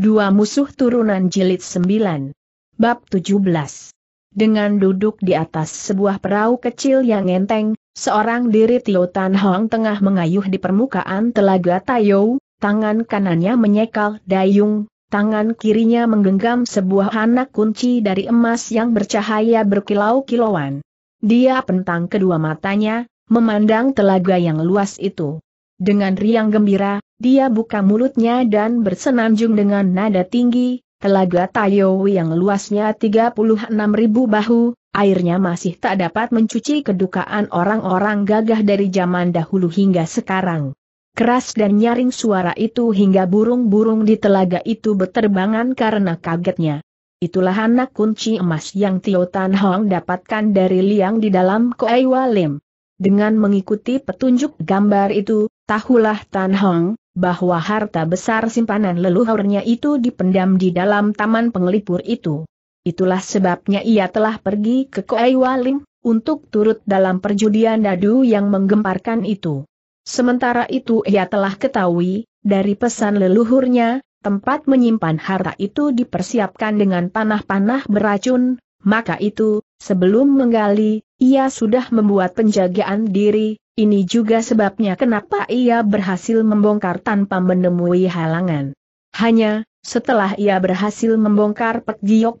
Dua musuh turunan jilid 9. Bab 17. Dengan duduk di atas sebuah perahu kecil yang enteng, seorang diri Tio Tan Hong tengah mengayuh di permukaan telaga Tayo, tangan kanannya menyekal dayung, tangan kirinya menggenggam sebuah anak kunci dari emas yang bercahaya berkilau-kilauan. Dia pentang kedua matanya, memandang telaga yang luas itu. Dengan riang gembira, dia buka mulutnya dan bersenanjung dengan nada tinggi, telaga Tayo yang luasnya 36 ribu bahu, airnya masih tak dapat mencuci kedukaan orang-orang gagah dari zaman dahulu hingga sekarang. Keras dan nyaring suara itu hingga burung-burung di telaga itu berterbangan karena kagetnya. Itulah anak kunci emas yang Tio Tan Hong dapatkan dari liang di dalam Koei Walim. Dengan mengikuti petunjuk gambar itu, tahulah Tan Hong, bahwa harta besar simpanan leluhurnya itu dipendam di dalam taman pengelipur itu. Itulah sebabnya ia telah pergi ke Koei Walim, untuk turut dalam perjudian dadu yang menggemparkan itu. Sementara itu ia telah ketahui, dari pesan leluhurnya, tempat menyimpan harta itu dipersiapkan dengan panah-panah beracun, maka itu, sebelum menggali, ia sudah membuat penjagaan diri, ini juga sebabnya kenapa ia berhasil membongkar tanpa menemui halangan. Hanya, setelah ia berhasil membongkar Pek Giok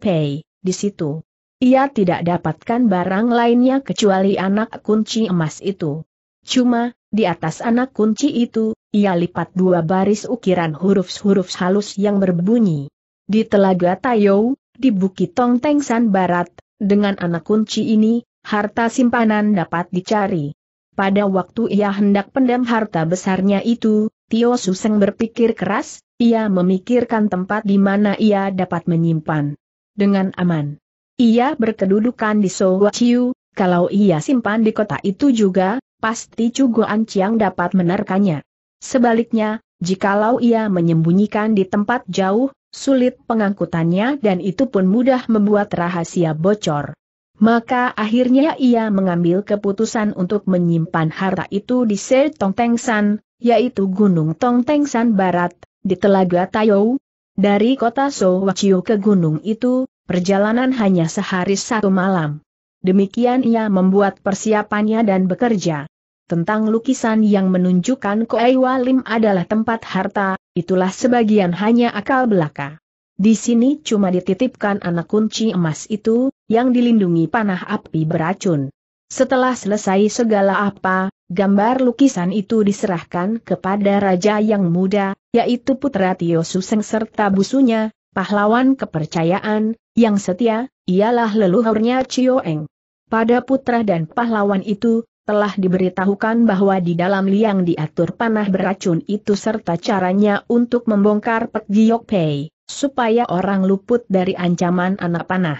di situ, ia tidak dapatkan barang lainnya kecuali anak kunci emas itu. Cuma, di atas anak kunci itu, ia lipat dua baris ukiran huruf-huruf halus yang berbunyi. Di Telaga Tayou di Bukit Tong Tengsan Barat, dengan anak kunci ini, harta simpanan dapat dicari. Pada waktu ia hendak pendam harta besarnya itu, Tio Suseng berpikir keras, ia memikirkan tempat di mana ia dapat menyimpan. Dengan aman. Ia berkedudukan di Sowaciu, kalau ia simpan di kota itu juga, pasti juga Anciang dapat menerkannya. Sebaliknya, jikalau ia menyembunyikan di tempat jauh, sulit pengangkutannya dan itu pun mudah membuat rahasia bocor. Maka akhirnya ia mengambil keputusan untuk menyimpan harta itu di Se Tong Teng San, yaitu Gunung Tong Teng San Barat, di Telaga Tayou. Dari kota Sowachiu ke gunung itu, perjalanan hanya sehari satu malam. Demikian ia membuat persiapannya dan bekerja tentang lukisan yang menunjukkan Koei Walim adalah tempat harta, itulah sebagian hanya akal belaka. Di sini cuma dititipkan anak kunci emas itu, yang dilindungi panah api beracun. Setelah selesai segala apa, gambar lukisan itu diserahkan kepada raja yang muda, yaitu putra Tio Suseng serta busunya, pahlawan kepercayaan, yang setia, ialah leluhurnya Eng. Pada putra dan pahlawan itu, telah diberitahukan bahwa di dalam liang diatur panah beracun itu serta caranya untuk membongkar Pek Giok Pei, supaya orang luput dari ancaman anak panah.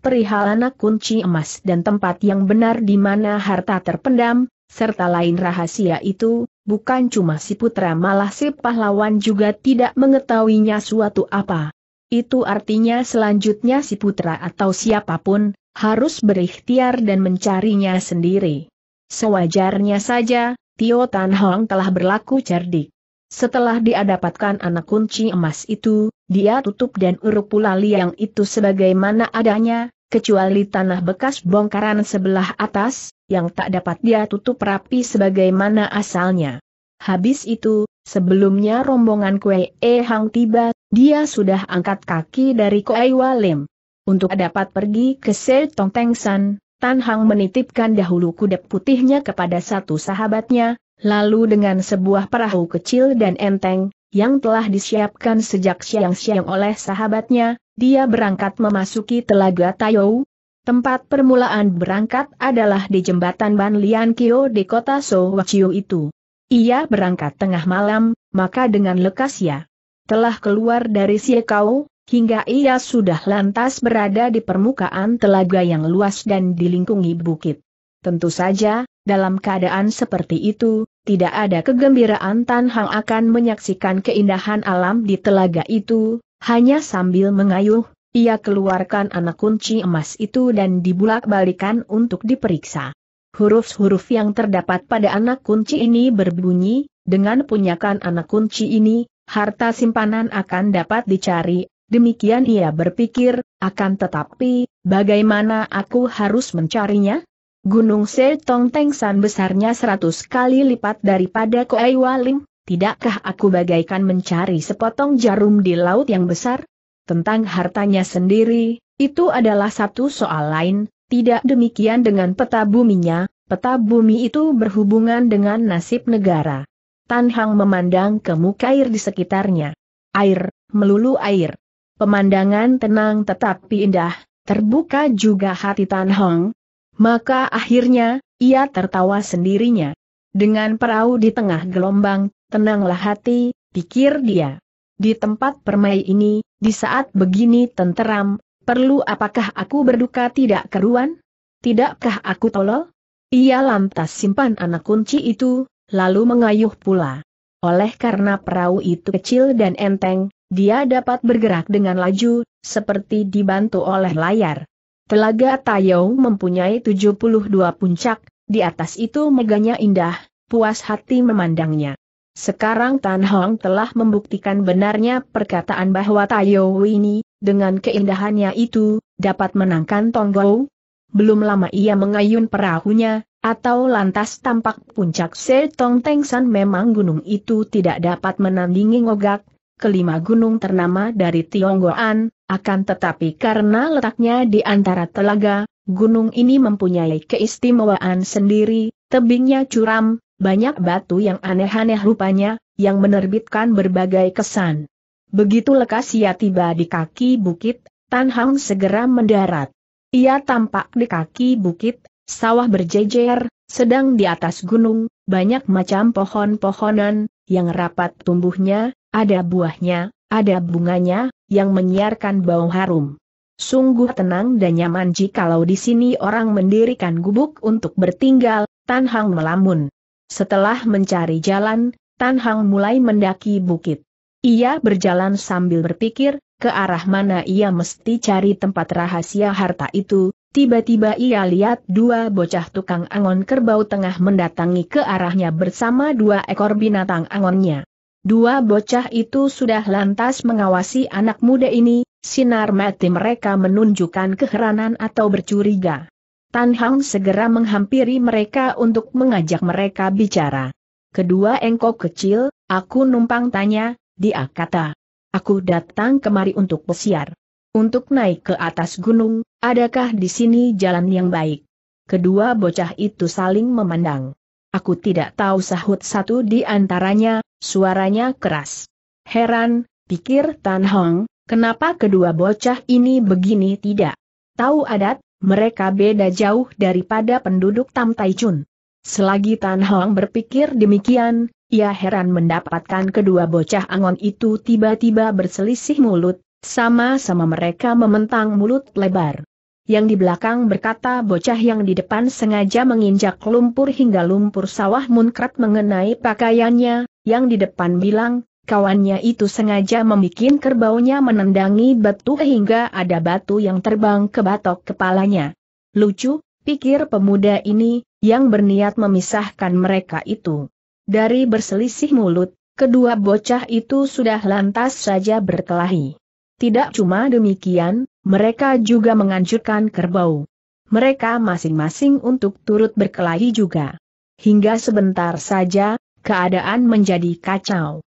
Perihal anak kunci emas dan tempat yang benar di mana harta terpendam, serta lain rahasia itu, bukan cuma si putra malah si pahlawan juga tidak mengetahuinya suatu apa. Itu artinya selanjutnya si putra atau siapapun, harus berikhtiar dan mencarinya sendiri. Sewajarnya saja, Tio Tan Hong telah berlaku cerdik. Setelah dia dapatkan anak kunci emas itu, dia tutup dan uruk pula liang itu sebagaimana adanya, kecuali tanah bekas bongkaran sebelah atas, yang tak dapat dia tutup rapi sebagaimana asalnya. Habis itu, sebelumnya rombongan Kue E Hang tiba, dia sudah angkat kaki dari Kue Walim. Untuk dapat pergi ke Se Tong Teng San, Tan Hang menitipkan dahulu kuda putihnya kepada satu sahabatnya, lalu dengan sebuah perahu kecil dan enteng, yang telah disiapkan sejak siang-siang oleh sahabatnya, dia berangkat memasuki Telaga Tayou. Tempat permulaan berangkat adalah di jembatan Ban Lian Kio di kota Sowachiu itu. Ia berangkat tengah malam, maka dengan lekas ya telah keluar dari Siekau, Hingga ia sudah lantas berada di permukaan telaga yang luas dan dilingkungi bukit. Tentu saja, dalam keadaan seperti itu, tidak ada kegembiraan Tan Hang akan menyaksikan keindahan alam di telaga itu, hanya sambil mengayuh, ia keluarkan anak kunci emas itu dan dibulak-balikan untuk diperiksa. Huruf-huruf yang terdapat pada anak kunci ini berbunyi, dengan punyakan anak kunci ini, harta simpanan akan dapat dicari, Demikian ia berpikir, akan tetapi, bagaimana aku harus mencarinya? Gunung Setong San besarnya seratus kali lipat daripada Koei Waling, tidakkah aku bagaikan mencari sepotong jarum di laut yang besar? Tentang hartanya sendiri, itu adalah satu soal lain, tidak demikian dengan peta buminya, peta bumi itu berhubungan dengan nasib negara. Tan Hang memandang ke muka air di sekitarnya. Air, melulu air pemandangan tenang tetapi indah, terbuka juga hati Tan Hong. Maka akhirnya, ia tertawa sendirinya. Dengan perahu di tengah gelombang, tenanglah hati, pikir dia. Di tempat permai ini, di saat begini tenteram, perlu apakah aku berduka tidak keruan? Tidakkah aku tolol? Ia lantas simpan anak kunci itu, lalu mengayuh pula. Oleh karena perahu itu kecil dan enteng, dia dapat bergerak dengan laju, seperti dibantu oleh layar. Telaga Tayau mempunyai 72 puncak, di atas itu meganya indah, puas hati memandangnya. Sekarang Tan Hong telah membuktikan benarnya perkataan bahwa Tayau ini, dengan keindahannya itu, dapat menangkan Tonggou. Belum lama ia mengayun perahunya, atau lantas tampak puncak Se Tong Teng San memang gunung itu tidak dapat menandingi ngogak, kelima gunung ternama dari Tionggoan, akan tetapi karena letaknya di antara telaga, gunung ini mempunyai keistimewaan sendiri, tebingnya curam, banyak batu yang aneh-aneh rupanya, yang menerbitkan berbagai kesan. Begitu lekas ia tiba di kaki bukit, Tan Hang segera mendarat. Ia tampak di kaki bukit, sawah berjejer, sedang di atas gunung, banyak macam pohon-pohonan, yang rapat tumbuhnya, ada buahnya, ada bunganya, yang menyiarkan bau harum. Sungguh tenang dan nyaman jikalau di sini orang mendirikan gubuk untuk bertinggal, Tan Hang melamun. Setelah mencari jalan, Tan Hang mulai mendaki bukit. Ia berjalan sambil berpikir, ke arah mana ia mesti cari tempat rahasia harta itu, tiba-tiba ia lihat dua bocah tukang angon kerbau tengah mendatangi ke arahnya bersama dua ekor binatang angonnya. Dua bocah itu sudah lantas mengawasi anak muda ini, sinar mati mereka menunjukkan keheranan atau bercuriga. Tan Hang segera menghampiri mereka untuk mengajak mereka bicara. Kedua engkau kecil, aku numpang tanya, dia kata. Aku datang kemari untuk pesiar. Untuk naik ke atas gunung, adakah di sini jalan yang baik? Kedua bocah itu saling memandang. Aku tidak tahu sahut satu di antaranya, suaranya keras. Heran, pikir Tan Hong, kenapa kedua bocah ini begini tidak? Tahu adat, mereka beda jauh daripada penduduk Tam Tai Chun. Selagi Tan Hong berpikir demikian, ia heran mendapatkan kedua bocah angon itu tiba-tiba berselisih mulut, sama-sama mereka mementang mulut lebar yang di belakang berkata bocah yang di depan sengaja menginjak lumpur hingga lumpur sawah munkrat mengenai pakaiannya, yang di depan bilang, kawannya itu sengaja membuat kerbaunya menendangi batu hingga ada batu yang terbang ke batok kepalanya. Lucu, pikir pemuda ini, yang berniat memisahkan mereka itu. Dari berselisih mulut, kedua bocah itu sudah lantas saja berkelahi. Tidak cuma demikian, mereka juga menghancurkan kerbau. Mereka masing-masing untuk turut berkelahi juga. Hingga sebentar saja, keadaan menjadi kacau.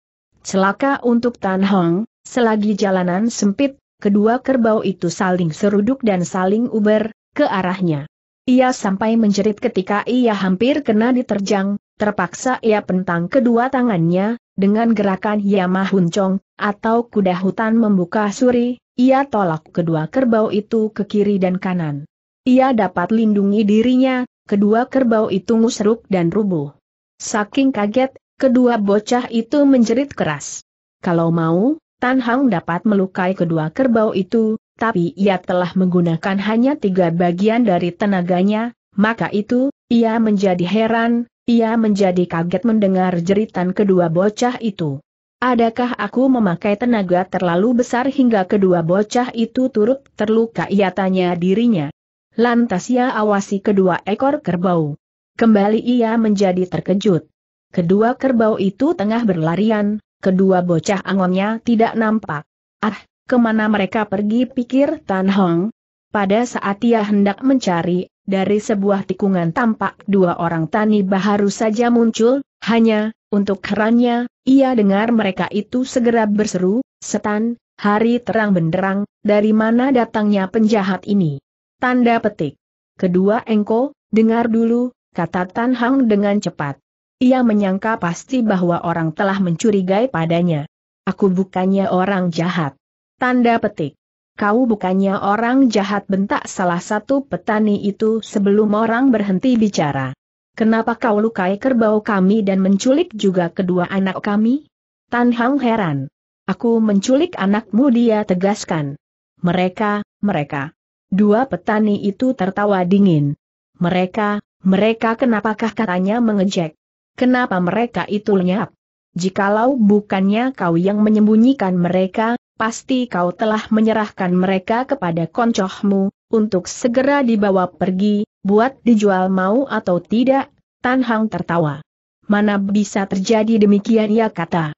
Celaka untuk Tan Hong, selagi jalanan sempit, kedua kerbau itu saling seruduk dan saling uber, ke arahnya. Ia sampai menjerit ketika ia hampir kena diterjang, Terpaksa ia pentang kedua tangannya, dengan gerakan Yamah Huncong, atau kuda hutan membuka suri, ia tolak kedua kerbau itu ke kiri dan kanan. Ia dapat lindungi dirinya, kedua kerbau itu musruk dan rubuh. Saking kaget, kedua bocah itu menjerit keras. Kalau mau, Tan Hang dapat melukai kedua kerbau itu, tapi ia telah menggunakan hanya tiga bagian dari tenaganya, maka itu, ia menjadi heran, ia menjadi kaget mendengar jeritan kedua bocah itu. Adakah aku memakai tenaga terlalu besar hingga kedua bocah itu turut terluka ia tanya dirinya. Lantas ia awasi kedua ekor kerbau. Kembali ia menjadi terkejut. Kedua kerbau itu tengah berlarian, kedua bocah angonnya tidak nampak. Ah, kemana mereka pergi pikir Tan Hong? Pada saat ia hendak mencari, dari sebuah tikungan tampak dua orang tani baharu saja muncul, hanya, untuk herannya, ia dengar mereka itu segera berseru, setan, hari terang benderang, dari mana datangnya penjahat ini. Tanda petik. Kedua engko, dengar dulu, kata Tan Hang dengan cepat. Ia menyangka pasti bahwa orang telah mencurigai padanya. Aku bukannya orang jahat. Tanda petik. Kau bukannya orang jahat bentak salah satu petani itu sebelum orang berhenti bicara. Kenapa kau lukai kerbau kami dan menculik juga kedua anak kami? Tan Hang heran. Aku menculik anakmu dia tegaskan. Mereka, mereka. Dua petani itu tertawa dingin. Mereka, mereka kenapakah katanya mengejek? Kenapa mereka itu lenyap? Jikalau bukannya kau yang menyembunyikan mereka, pasti kau telah menyerahkan mereka kepada koncohmu, untuk segera dibawa pergi, buat dijual mau atau tidak, Tan Hang tertawa. Mana bisa terjadi demikian ia kata.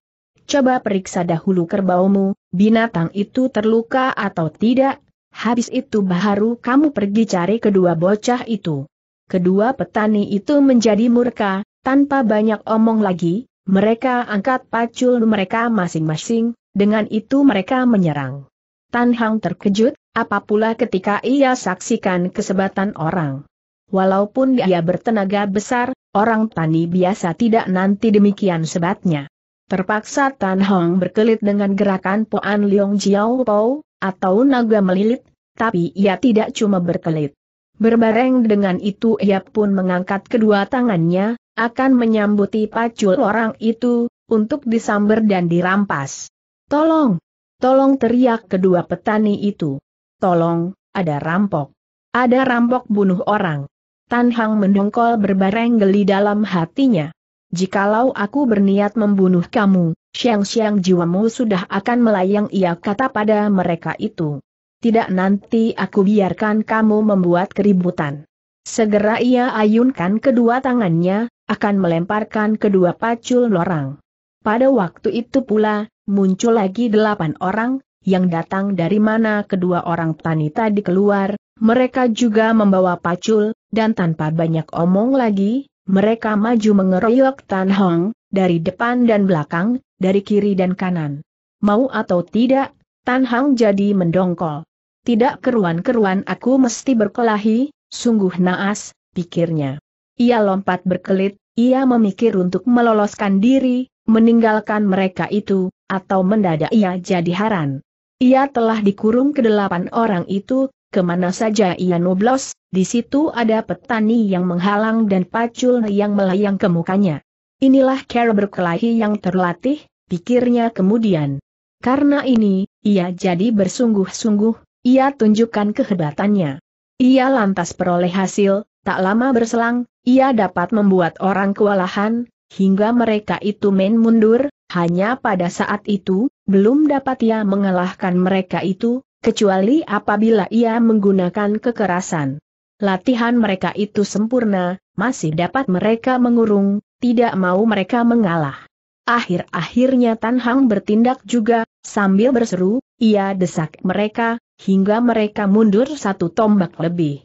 Coba periksa dahulu kerbaumu, binatang itu terluka atau tidak, habis itu baru kamu pergi cari kedua bocah itu. Kedua petani itu menjadi murka, tanpa banyak omong lagi, mereka angkat pacul mereka masing-masing, dengan itu mereka menyerang. Tan Hang terkejut, apa ketika ia saksikan kesebatan orang. Walaupun dia bertenaga besar, orang tani biasa tidak nanti demikian sebatnya. Terpaksa Tan Hong berkelit dengan gerakan Poan Leong Jiao Po, atau naga melilit, tapi ia tidak cuma berkelit. Berbareng dengan itu ia pun mengangkat kedua tangannya, akan menyambuti pacul orang itu, untuk disamber dan dirampas. Tolong! Tolong teriak kedua petani itu. Tolong, ada rampok. Ada rampok bunuh orang. Tan Hang mendongkol berbareng geli dalam hatinya. Jikalau aku berniat membunuh kamu, siang-siang jiwamu sudah akan melayang ia kata pada mereka itu. Tidak nanti aku biarkan kamu membuat keributan. Segera ia ayunkan kedua tangannya, akan melemparkan kedua pacul lorang. Pada waktu itu pula, muncul lagi delapan orang, yang datang dari mana kedua orang tani tadi keluar, mereka juga membawa pacul, dan tanpa banyak omong lagi, mereka maju mengeroyok Tan Hong, dari depan dan belakang, dari kiri dan kanan. Mau atau tidak, Tan Hong jadi mendongkol. Tidak keruan-keruan aku mesti berkelahi, sungguh naas, pikirnya. Ia lompat berkelit, ia memikir untuk meloloskan diri, meninggalkan mereka itu, atau mendadak ia jadi haran. Ia telah dikurung ke delapan orang itu, kemana saja ia noblos, di situ ada petani yang menghalang dan pacul yang melayang ke mukanya. Inilah cara berkelahi yang terlatih, pikirnya kemudian. Karena ini, ia jadi bersungguh-sungguh, ia tunjukkan kehebatannya. Ia lantas peroleh hasil, tak lama berselang, ia dapat membuat orang kewalahan, Hingga mereka itu main mundur, hanya pada saat itu, belum dapat ia mengalahkan mereka itu, kecuali apabila ia menggunakan kekerasan. Latihan mereka itu sempurna, masih dapat mereka mengurung, tidak mau mereka mengalah. Akhir-akhirnya Tan Hang bertindak juga, sambil berseru, ia desak mereka, hingga mereka mundur satu tombak lebih.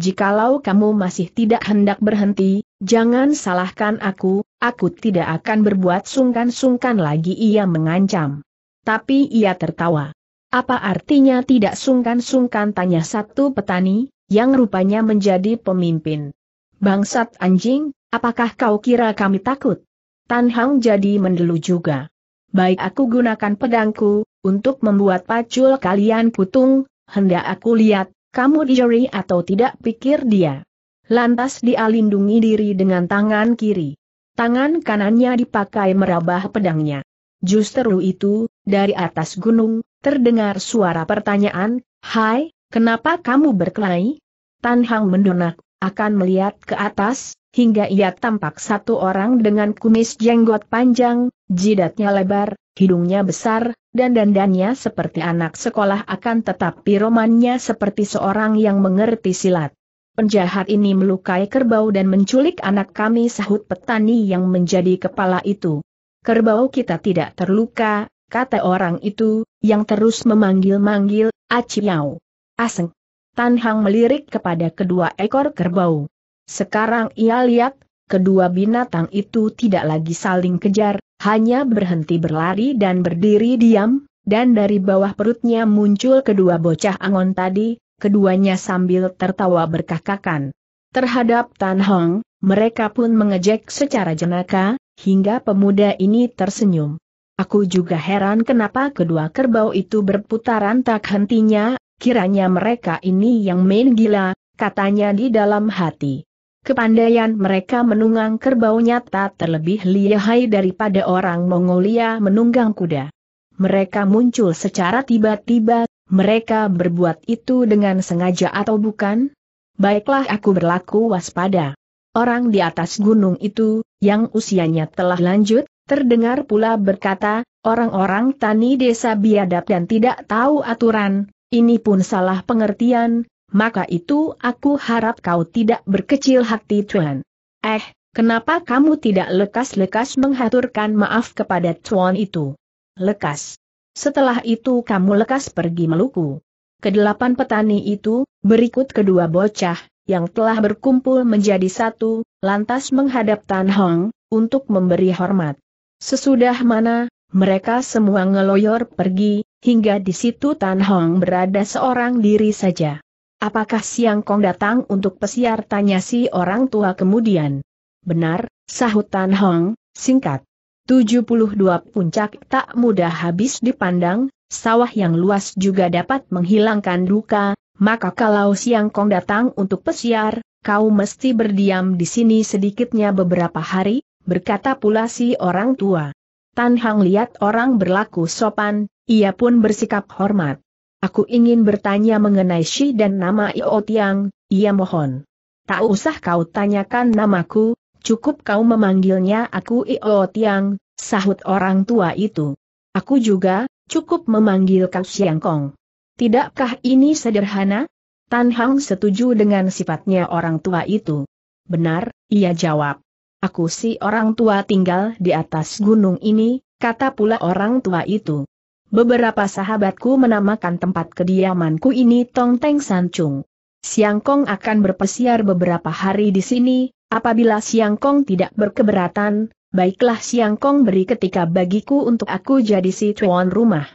Jikalau kamu masih tidak hendak berhenti, jangan salahkan aku, Aku tidak akan berbuat sungkan-sungkan lagi ia mengancam. Tapi ia tertawa. Apa artinya tidak sungkan-sungkan tanya satu petani, yang rupanya menjadi pemimpin. Bangsat anjing, apakah kau kira kami takut? Tan Hang jadi mendelu juga. Baik aku gunakan pedangku, untuk membuat pacul kalian kutung, hendak aku lihat, kamu dijeri atau tidak pikir dia. Lantas dia lindungi diri dengan tangan kiri. Tangan kanannya dipakai merabah pedangnya. Justru itu, dari atas gunung, terdengar suara pertanyaan, Hai, kenapa kamu berkelahi? Tan Hang mendonak, akan melihat ke atas, hingga ia tampak satu orang dengan kumis jenggot panjang, jidatnya lebar, hidungnya besar, dan dandannya seperti anak sekolah akan tetapi romannya seperti seorang yang mengerti silat. Penjahat ini melukai kerbau dan menculik anak kami sahut petani yang menjadi kepala itu. Kerbau kita tidak terluka, kata orang itu, yang terus memanggil-manggil, Aciau. Aseng. Tan Hang melirik kepada kedua ekor kerbau. Sekarang ia lihat, kedua binatang itu tidak lagi saling kejar, hanya berhenti berlari dan berdiri diam, dan dari bawah perutnya muncul kedua bocah angon tadi, keduanya sambil tertawa berkakakan. Terhadap Tan Hong, mereka pun mengejek secara jenaka, hingga pemuda ini tersenyum. Aku juga heran kenapa kedua kerbau itu berputaran tak hentinya, kiranya mereka ini yang main gila, katanya di dalam hati. Kepandaian mereka menunggang kerbau nyata terlebih lihai daripada orang Mongolia menunggang kuda. Mereka muncul secara tiba-tiba mereka berbuat itu dengan sengaja atau bukan? Baiklah aku berlaku waspada. Orang di atas gunung itu, yang usianya telah lanjut, terdengar pula berkata, orang-orang tani desa biadab dan tidak tahu aturan, ini pun salah pengertian, maka itu aku harap kau tidak berkecil hati Tuan. Eh, kenapa kamu tidak lekas-lekas menghaturkan maaf kepada Tuan itu? Lekas. Setelah itu kamu lekas pergi meluku. Kedelapan petani itu, berikut kedua bocah, yang telah berkumpul menjadi satu, lantas menghadap Tan Hong, untuk memberi hormat. Sesudah mana, mereka semua ngeloyor pergi, hingga di situ Tan Hong berada seorang diri saja. Apakah Siang Kong datang untuk pesiar tanya si orang tua kemudian? Benar, sahut Tan Hong, singkat. 72 puncak tak mudah habis dipandang, sawah yang luas juga dapat menghilangkan duka, maka kalau Siang Kong datang untuk pesiar, kau mesti berdiam di sini sedikitnya beberapa hari, berkata pula si orang tua. Tan Hang lihat orang berlaku sopan, ia pun bersikap hormat. Aku ingin bertanya mengenai Shi dan nama Io Tiang, ia mohon. Tak usah kau tanyakan namaku, cukup kau memanggilnya aku Io Tiang, sahut orang tua itu. Aku juga, cukup memanggil kau Siang Kong. Tidakkah ini sederhana? Tan Hang setuju dengan sifatnya orang tua itu. Benar, ia jawab. Aku si orang tua tinggal di atas gunung ini, kata pula orang tua itu. Beberapa sahabatku menamakan tempat kediamanku ini Tong Teng Sancung. Siang Kong akan berpesiar beberapa hari di sini, apabila Siang Kong tidak berkeberatan, baiklah Siang Kong beri ketika bagiku untuk aku jadi si tuan rumah.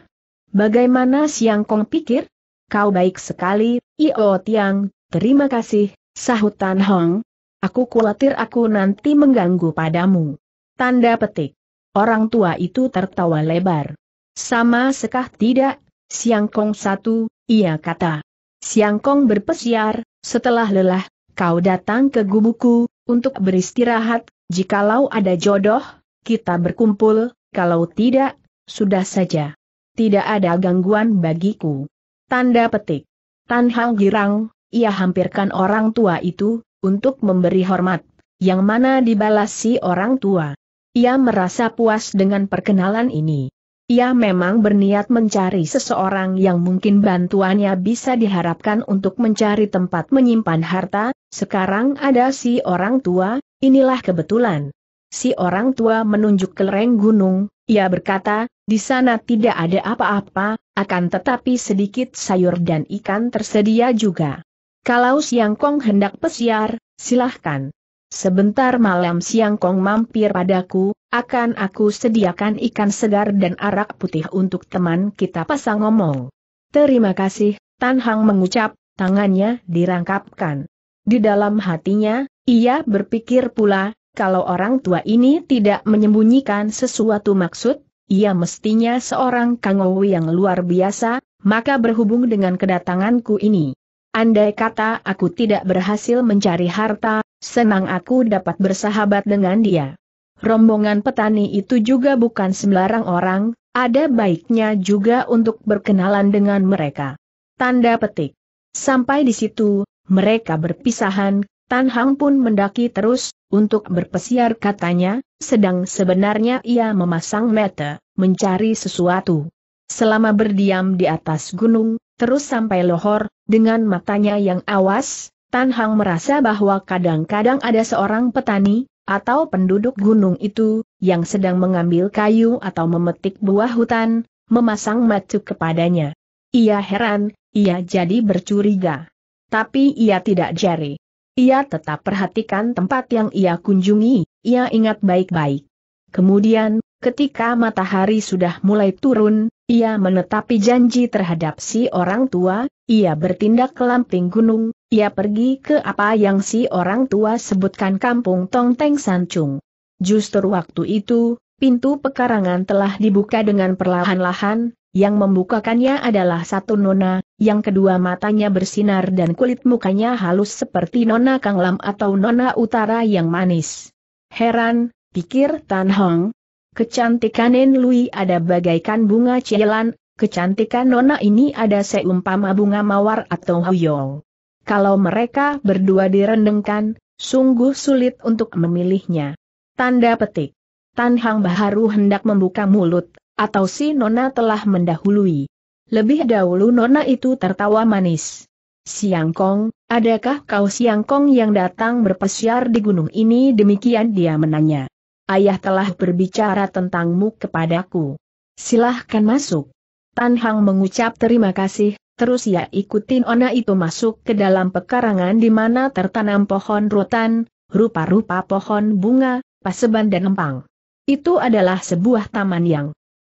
Bagaimana Siang Kong pikir? Kau baik sekali, Io Tiang, terima kasih, sahut Tan Hong. Aku khawatir aku nanti mengganggu padamu. Tanda petik. Orang tua itu tertawa lebar. Sama sekah tidak, Siang Kong satu, ia kata. Siang Kong berpesiar, setelah lelah, kau datang ke gubuku, untuk beristirahat, Jikalau ada jodoh, kita berkumpul, kalau tidak, sudah saja. Tidak ada gangguan bagiku. Tanda petik. Tan Hang girang, ia hampirkan orang tua itu, untuk memberi hormat, yang mana dibalas si orang tua. Ia merasa puas dengan perkenalan ini. Ia memang berniat mencari seseorang yang mungkin bantuannya bisa diharapkan untuk mencari tempat menyimpan harta, sekarang ada si orang tua, Inilah kebetulan. Si orang tua menunjuk ke lereng gunung, ia berkata, di sana tidak ada apa-apa, akan tetapi sedikit sayur dan ikan tersedia juga. Kalau Siang Kong hendak pesiar, silahkan. Sebentar malam Siang Kong mampir padaku, akan aku sediakan ikan segar dan arak putih untuk teman kita pasang ngomong. Terima kasih, Tan Hang mengucap, tangannya dirangkapkan. Di dalam hatinya, ia berpikir pula, kalau orang tua ini tidak menyembunyikan sesuatu maksud, ia mestinya seorang kangowu yang luar biasa, maka berhubung dengan kedatanganku ini. Andai kata aku tidak berhasil mencari harta, senang aku dapat bersahabat dengan dia. Rombongan petani itu juga bukan sembarang orang, ada baiknya juga untuk berkenalan dengan mereka. Tanda petik. Sampai di situ, mereka berpisahan, Tan Hang pun mendaki terus, untuk berpesiar katanya, sedang sebenarnya ia memasang mata, mencari sesuatu. Selama berdiam di atas gunung, terus sampai Lohor, dengan matanya yang awas, Tan Hang merasa bahwa kadang-kadang ada seorang petani, atau penduduk gunung itu, yang sedang mengambil kayu atau memetik buah hutan, memasang mata kepadanya. Ia heran, ia jadi bercuriga tapi ia tidak jari. Ia tetap perhatikan tempat yang ia kunjungi, ia ingat baik-baik. Kemudian, ketika matahari sudah mulai turun, ia menetapi janji terhadap si orang tua, ia bertindak ke lamping gunung, ia pergi ke apa yang si orang tua sebutkan kampung Tongteng Sancung. Justru waktu itu, pintu pekarangan telah dibuka dengan perlahan-lahan, yang membukakannya adalah satu nona, yang kedua matanya bersinar dan kulit mukanya halus seperti Nona Kanglam atau Nona Utara yang manis. Heran, pikir Tan Hong. Kecantikan Nen Lui ada bagaikan bunga cielan, kecantikan Nona ini ada seumpama bunga mawar atau huyong. Kalau mereka berdua direndengkan, sungguh sulit untuk memilihnya. Tanda petik. Tan Hang Baharu hendak membuka mulut, atau si Nona telah mendahului. Lebih dahulu nona itu tertawa manis. Siang Kong, adakah kau Siang Kong yang datang berpesiar di gunung ini? Demikian dia menanya. Ayah telah berbicara tentangmu kepadaku. Silahkan masuk. Tan Hang mengucap terima kasih, terus ia ikutin Ona itu masuk ke dalam pekarangan di mana tertanam pohon rotan, rupa-rupa pohon bunga, paseban dan empang. Itu adalah sebuah taman yang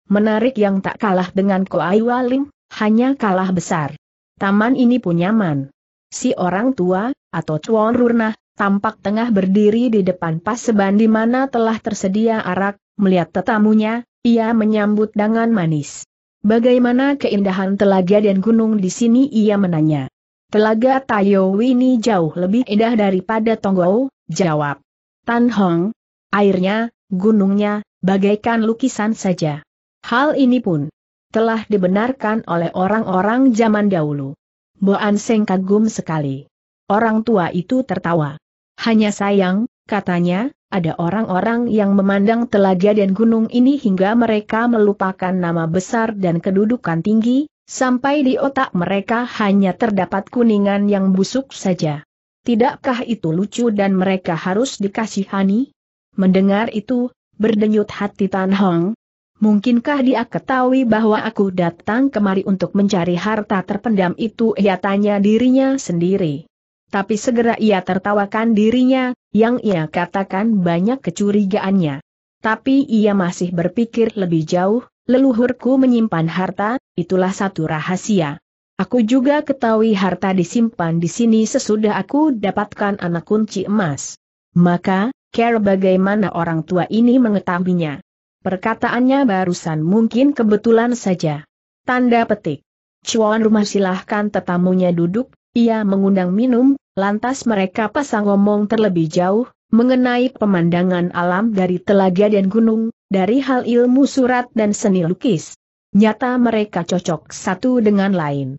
Menarik yang tak kalah dengan Koai Waling, hanya kalah besar. Taman ini pun nyaman. Si orang tua, atau Chuan Rurnah, tampak tengah berdiri di depan seban di mana telah tersedia arak, melihat tetamunya, ia menyambut dengan manis. Bagaimana keindahan telaga dan gunung di sini ia menanya. Telaga Tayo ini jauh lebih indah daripada Tonggou, jawab. Tan Hong, airnya, gunungnya, bagaikan lukisan saja. Hal ini pun telah dibenarkan oleh orang-orang zaman dahulu. Boan Seng kagum sekali. Orang tua itu tertawa. Hanya sayang, katanya, ada orang-orang yang memandang telaga dan gunung ini hingga mereka melupakan nama besar dan kedudukan tinggi, sampai di otak mereka hanya terdapat kuningan yang busuk saja. Tidakkah itu lucu dan mereka harus dikasihani? Mendengar itu, berdenyut hati Tan Hong, Mungkinkah dia ketahui bahwa aku datang kemari untuk mencari harta terpendam itu? Ia tanya dirinya sendiri. Tapi segera ia tertawakan dirinya, yang ia katakan banyak kecurigaannya. Tapi ia masih berpikir lebih jauh, leluhurku menyimpan harta, itulah satu rahasia. Aku juga ketahui harta disimpan di sini sesudah aku dapatkan anak kunci emas. Maka, care bagaimana orang tua ini mengetahuinya. Perkataannya barusan mungkin kebetulan saja. Tanda petik. Cuan rumah silahkan tetamunya duduk, ia mengundang minum, lantas mereka pasang ngomong terlebih jauh, mengenai pemandangan alam dari telaga dan gunung, dari hal ilmu surat dan seni lukis. Nyata mereka cocok satu dengan lain.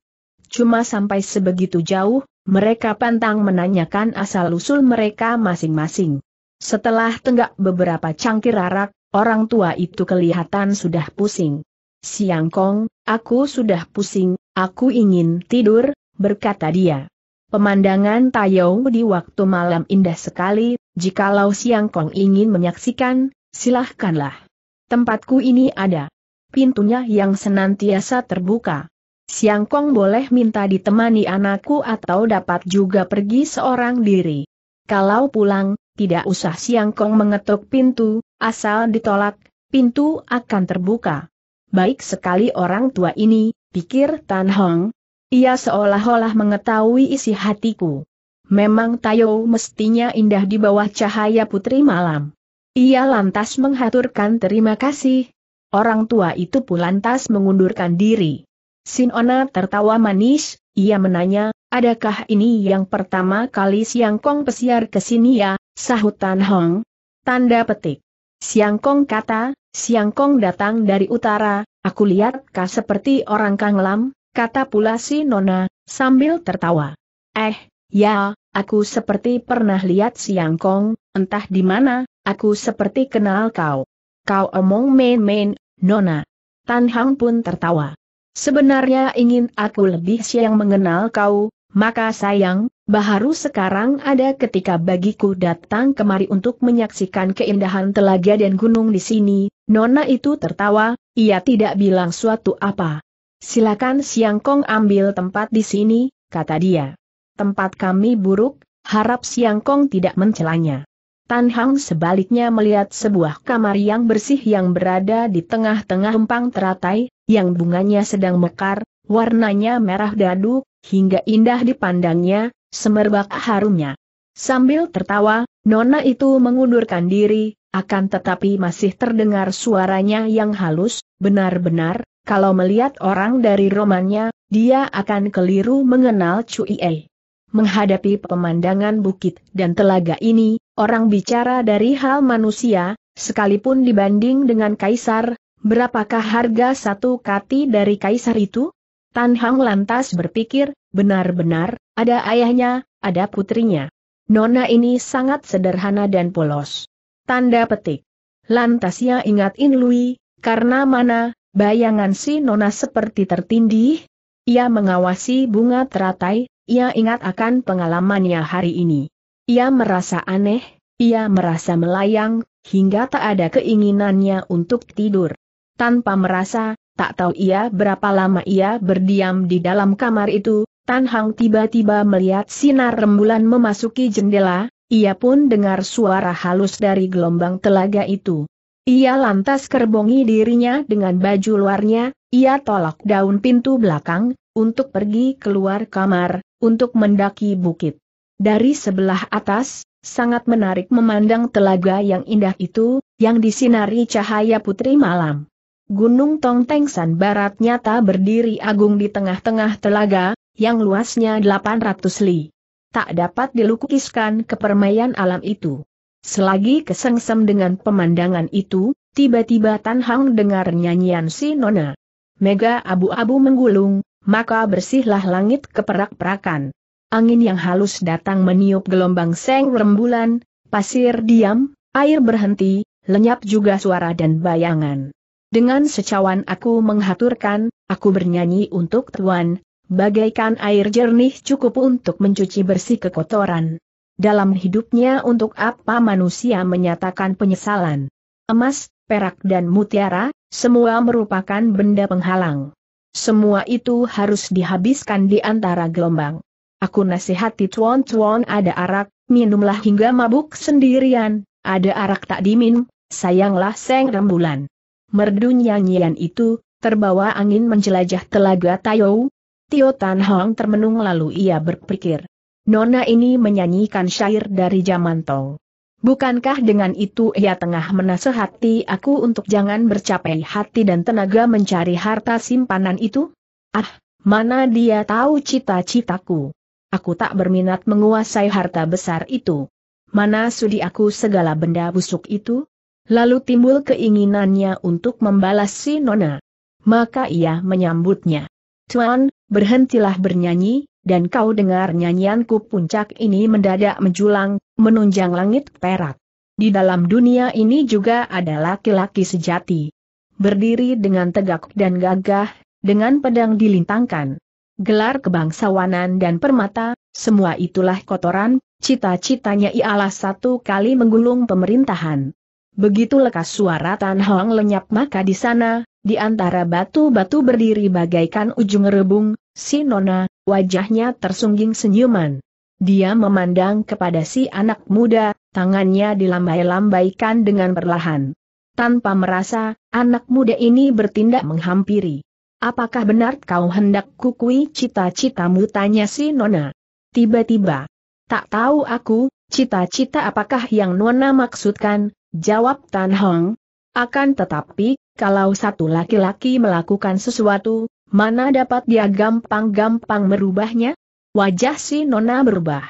Cuma sampai sebegitu jauh, mereka pantang menanyakan asal-usul mereka masing-masing. Setelah tenggak beberapa cangkir arak, Orang tua itu kelihatan sudah pusing. Siang Kong, aku sudah pusing, aku ingin tidur, berkata dia. Pemandangan Tayou di waktu malam indah sekali, jikalau Siang Kong ingin menyaksikan, silahkanlah. Tempatku ini ada. Pintunya yang senantiasa terbuka. Siang Kong boleh minta ditemani anakku atau dapat juga pergi seorang diri. Kalau pulang, tidak usah Siangkong mengetuk pintu, asal ditolak, pintu akan terbuka. Baik sekali orang tua ini, pikir Tan Hong. Ia seolah-olah mengetahui isi hatiku. Memang Tayo mestinya indah di bawah cahaya putri malam. Ia lantas menghaturkan terima kasih. Orang tua itu pun lantas mengundurkan diri. Sinona tertawa manis, ia menanya, adakah ini yang pertama kali Siangkong pesiar ke sini ya? sahut Tan Hong. Tanda petik. Siang Kong kata, Siang Kong datang dari utara, aku lihat kah seperti orang kanglam, kata pula si Nona, sambil tertawa. Eh, ya, aku seperti pernah lihat Siang Kong, entah di mana, aku seperti kenal kau. Kau omong main-main, Nona. Tan Hong pun tertawa. Sebenarnya ingin aku lebih siang mengenal kau, maka sayang, Baharu sekarang ada ketika bagiku datang kemari untuk menyaksikan keindahan telaga dan gunung di sini, Nona itu tertawa, ia tidak bilang suatu apa. Silakan Siang Kong ambil tempat di sini, kata dia. Tempat kami buruk, harap Siang Kong tidak mencelanya. Tan Hang sebaliknya melihat sebuah kamar yang bersih yang berada di tengah-tengah empang teratai, yang bunganya sedang mekar, warnanya merah dadu, hingga indah dipandangnya, semerbak harumnya. Sambil tertawa, Nona itu mengundurkan diri, akan tetapi masih terdengar suaranya yang halus, benar-benar, kalau melihat orang dari romannya, dia akan keliru mengenal Cui E. Menghadapi pemandangan bukit dan telaga ini, orang bicara dari hal manusia, sekalipun dibanding dengan kaisar, berapakah harga satu kati dari kaisar itu? Tan Hang lantas berpikir, Benar-benar, ada ayahnya, ada putrinya. Nona ini sangat sederhana dan polos. Tanda petik. Lantas ia ingat Inlui, karena mana, bayangan si Nona seperti tertindih. Ia mengawasi bunga teratai, ia ingat akan pengalamannya hari ini. Ia merasa aneh, ia merasa melayang, hingga tak ada keinginannya untuk tidur. Tanpa merasa, tak tahu ia berapa lama ia berdiam di dalam kamar itu, Tan Hang tiba-tiba melihat sinar rembulan memasuki jendela, ia pun dengar suara halus dari gelombang telaga itu. Ia lantas kerbongi dirinya dengan baju luarnya, ia tolak daun pintu belakang, untuk pergi keluar kamar, untuk mendaki bukit. Dari sebelah atas, sangat menarik memandang telaga yang indah itu, yang disinari cahaya putri malam. Gunung Tongtengsan Barat nyata berdiri agung di tengah-tengah telaga, yang luasnya 800 li. Tak dapat dilukiskan kepermaian alam itu. Selagi kesengsem dengan pemandangan itu, tiba-tiba Tan Hang dengar nyanyian si Nona. Mega abu-abu menggulung, maka bersihlah langit keperak-perakan. Angin yang halus datang meniup gelombang seng rembulan, pasir diam, air berhenti, lenyap juga suara dan bayangan. Dengan secawan aku menghaturkan, aku bernyanyi untuk Tuan, bagaikan air jernih cukup untuk mencuci bersih kekotoran. Dalam hidupnya untuk apa manusia menyatakan penyesalan? Emas, perak dan mutiara, semua merupakan benda penghalang. Semua itu harus dihabiskan di antara gelombang. Aku nasihati tuan-tuan ada arak, minumlah hingga mabuk sendirian, ada arak tak diminum, sayanglah seng rembulan. Merdu nyanyian itu, terbawa angin menjelajah telaga Tayou, Tio Tan Hong termenung lalu ia berpikir. Nona ini menyanyikan syair dari zaman Tong. Bukankah dengan itu ia tengah menasehati aku untuk jangan bercapai hati dan tenaga mencari harta simpanan itu? Ah, mana dia tahu cita-citaku. Aku tak berminat menguasai harta besar itu. Mana sudi aku segala benda busuk itu? Lalu timbul keinginannya untuk membalas si Nona. Maka ia menyambutnya. Tuan, berhentilah bernyanyi, dan kau dengar nyanyianku puncak ini mendadak menjulang, menunjang langit perak. Di dalam dunia ini juga ada laki-laki sejati. Berdiri dengan tegak dan gagah, dengan pedang dilintangkan. Gelar kebangsawanan dan permata, semua itulah kotoran, cita-citanya ialah satu kali menggulung pemerintahan. Begitu lekas suara Tan Hong lenyap maka di sana, di antara batu-batu berdiri bagaikan ujung rebung, Si Nona, wajahnya tersungging senyuman. Dia memandang kepada si anak muda, tangannya dilambai-lambaikan dengan perlahan. Tanpa merasa, anak muda ini bertindak menghampiri. Apakah benar kau hendak kukui cita-citamu tanya si Nona? Tiba-tiba. Tak tahu aku, cita-cita apakah yang Nona maksudkan, jawab Tan Hong. Akan tetapi, kalau satu laki-laki melakukan sesuatu, Mana dapat dia gampang-gampang merubahnya? Wajah si Nona berubah.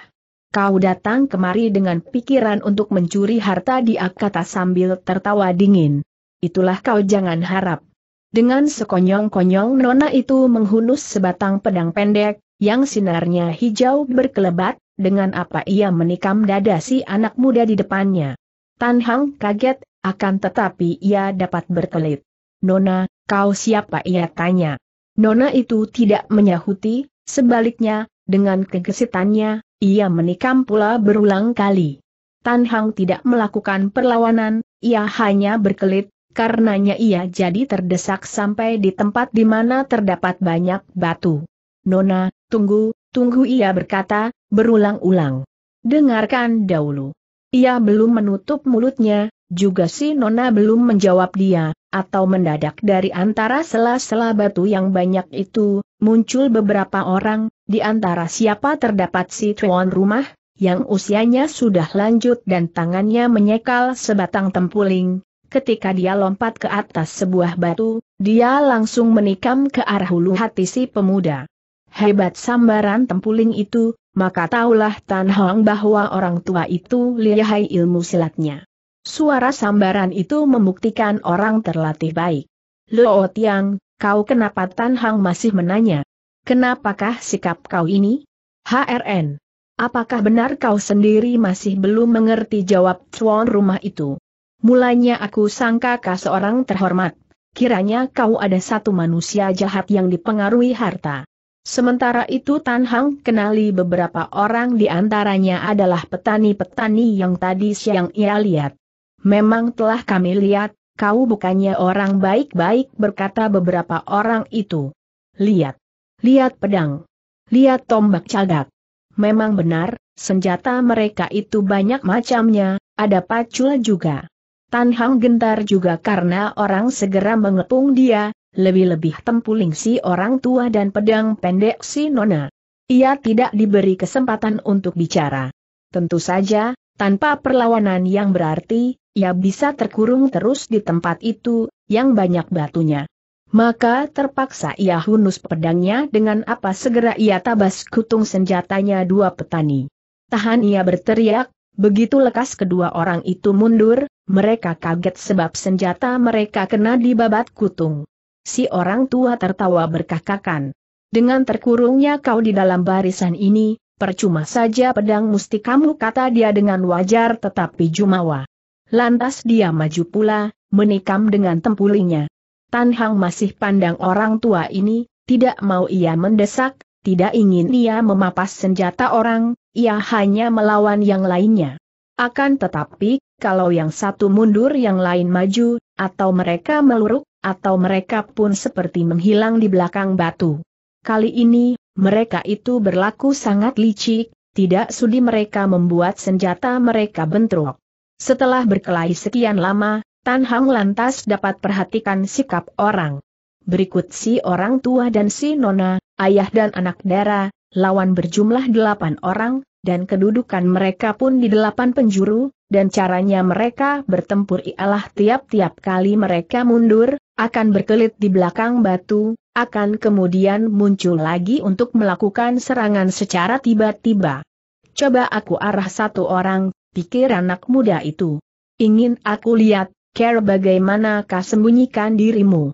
Kau datang kemari dengan pikiran untuk mencuri harta dia kata sambil tertawa dingin. Itulah kau jangan harap. Dengan sekonyong-konyong Nona itu menghunus sebatang pedang pendek, yang sinarnya hijau berkelebat, dengan apa ia menikam dada si anak muda di depannya. Tan Hang kaget, akan tetapi ia dapat berkelit. Nona, kau siapa ia tanya. Nona itu tidak menyahuti, sebaliknya, dengan kegesitannya, ia menikam pula berulang kali. Tan Hang tidak melakukan perlawanan, ia hanya berkelit, karenanya ia jadi terdesak sampai di tempat di mana terdapat banyak batu. Nona, tunggu, tunggu ia berkata, berulang-ulang. Dengarkan dahulu. Ia belum menutup mulutnya, juga si Nona belum menjawab dia, atau mendadak dari antara sela-sela batu yang banyak itu, muncul beberapa orang, di antara siapa terdapat si tuan rumah, yang usianya sudah lanjut dan tangannya menyekal sebatang tempuling. Ketika dia lompat ke atas sebuah batu, dia langsung menikam ke arah hulu hati si pemuda. Hebat sambaran tempuling itu, maka taulah Tan Hong bahwa orang tua itu lihai ilmu silatnya. Suara sambaran itu membuktikan orang terlatih baik. Luo Tiang, kau kenapa Tan Hang masih menanya? Kenapakah sikap kau ini? HRN. Apakah benar kau sendiri masih belum mengerti jawab tuan rumah itu? Mulanya aku sangka kau seorang terhormat. Kiranya kau ada satu manusia jahat yang dipengaruhi harta. Sementara itu Tan Hang kenali beberapa orang di antaranya adalah petani-petani yang tadi siang ia lihat. Memang telah kami lihat, kau bukannya orang baik-baik berkata beberapa orang itu. Lihat. Lihat pedang. Lihat tombak cagak. Memang benar, senjata mereka itu banyak macamnya, ada pacul juga. Tan Hang gentar juga karena orang segera mengepung dia, lebih-lebih tempuling si orang tua dan pedang pendek si Nona. Ia tidak diberi kesempatan untuk bicara. Tentu saja, tanpa perlawanan yang berarti, ia bisa terkurung terus di tempat itu, yang banyak batunya. Maka terpaksa ia hunus pedangnya dengan apa segera ia tabas kutung senjatanya dua petani. Tahan ia berteriak, begitu lekas kedua orang itu mundur, mereka kaget sebab senjata mereka kena di babat kutung. Si orang tua tertawa berkakakan. Dengan terkurungnya kau di dalam barisan ini, Percuma saja pedang mustikamu kata dia dengan wajar tetapi jumawa. Lantas dia maju pula, menikam dengan tempulinya. Tan Hang masih pandang orang tua ini, tidak mau ia mendesak, tidak ingin ia memapas senjata orang, ia hanya melawan yang lainnya. Akan tetapi, kalau yang satu mundur yang lain maju, atau mereka meluruk, atau mereka pun seperti menghilang di belakang batu. Kali ini, mereka itu berlaku sangat licik, tidak sudi mereka membuat senjata mereka bentrok. Setelah berkelahi sekian lama, Tan Hang lantas dapat perhatikan sikap orang. Berikut si orang tua dan si nona, ayah dan anak dara, lawan berjumlah delapan orang, dan kedudukan mereka pun di delapan penjuru, dan caranya mereka bertempur ialah tiap-tiap kali mereka mundur, akan berkelit di belakang batu, akan kemudian muncul lagi untuk melakukan serangan secara tiba-tiba. Coba aku arah satu orang, pikir anak muda itu. Ingin aku lihat, care bagaimana kau sembunyikan dirimu.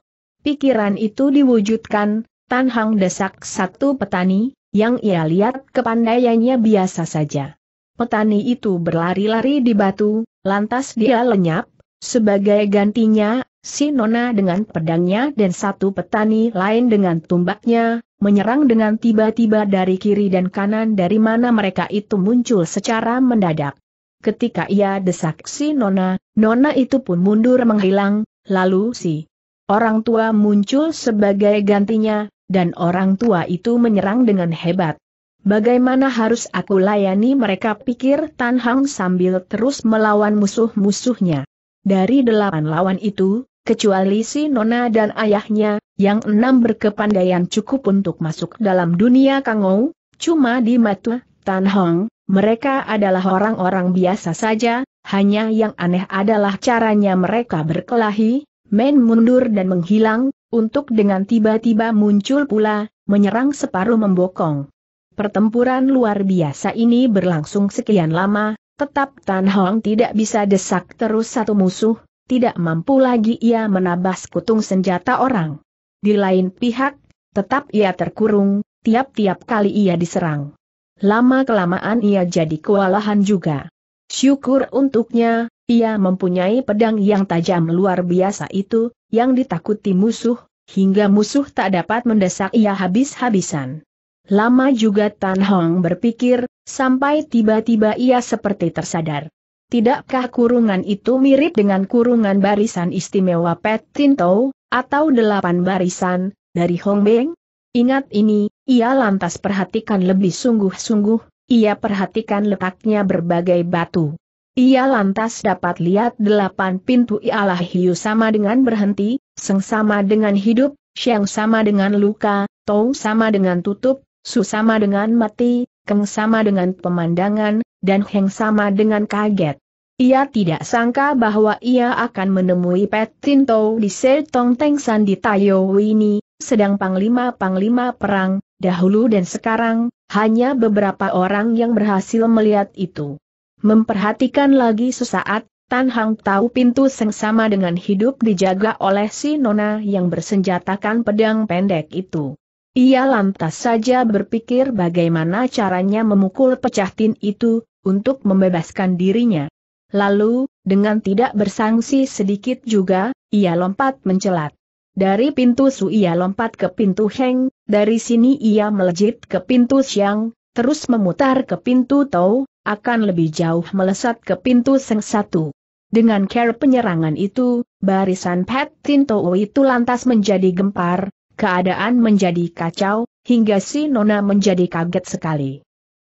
Pikiran itu diwujudkan, Tan desak satu petani, yang ia lihat kepandaiannya biasa saja. Petani itu berlari-lari di batu, lantas dia lenyap, sebagai gantinya, si Nona dengan pedangnya dan satu petani lain dengan tumbaknya, menyerang dengan tiba-tiba dari kiri dan kanan dari mana mereka itu muncul secara mendadak. Ketika ia desak si Nona, Nona itu pun mundur menghilang, lalu si orang tua muncul sebagai gantinya, dan orang tua itu menyerang dengan hebat. Bagaimana harus aku layani mereka pikir Tan Hang sambil terus melawan musuh-musuhnya. Dari delapan lawan itu, kecuali si Nona dan ayahnya, yang enam berkepandaian cukup untuk masuk dalam dunia Kangou, cuma di mata Tan Hang, mereka adalah orang-orang biasa saja, hanya yang aneh adalah caranya mereka berkelahi, main mundur dan menghilang, untuk dengan tiba-tiba muncul pula, menyerang separuh membokong. Pertempuran luar biasa ini berlangsung sekian lama, tetap Tan Hong tidak bisa desak terus satu musuh, tidak mampu lagi ia menabas kutung senjata orang. Di lain pihak, tetap ia terkurung, tiap-tiap kali ia diserang. Lama-kelamaan ia jadi kewalahan juga. Syukur untuknya, ia mempunyai pedang yang tajam luar biasa itu, yang ditakuti musuh, hingga musuh tak dapat mendesak ia habis-habisan. Lama juga Tan Hong berpikir, sampai tiba-tiba ia seperti tersadar. Tidakkah kurungan itu mirip dengan kurungan barisan istimewa Pet Tinto, atau delapan barisan, dari Hong Beng? Ingat ini, ia lantas perhatikan lebih sungguh-sungguh, ia perhatikan letaknya berbagai batu. Ia lantas dapat lihat delapan pintu ialah hiu sama dengan berhenti, seng sama dengan hidup, siang sama dengan luka, tou sama dengan tutup, Su sama dengan mati, Keng sama dengan pemandangan, dan Heng sama dengan kaget. Ia tidak sangka bahwa ia akan menemui Pet Tinto di Setong San di Tayo ini. sedang panglima-panglima perang, dahulu dan sekarang, hanya beberapa orang yang berhasil melihat itu. Memperhatikan lagi sesaat, Tan Hang tahu pintu sama dengan hidup dijaga oleh si Nona yang bersenjatakan pedang pendek itu. Ia lantas saja berpikir bagaimana caranya memukul pecah tin itu, untuk membebaskan dirinya. Lalu, dengan tidak bersangsi sedikit juga, ia lompat mencelat. Dari pintu Su ia lompat ke pintu Heng, dari sini ia melejit ke pintu Siang, terus memutar ke pintu Tou, akan lebih jauh melesat ke pintu Seng Satu. Dengan care penyerangan itu, barisan Pat Tou itu lantas menjadi gempar, Keadaan menjadi kacau, hingga si Nona menjadi kaget sekali.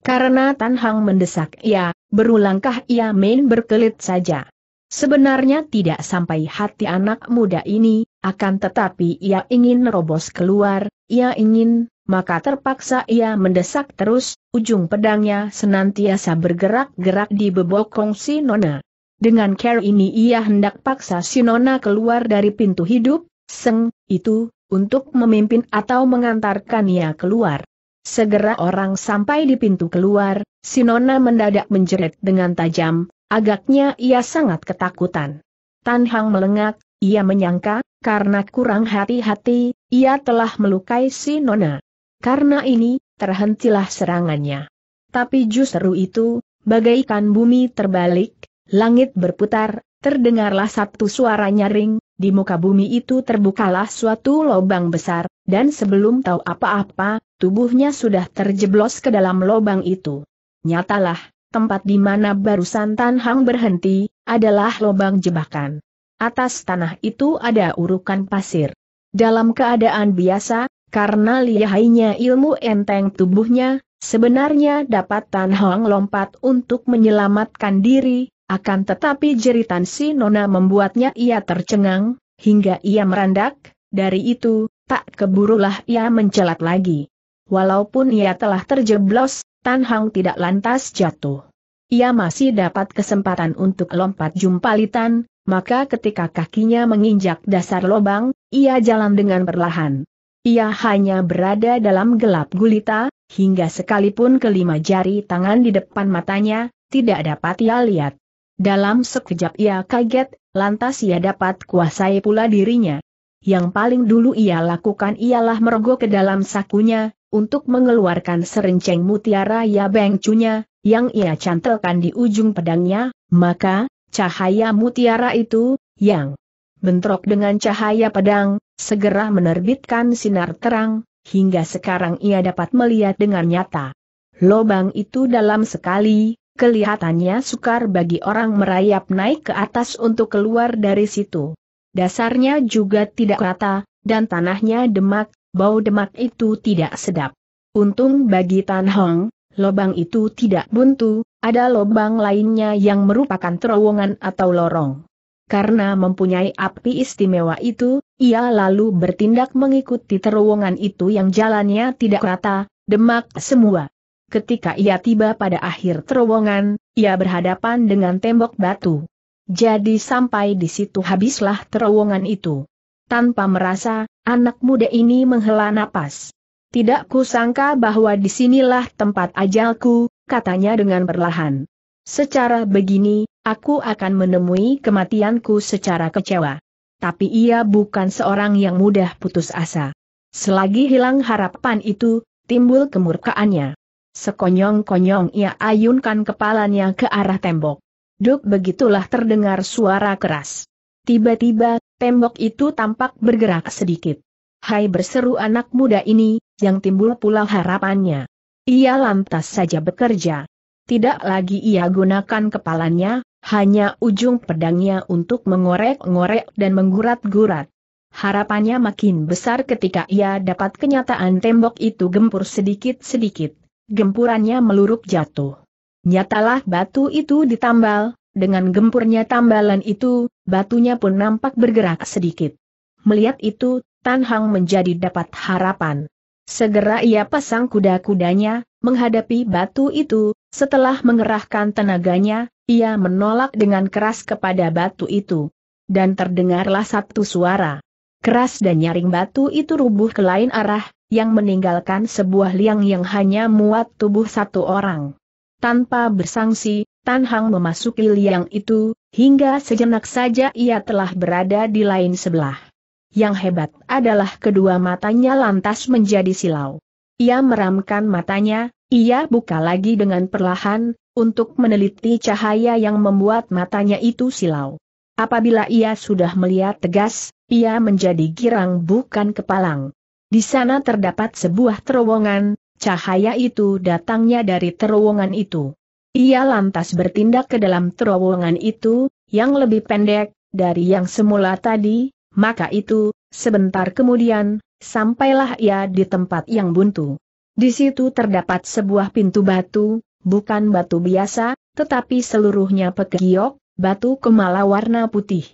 Karena Tan Hang mendesak ia, berulangkah ia main berkelit saja. Sebenarnya tidak sampai hati anak muda ini, akan tetapi ia ingin merobos keluar, ia ingin maka terpaksa ia mendesak terus, ujung pedangnya senantiasa bergerak-gerak di bebokong si Nona. Dengan care ini ia hendak paksa si Nona keluar dari pintu hidup, seng, itu, untuk memimpin atau mengantarkan ia keluar. Segera orang sampai di pintu keluar, si Nona mendadak menjerit dengan tajam, agaknya ia sangat ketakutan. Tan Hang melengak, ia menyangka, karena kurang hati-hati, ia telah melukai si Nona. Karena ini, terhentilah serangannya. Tapi justru itu, bagaikan bumi terbalik, langit berputar, terdengarlah satu suara nyaring, di muka bumi itu terbukalah suatu lubang besar, dan sebelum tahu apa-apa, tubuhnya sudah terjeblos ke dalam lubang itu. Nyatalah, tempat di mana barusan Tan Hang berhenti, adalah lubang jebakan. Atas tanah itu ada urukan pasir. Dalam keadaan biasa, karena lihainya ilmu enteng tubuhnya, sebenarnya dapat Tan Hang lompat untuk menyelamatkan diri, akan tetapi jeritan si Nona membuatnya ia tercengang, hingga ia merandak, dari itu, tak keburulah ia mencelat lagi. Walaupun ia telah terjeblos, Tan Hang tidak lantas jatuh. Ia masih dapat kesempatan untuk lompat jumpalitan, maka ketika kakinya menginjak dasar lobang, ia jalan dengan perlahan. Ia hanya berada dalam gelap gulita, hingga sekalipun kelima jari tangan di depan matanya, tidak dapat ia lihat. Dalam sekejap ia kaget, lantas ia dapat kuasai pula dirinya. Yang paling dulu ia lakukan ialah merogoh ke dalam sakunya, untuk mengeluarkan serenceng mutiara ya bengcunya, yang ia cantelkan di ujung pedangnya, maka, cahaya mutiara itu, yang bentrok dengan cahaya pedang, segera menerbitkan sinar terang, hingga sekarang ia dapat melihat dengan nyata. Lobang itu dalam sekali, Kelihatannya sukar bagi orang merayap naik ke atas untuk keluar dari situ. Dasarnya juga tidak rata, dan tanahnya demak, bau demak itu tidak sedap. Untung bagi Tan Hong, lubang itu tidak buntu, ada lubang lainnya yang merupakan terowongan atau lorong. Karena mempunyai api istimewa itu, ia lalu bertindak mengikuti terowongan itu yang jalannya tidak rata, demak semua. Ketika ia tiba pada akhir terowongan, ia berhadapan dengan tembok batu. Jadi sampai di situ habislah terowongan itu. Tanpa merasa, anak muda ini menghela napas. Tidak kusangka bahwa disinilah tempat ajalku, katanya dengan perlahan. Secara begini, aku akan menemui kematianku secara kecewa. Tapi ia bukan seorang yang mudah putus asa. Selagi hilang harapan itu, timbul kemurkaannya. Sekonyong-konyong ia ayunkan kepalanya ke arah tembok. Duk begitulah terdengar suara keras. Tiba-tiba, tembok itu tampak bergerak sedikit. Hai berseru anak muda ini, yang timbul pula harapannya. Ia lantas saja bekerja. Tidak lagi ia gunakan kepalanya, hanya ujung pedangnya untuk mengorek-ngorek dan menggurat-gurat. Harapannya makin besar ketika ia dapat kenyataan tembok itu gempur sedikit-sedikit gempurannya meluruk jatuh. Nyatalah batu itu ditambal, dengan gempurnya tambalan itu, batunya pun nampak bergerak sedikit. Melihat itu, Tan Hang menjadi dapat harapan. Segera ia pasang kuda-kudanya, menghadapi batu itu, setelah mengerahkan tenaganya, ia menolak dengan keras kepada batu itu. Dan terdengarlah satu suara. Keras dan nyaring batu itu rubuh ke lain arah, yang meninggalkan sebuah liang yang hanya muat tubuh satu orang. Tanpa bersangsi, Tan Hang memasuki liang itu, hingga sejenak saja ia telah berada di lain sebelah. Yang hebat adalah kedua matanya lantas menjadi silau. Ia meramkan matanya, ia buka lagi dengan perlahan, untuk meneliti cahaya yang membuat matanya itu silau. Apabila ia sudah melihat tegas, ia menjadi girang bukan kepalang. Di sana terdapat sebuah terowongan, cahaya itu datangnya dari terowongan itu. Ia lantas bertindak ke dalam terowongan itu, yang lebih pendek, dari yang semula tadi, maka itu, sebentar kemudian, sampailah ia di tempat yang buntu. Di situ terdapat sebuah pintu batu, bukan batu biasa, tetapi seluruhnya pekiok, batu kemala warna putih.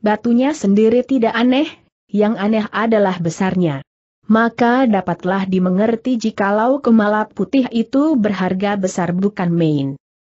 Batunya sendiri tidak aneh, yang aneh adalah besarnya maka dapatlah dimengerti jikalau kemala putih itu berharga besar bukan main.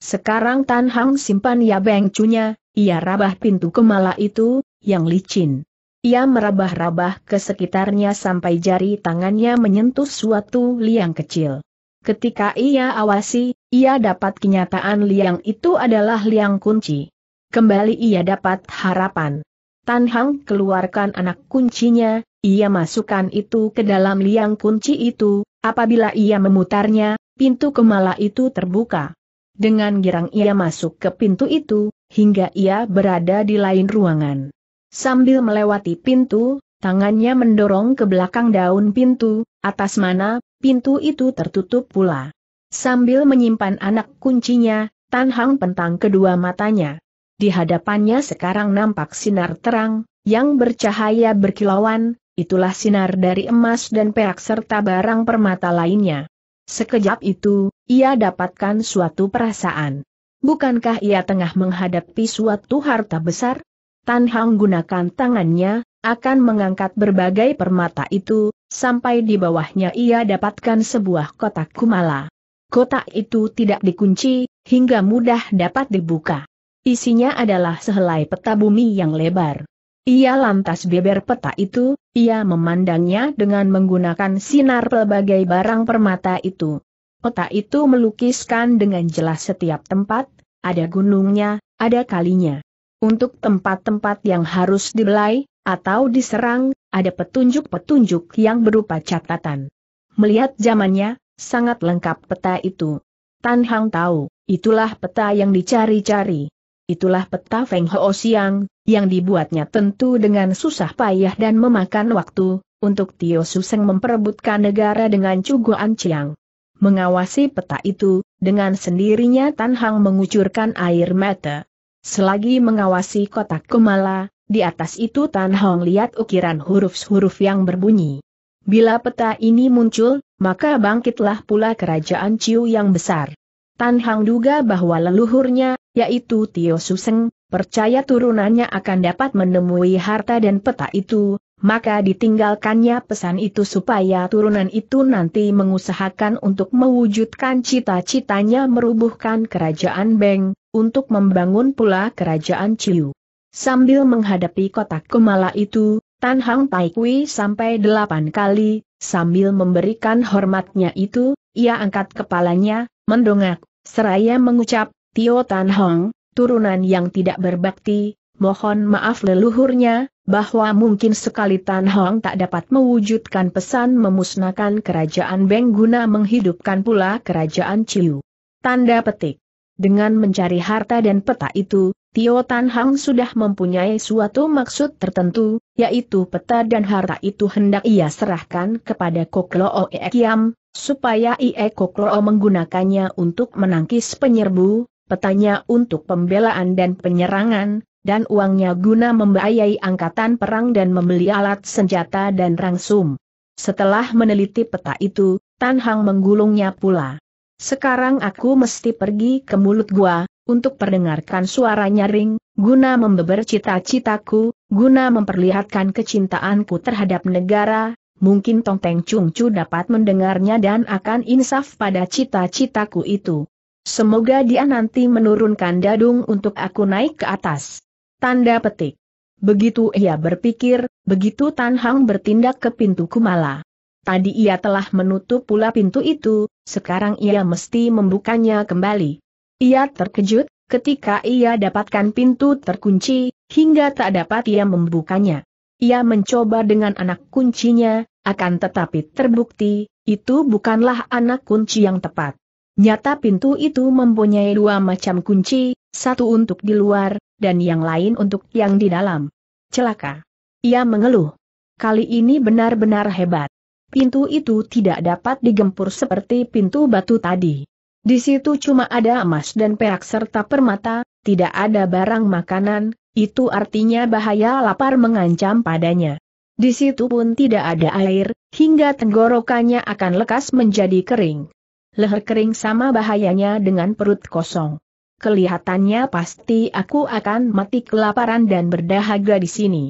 Sekarang Tan Hang simpan ya bengcunya, ia rabah pintu kemala itu, yang licin. Ia merabah-rabah ke sekitarnya sampai jari tangannya menyentuh suatu liang kecil. Ketika ia awasi, ia dapat kenyataan liang itu adalah liang kunci. Kembali ia dapat harapan. Tan Hang keluarkan anak kuncinya, ia masukkan itu ke dalam liang kunci itu, apabila ia memutarnya, pintu kemala itu terbuka. Dengan girang ia masuk ke pintu itu, hingga ia berada di lain ruangan. Sambil melewati pintu, tangannya mendorong ke belakang daun pintu, atas mana, pintu itu tertutup pula. Sambil menyimpan anak kuncinya, Tan Hang pentang kedua matanya. Di hadapannya sekarang nampak sinar terang, yang bercahaya berkilauan, itulah sinar dari emas dan perak serta barang permata lainnya. Sekejap itu, ia dapatkan suatu perasaan. Bukankah ia tengah menghadapi suatu harta besar? Tan Hang gunakan tangannya, akan mengangkat berbagai permata itu, sampai di bawahnya ia dapatkan sebuah kotak kumala. Kotak itu tidak dikunci, hingga mudah dapat dibuka. Isinya adalah sehelai peta bumi yang lebar. Ia lantas beber peta itu, ia memandangnya dengan menggunakan sinar pelbagai barang permata itu. Peta itu melukiskan dengan jelas setiap tempat, ada gunungnya, ada kalinya. Untuk tempat-tempat yang harus dibelai, atau diserang, ada petunjuk-petunjuk yang berupa catatan. Melihat zamannya, sangat lengkap peta itu. Tan Hang tahu, itulah peta yang dicari-cari itulah peta Feng Ho Siang, yang dibuatnya tentu dengan susah payah dan memakan waktu, untuk Tio Suseng memperebutkan negara dengan Cuguan Chiang. Mengawasi peta itu, dengan sendirinya Tan Hang mengucurkan air mata. Selagi mengawasi kotak Kumala, di atas itu Tan Hang lihat ukiran huruf-huruf yang berbunyi. Bila peta ini muncul, maka bangkitlah pula kerajaan Ciu yang besar. Tan Hang duga bahwa leluhurnya yaitu Tio Suseng, percaya turunannya akan dapat menemui harta dan peta itu, maka ditinggalkannya pesan itu supaya turunan itu nanti mengusahakan untuk mewujudkan cita-citanya merubuhkan kerajaan Beng, untuk membangun pula kerajaan Ciu. Sambil menghadapi kotak kemala itu, Tan Hang Tai Kui sampai delapan kali, sambil memberikan hormatnya itu, ia angkat kepalanya, mendongak, seraya mengucap, Tio Tan Hong, turunan yang tidak berbakti, mohon maaf leluhurnya, bahwa mungkin sekali Tan Hong tak dapat mewujudkan pesan memusnahkan kerajaan Beng guna menghidupkan pula kerajaan Ciu. Tanda petik. Dengan mencari harta dan peta itu, Tio Tan Hong sudah mempunyai suatu maksud tertentu, yaitu peta dan harta itu hendak ia serahkan kepada Koklo Oe Kiam, supaya Ie Koklo menggunakannya untuk menangkis penyerbu, petanya untuk pembelaan dan penyerangan, dan uangnya guna membayai angkatan perang dan membeli alat senjata dan rangsum. Setelah meneliti peta itu, Tan Hang menggulungnya pula. Sekarang aku mesti pergi ke mulut gua, untuk perdengarkan suara nyaring, guna membeber cita-citaku, guna memperlihatkan kecintaanku terhadap negara, mungkin Tong Teng Chung Chu dapat mendengarnya dan akan insaf pada cita-citaku itu. Semoga dia nanti menurunkan dadung untuk aku naik ke atas. Tanda petik. Begitu ia berpikir, begitu Tan Hang bertindak ke pintu Kumala. Tadi ia telah menutup pula pintu itu, sekarang ia mesti membukanya kembali. Ia terkejut, ketika ia dapatkan pintu terkunci, hingga tak dapat ia membukanya. Ia mencoba dengan anak kuncinya, akan tetapi terbukti, itu bukanlah anak kunci yang tepat. Nyata pintu itu mempunyai dua macam kunci, satu untuk di luar, dan yang lain untuk yang di dalam. Celaka. Ia mengeluh. Kali ini benar-benar hebat. Pintu itu tidak dapat digempur seperti pintu batu tadi. Di situ cuma ada emas dan perak serta permata, tidak ada barang makanan, itu artinya bahaya lapar mengancam padanya. Di situ pun tidak ada air, hingga tenggorokannya akan lekas menjadi kering leher kering sama bahayanya dengan perut kosong. Kelihatannya pasti aku akan mati kelaparan dan berdahaga di sini.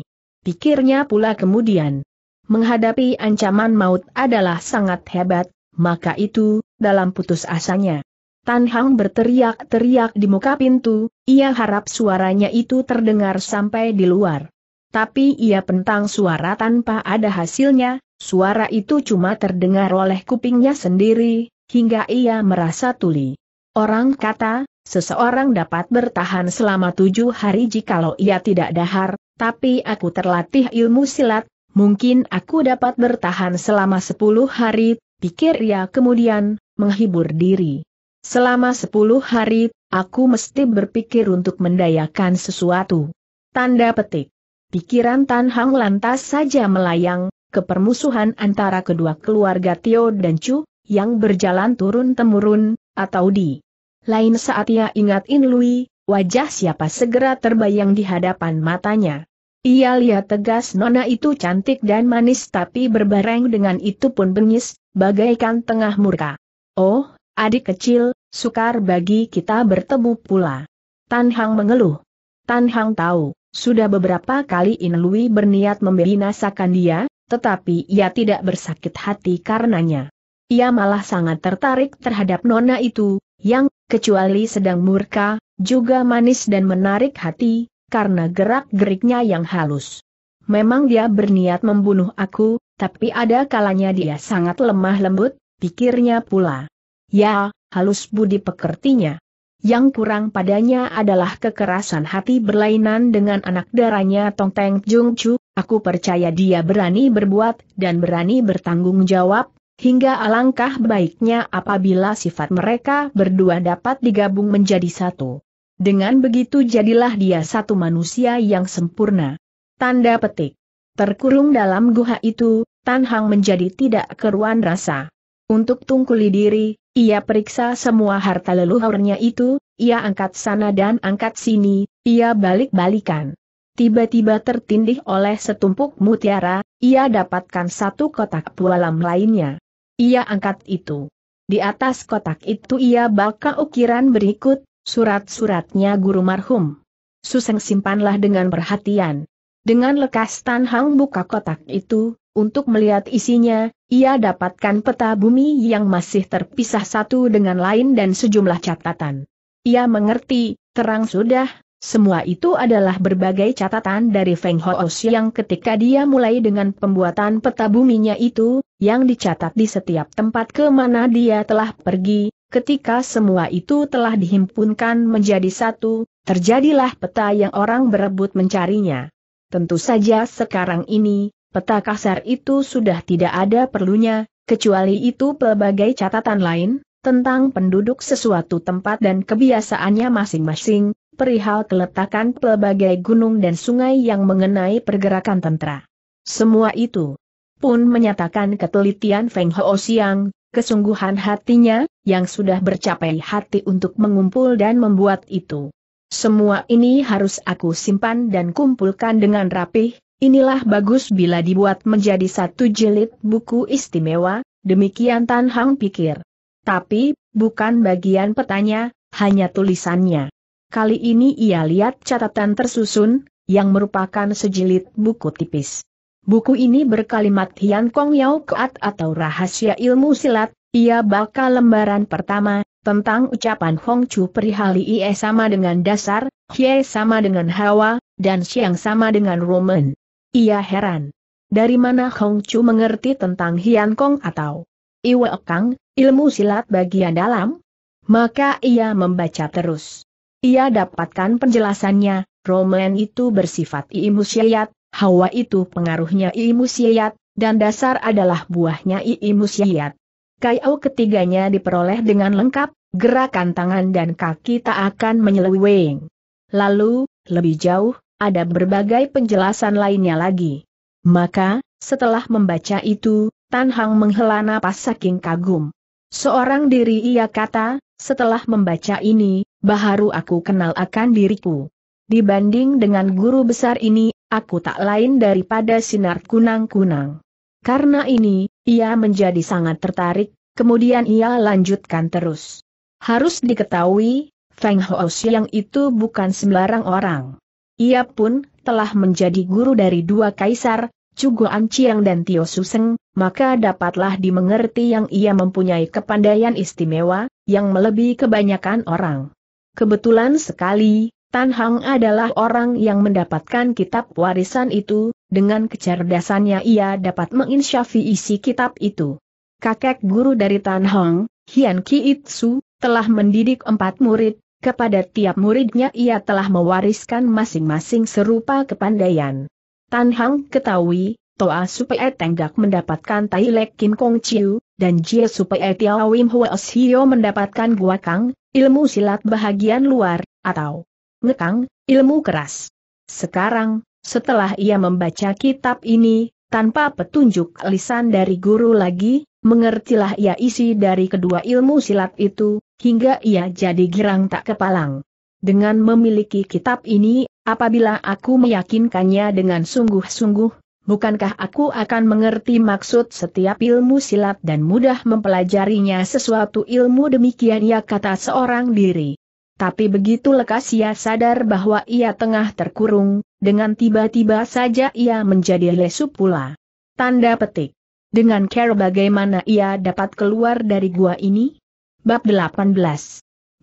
Pikirnya pula kemudian. Menghadapi ancaman maut adalah sangat hebat, maka itu, dalam putus asanya. Tan Hang berteriak-teriak di muka pintu, ia harap suaranya itu terdengar sampai di luar. Tapi ia pentang suara tanpa ada hasilnya, suara itu cuma terdengar oleh kupingnya sendiri, hingga ia merasa tuli. Orang kata, seseorang dapat bertahan selama tujuh hari jikalau ia tidak dahar, tapi aku terlatih ilmu silat, mungkin aku dapat bertahan selama sepuluh hari, pikir ia kemudian, menghibur diri. Selama sepuluh hari, aku mesti berpikir untuk mendayakan sesuatu. Tanda petik. Pikiran Tan Hang lantas saja melayang, ke permusuhan antara kedua keluarga Tio dan Chu, yang berjalan turun-temurun, atau di lain saat ia ingat In Lui, wajah siapa segera terbayang di hadapan matanya. Ia lihat tegas nona itu cantik dan manis tapi berbareng dengan itu pun bengis, bagaikan tengah murka. Oh, adik kecil, sukar bagi kita bertemu pula. Tan Hang mengeluh. Tan Hang tahu, sudah beberapa kali In Lui berniat membinasakan dia, tetapi ia tidak bersakit hati karenanya. Ia malah sangat tertarik terhadap nona itu, yang, kecuali sedang murka, juga manis dan menarik hati, karena gerak-geriknya yang halus. Memang dia berniat membunuh aku, tapi ada kalanya dia sangat lemah lembut, pikirnya pula. Ya, halus budi pekertinya. Yang kurang padanya adalah kekerasan hati berlainan dengan anak darahnya Tong Teng Jung Chu, aku percaya dia berani berbuat dan berani bertanggung jawab, Hingga alangkah baiknya apabila sifat mereka berdua dapat digabung menjadi satu. Dengan begitu jadilah dia satu manusia yang sempurna. Tanda petik. Terkurung dalam guha itu, Tan Hang menjadi tidak keruan rasa. Untuk tungkuli diri, ia periksa semua harta leluhurnya itu, ia angkat sana dan angkat sini, ia balik-balikan. Tiba-tiba tertindih oleh setumpuk mutiara, ia dapatkan satu kotak pualam lainnya. Ia angkat itu. Di atas kotak itu ia baca ukiran berikut, surat-suratnya guru marhum. Suseng simpanlah dengan perhatian. Dengan lekas Tan Hang buka kotak itu, untuk melihat isinya, ia dapatkan peta bumi yang masih terpisah satu dengan lain dan sejumlah catatan. Ia mengerti, terang sudah, semua itu adalah berbagai catatan dari Feng Hoos yang ketika dia mulai dengan pembuatan peta buminya itu, yang dicatat di setiap tempat ke mana dia telah pergi, ketika semua itu telah dihimpunkan menjadi satu, terjadilah peta yang orang berebut mencarinya. Tentu saja sekarang ini, peta kasar itu sudah tidak ada perlunya, kecuali itu pelbagai catatan lain, tentang penduduk sesuatu tempat dan kebiasaannya masing-masing, perihal keletakan pelbagai gunung dan sungai yang mengenai pergerakan tentara. Semua itu pun menyatakan ketelitian Feng Ho Siang, kesungguhan hatinya, yang sudah bercapai hati untuk mengumpul dan membuat itu. Semua ini harus aku simpan dan kumpulkan dengan rapih, inilah bagus bila dibuat menjadi satu jilid buku istimewa, demikian Tan Hang pikir. Tapi, bukan bagian petanya, hanya tulisannya. Kali ini ia lihat catatan tersusun, yang merupakan sejilid buku tipis. Buku ini berkalimat Hian Kong Yao Keat atau Rahasia Ilmu Silat, ia bakal lembaran pertama, tentang ucapan Hong Chu perihal Ie sama dengan dasar, Hie sama dengan Hawa, dan Xiang sama dengan Roman. Ia heran. Dari mana Hong Chu mengerti tentang Hian Kong atau Iwe Kang, ilmu silat bagian dalam? Maka ia membaca terus. Ia dapatkan penjelasannya, Roman itu bersifat ilmu imusyayat, hawa itu pengaruhnya ilmu siat, dan dasar adalah buahnya ilmu siat. Kaiau ketiganya diperoleh dengan lengkap, gerakan tangan dan kaki tak akan menyeleweng. Lalu, lebih jauh, ada berbagai penjelasan lainnya lagi. Maka, setelah membaca itu, Tan Hang menghela napas saking kagum. Seorang diri ia kata, setelah membaca ini, baharu aku kenal akan diriku. Dibanding dengan guru besar ini, aku tak lain daripada sinar kunang-kunang. Karena ini, ia menjadi sangat tertarik, kemudian ia lanjutkan terus. Harus diketahui, Feng Xiang itu bukan sembarang orang. Ia pun telah menjadi guru dari dua kaisar, Cugo Chiang dan Tio Suseng, maka dapatlah dimengerti yang ia mempunyai kepandaian istimewa, yang melebihi kebanyakan orang. Kebetulan sekali, Tan Hang adalah orang yang mendapatkan kitab warisan itu, dengan kecerdasannya ia dapat menginsyafi isi kitab itu. Kakek guru dari Tan Hang, Hian Ki Itsu, telah mendidik empat murid, kepada tiap muridnya ia telah mewariskan masing-masing serupa kepandaian. Tan Hang ketahui, Toa Supee Tenggak mendapatkan Tai Lek Kim Kong Chiu, dan Jie Supee Tiawim Hua Hweo Sio mendapatkan Gua Kang, ilmu silat bahagian luar, atau ngekang, ilmu keras. Sekarang, setelah ia membaca kitab ini, tanpa petunjuk lisan dari guru lagi, mengertilah ia isi dari kedua ilmu silat itu, hingga ia jadi girang tak kepalang. Dengan memiliki kitab ini, apabila aku meyakinkannya dengan sungguh-sungguh, bukankah aku akan mengerti maksud setiap ilmu silat dan mudah mempelajarinya sesuatu ilmu demikian ya kata seorang diri. Tapi begitu lekas ia sadar bahwa ia tengah terkurung, dengan tiba-tiba saja ia menjadi lesu pula. Tanda petik. Dengan care bagaimana ia dapat keluar dari gua ini? Bab 18.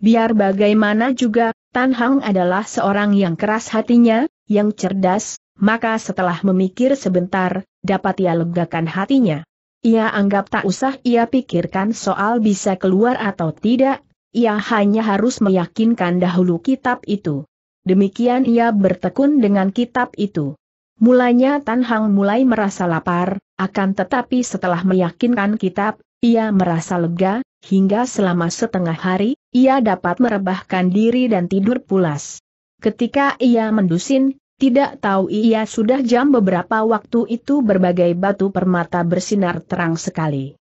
Biar bagaimana juga, Tan Hang adalah seorang yang keras hatinya, yang cerdas, maka setelah memikir sebentar, dapat ia legakan hatinya. Ia anggap tak usah ia pikirkan soal bisa keluar atau tidak, ia hanya harus meyakinkan dahulu kitab itu. Demikian ia bertekun dengan kitab itu. Mulanya Tan Hang mulai merasa lapar, akan tetapi setelah meyakinkan kitab, ia merasa lega, hingga selama setengah hari, ia dapat merebahkan diri dan tidur pulas. Ketika ia mendusin, tidak tahu ia sudah jam beberapa waktu itu berbagai batu permata bersinar terang sekali.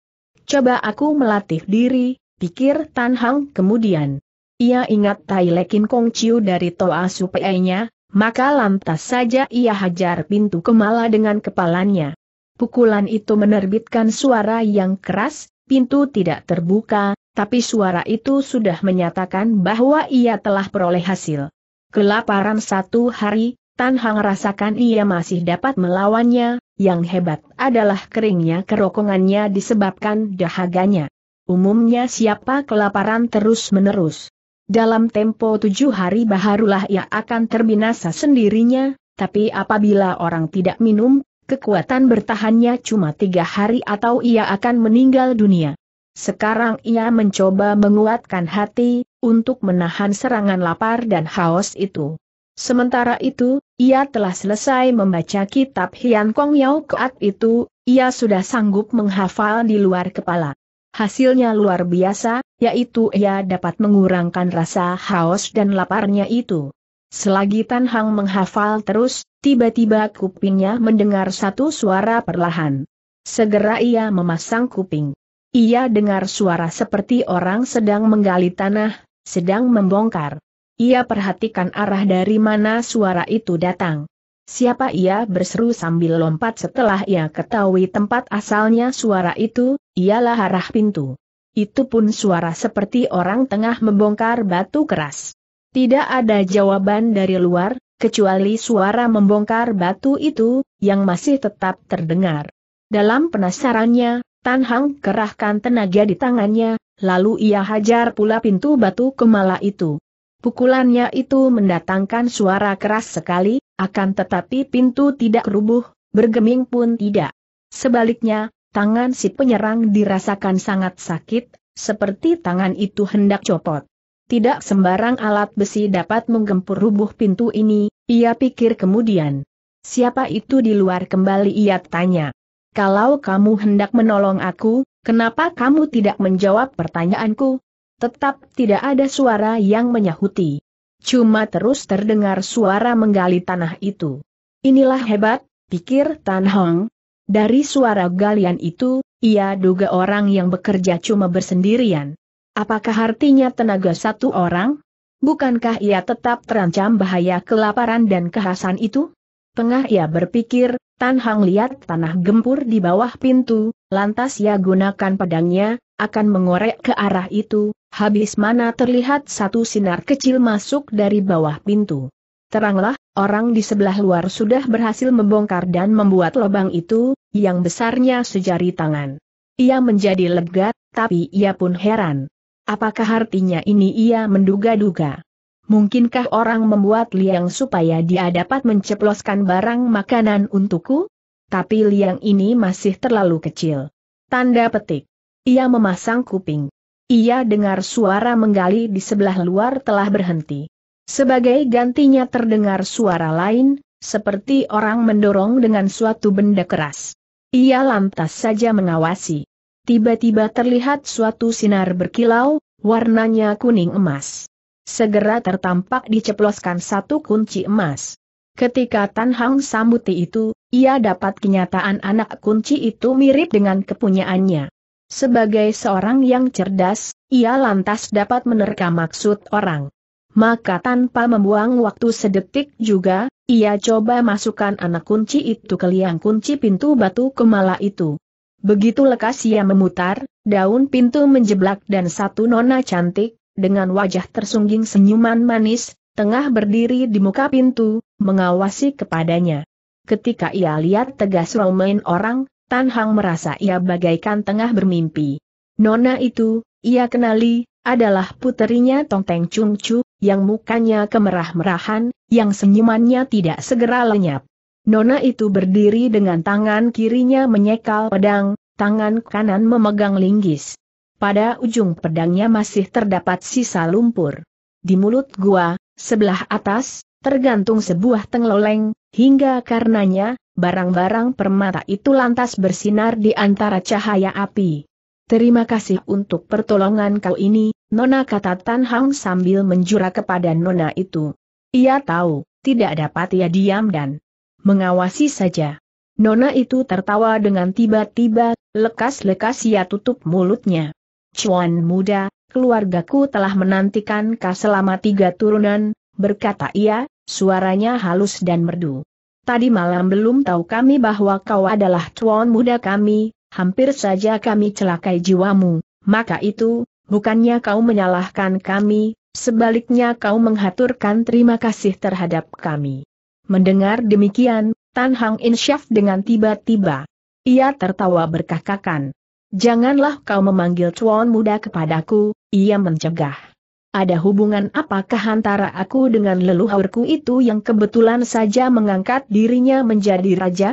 Coba aku melatih diri, pikir Tan Hang kemudian. Ia ingat Tai Lekin Kong Chiu dari Toa supai-nya, maka lantas saja ia hajar pintu kemala dengan kepalanya. Pukulan itu menerbitkan suara yang keras, pintu tidak terbuka, tapi suara itu sudah menyatakan bahwa ia telah peroleh hasil. Kelaparan satu hari, Tan Hang rasakan ia masih dapat melawannya, yang hebat adalah keringnya kerokongannya disebabkan dahaganya. Umumnya siapa kelaparan terus-menerus. Dalam tempo tujuh hari baharulah ia akan terbinasa sendirinya, tapi apabila orang tidak minum, kekuatan bertahannya cuma tiga hari atau ia akan meninggal dunia. Sekarang ia mencoba menguatkan hati, untuk menahan serangan lapar dan haus itu. Sementara itu, ia telah selesai membaca kitab Hian Kong Yao Keat itu, ia sudah sanggup menghafal di luar kepala. Hasilnya luar biasa, yaitu ia dapat mengurangkan rasa haus dan laparnya itu. Selagi Tan Hang menghafal terus, tiba-tiba kupingnya mendengar satu suara perlahan. Segera ia memasang kuping. Ia dengar suara seperti orang sedang menggali tanah, sedang membongkar. Ia perhatikan arah dari mana suara itu datang. Siapa ia berseru sambil lompat setelah ia ketahui tempat asalnya suara itu, ialah arah pintu. Itu pun suara seperti orang tengah membongkar batu keras. Tidak ada jawaban dari luar, kecuali suara membongkar batu itu, yang masih tetap terdengar. Dalam penasarannya, Tan Hang kerahkan tenaga di tangannya, lalu ia hajar pula pintu batu kemala itu. Pukulannya itu mendatangkan suara keras sekali, akan tetapi pintu tidak rubuh, bergeming pun tidak. Sebaliknya, tangan si penyerang dirasakan sangat sakit, seperti tangan itu hendak copot. Tidak sembarang alat besi dapat menggempur rubuh pintu ini, ia pikir kemudian. Siapa itu di luar kembali ia tanya. Kalau kamu hendak menolong aku, kenapa kamu tidak menjawab pertanyaanku? tetap tidak ada suara yang menyahuti. Cuma terus terdengar suara menggali tanah itu. Inilah hebat, pikir Tan Hong. Dari suara galian itu, ia duga orang yang bekerja cuma bersendirian. Apakah artinya tenaga satu orang? Bukankah ia tetap terancam bahaya kelaparan dan kehasan itu? Tengah ia berpikir, Tan Hong lihat tanah gempur di bawah pintu, lantas ia gunakan pedangnya, akan mengorek ke arah itu, habis mana terlihat satu sinar kecil masuk dari bawah pintu. Teranglah, orang di sebelah luar sudah berhasil membongkar dan membuat lubang itu, yang besarnya sejari tangan. Ia menjadi lega, tapi ia pun heran. Apakah artinya ini ia menduga-duga? Mungkinkah orang membuat liang supaya dia dapat menceploskan barang makanan untukku? Tapi liang ini masih terlalu kecil. Tanda petik. Ia memasang kuping. Ia dengar suara menggali di sebelah luar telah berhenti. Sebagai gantinya terdengar suara lain, seperti orang mendorong dengan suatu benda keras. Ia lantas saja mengawasi. Tiba-tiba terlihat suatu sinar berkilau, warnanya kuning emas. Segera tertampak diceploskan satu kunci emas. Ketika Tan Hang sambuti itu, ia dapat kenyataan anak kunci itu mirip dengan kepunyaannya. Sebagai seorang yang cerdas, ia lantas dapat menerka maksud orang. Maka tanpa membuang waktu sedetik juga, ia coba masukkan anak kunci itu ke liang kunci pintu batu kemala itu. Begitu lekas ia memutar, daun pintu menjeblak dan satu nona cantik, dengan wajah tersungging senyuman manis, tengah berdiri di muka pintu, mengawasi kepadanya. Ketika ia lihat tegas Romain orang, Tan Hang merasa ia bagaikan tengah bermimpi. Nona itu, ia kenali, adalah puterinya Tong Teng Chung Chu, yang mukanya kemerah-merahan, yang senyumannya tidak segera lenyap. Nona itu berdiri dengan tangan kirinya menyekal pedang, tangan kanan memegang linggis. Pada ujung pedangnya masih terdapat sisa lumpur. Di mulut gua, sebelah atas, tergantung sebuah tengloleng, hingga karenanya, barang-barang permata itu lantas bersinar di antara cahaya api. Terima kasih untuk pertolongan kau ini, Nona kata Tan Hang sambil menjura kepada Nona itu. Ia tahu, tidak dapat ia diam dan mengawasi saja. Nona itu tertawa dengan tiba-tiba, lekas-lekas ia tutup mulutnya. Cuan muda, keluargaku telah menantikan kau selama tiga turunan, berkata ia, suaranya halus dan merdu. Tadi malam belum tahu kami bahwa kau adalah tuan muda kami, hampir saja kami celakai jiwamu. Maka itu, bukannya kau menyalahkan kami, sebaliknya kau menghaturkan terima kasih terhadap kami. Mendengar demikian, Tan Hang Insyaf dengan tiba-tiba. Ia tertawa berkakakan. Janganlah kau memanggil tuan muda kepadaku, ia mencegah. Ada hubungan apakah antara aku dengan leluhurku itu yang kebetulan saja mengangkat dirinya menjadi raja?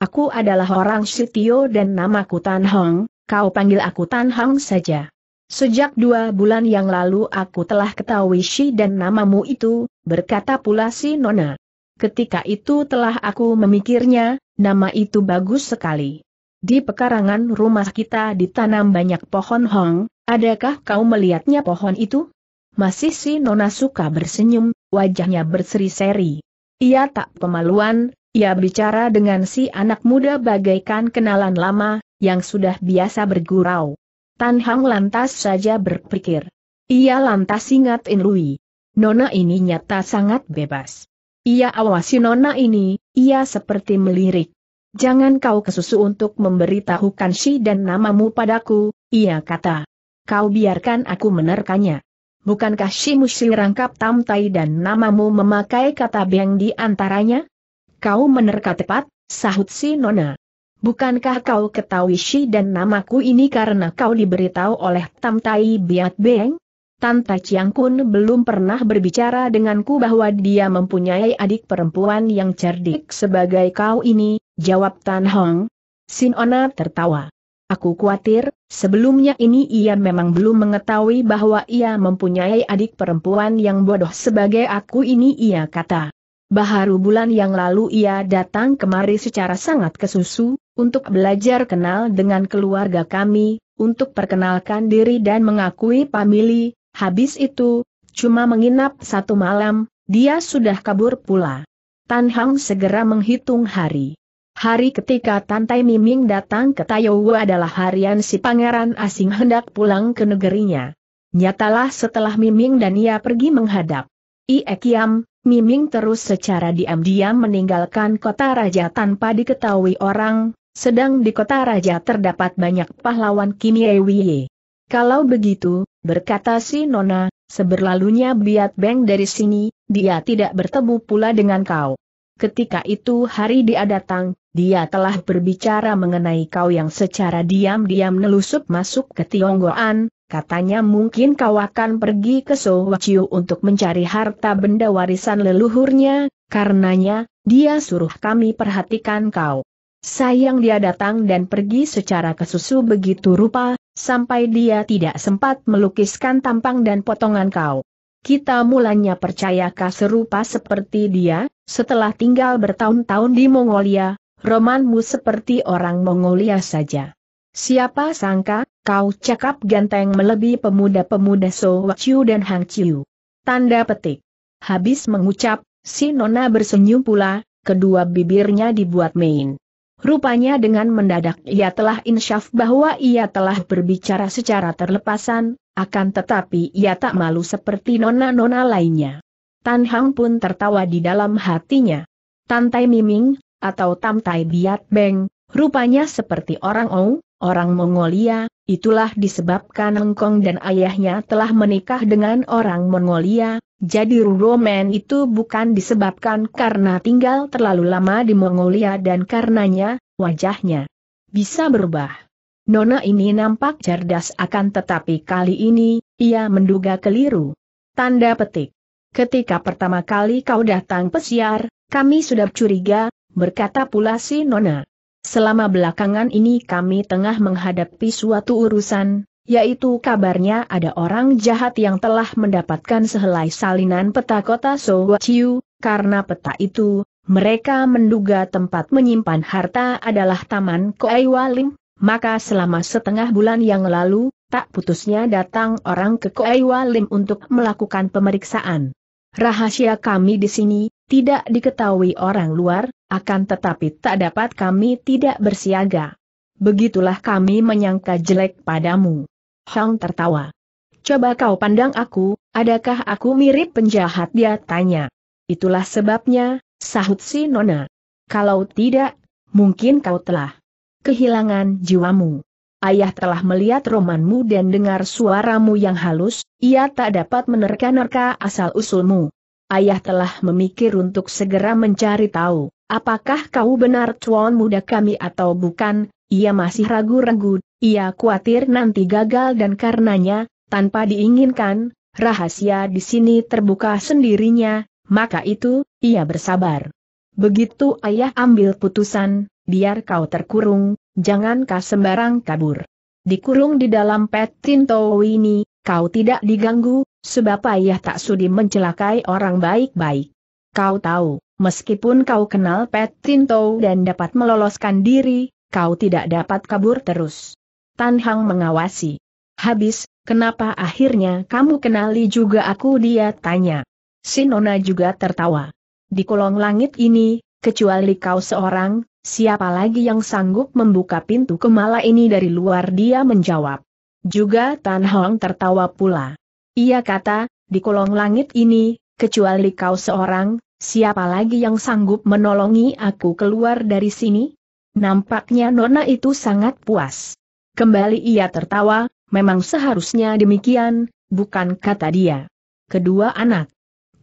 Aku adalah orang Sitio dan namaku Tan Hong, kau panggil aku Tan Hong saja. Sejak dua bulan yang lalu aku telah ketahui si dan namamu itu, berkata pula si Nona. Ketika itu telah aku memikirnya, nama itu bagus sekali. Di pekarangan rumah kita ditanam banyak pohon hong, adakah kau melihatnya pohon itu? Masih si Nona suka bersenyum, wajahnya berseri-seri. Ia tak pemaluan, ia bicara dengan si anak muda bagaikan kenalan lama, yang sudah biasa bergurau. Tan Hang lantas saja berpikir. Ia lantas ingat In Lui. Nona ini nyata sangat bebas. Ia awasi Nona ini, ia seperti melirik. Jangan kau kesusu untuk memberitahukan si dan namamu padaku, ia kata. Kau biarkan aku menerkanya bukankah si musil rangkap Tamtai dan namamu memakai kata Beng di antaranya? Kau menerka tepat, sahut si Nona. Bukankah kau ketahui Shi dan namaku ini karena kau diberitahu oleh Tamtai Biat Beng? Tante Chiang Kun belum pernah berbicara denganku bahwa dia mempunyai adik perempuan yang cerdik sebagai kau ini, jawab Tan Hong. Sinona tertawa. Aku khawatir, sebelumnya ini ia memang belum mengetahui bahwa ia mempunyai adik perempuan yang bodoh sebagai aku ini ia kata. Baharu bulan yang lalu ia datang kemari secara sangat kesusu, untuk belajar kenal dengan keluarga kami, untuk perkenalkan diri dan mengakui pamili. habis itu, cuma menginap satu malam, dia sudah kabur pula. Tan Hang segera menghitung hari. Hari ketika Tantai Miming datang ke Tayowo adalah harian si pangeran asing hendak pulang ke negerinya. Nyatalah setelah Miming dan ia pergi menghadap. Iekiam, Miming terus secara diam-diam meninggalkan kota raja tanpa diketahui orang, sedang di kota raja terdapat banyak pahlawan Kimiewiye. Kalau begitu, berkata si Nona, seberlalunya Biat Beng dari sini, dia tidak bertemu pula dengan kau. Ketika itu hari dia datang, dia telah berbicara mengenai kau yang secara diam-diam nelusup masuk ke Tionggoan, katanya mungkin kau akan pergi ke Sowachiu untuk mencari harta benda warisan leluhurnya, karenanya, dia suruh kami perhatikan kau. Sayang dia datang dan pergi secara kesusu begitu rupa, sampai dia tidak sempat melukiskan tampang dan potongan kau. Kita mulanya percaya serupa seperti dia, setelah tinggal bertahun-tahun di Mongolia, romanmu seperti orang Mongolia saja. Siapa sangka, kau cakap ganteng melebihi pemuda-pemuda Chiu dan Hang Chiu. Tanda petik. Habis mengucap, si Nona bersenyum pula, kedua bibirnya dibuat main. Rupanya dengan mendadak ia telah insyaf bahwa ia telah berbicara secara terlepasan, akan tetapi ia tak malu seperti nona-nona lainnya. Tan Hang pun tertawa di dalam hatinya. Tantai Miming, atau Tamtai Biat Beng, rupanya seperti orang Ong, orang Mongolia, itulah disebabkan Engkong dan ayahnya telah menikah dengan orang Mongolia, jadi Ruromen itu bukan disebabkan karena tinggal terlalu lama di Mongolia dan karenanya, wajahnya bisa berubah. Nona ini nampak cerdas akan tetapi kali ini, ia menduga keliru. Tanda petik. Ketika pertama kali kau datang pesiar, kami sudah curiga, berkata pula si Nona. Selama belakangan ini kami tengah menghadapi suatu urusan, yaitu kabarnya ada orang jahat yang telah mendapatkan sehelai salinan peta kota Sowachiu, karena peta itu, mereka menduga tempat menyimpan harta adalah Taman Koei maka selama setengah bulan yang lalu, tak putusnya datang orang ke Koei untuk melakukan pemeriksaan. Rahasia kami di sini, tidak diketahui orang luar, akan tetapi tak dapat kami tidak bersiaga. Begitulah kami menyangka jelek padamu. Hang tertawa. Coba kau pandang aku, adakah aku mirip penjahat dia tanya. Itulah sebabnya, sahut si Nona. Kalau tidak, mungkin kau telah kehilangan jiwamu. Ayah telah melihat romanmu dan dengar suaramu yang halus, ia tak dapat menerka-nerka asal-usulmu ayah telah memikir untuk segera mencari tahu, apakah kau benar cuan muda kami atau bukan, ia masih ragu-ragu, ia khawatir nanti gagal dan karenanya, tanpa diinginkan, rahasia di sini terbuka sendirinya, maka itu, ia bersabar. Begitu ayah ambil putusan, biar kau terkurung, jangan kau sembarang kabur. Dikurung di dalam pet Tinto ini, kau tidak diganggu, Sebab ayah tak sudi mencelakai orang baik-baik. Kau tahu, meskipun kau kenal Pet Tinto dan dapat meloloskan diri, kau tidak dapat kabur terus. Tan Hang mengawasi. Habis, kenapa akhirnya kamu kenali juga aku dia tanya. Sinona juga tertawa. Di kolong langit ini, kecuali kau seorang, siapa lagi yang sanggup membuka pintu kemala ini dari luar dia menjawab. Juga Tan Hong tertawa pula. Ia kata, di kolong langit ini, kecuali kau seorang, siapa lagi yang sanggup menolongi aku keluar dari sini? Nampaknya Nona itu sangat puas. Kembali ia tertawa, memang seharusnya demikian, bukan kata dia. Kedua anak.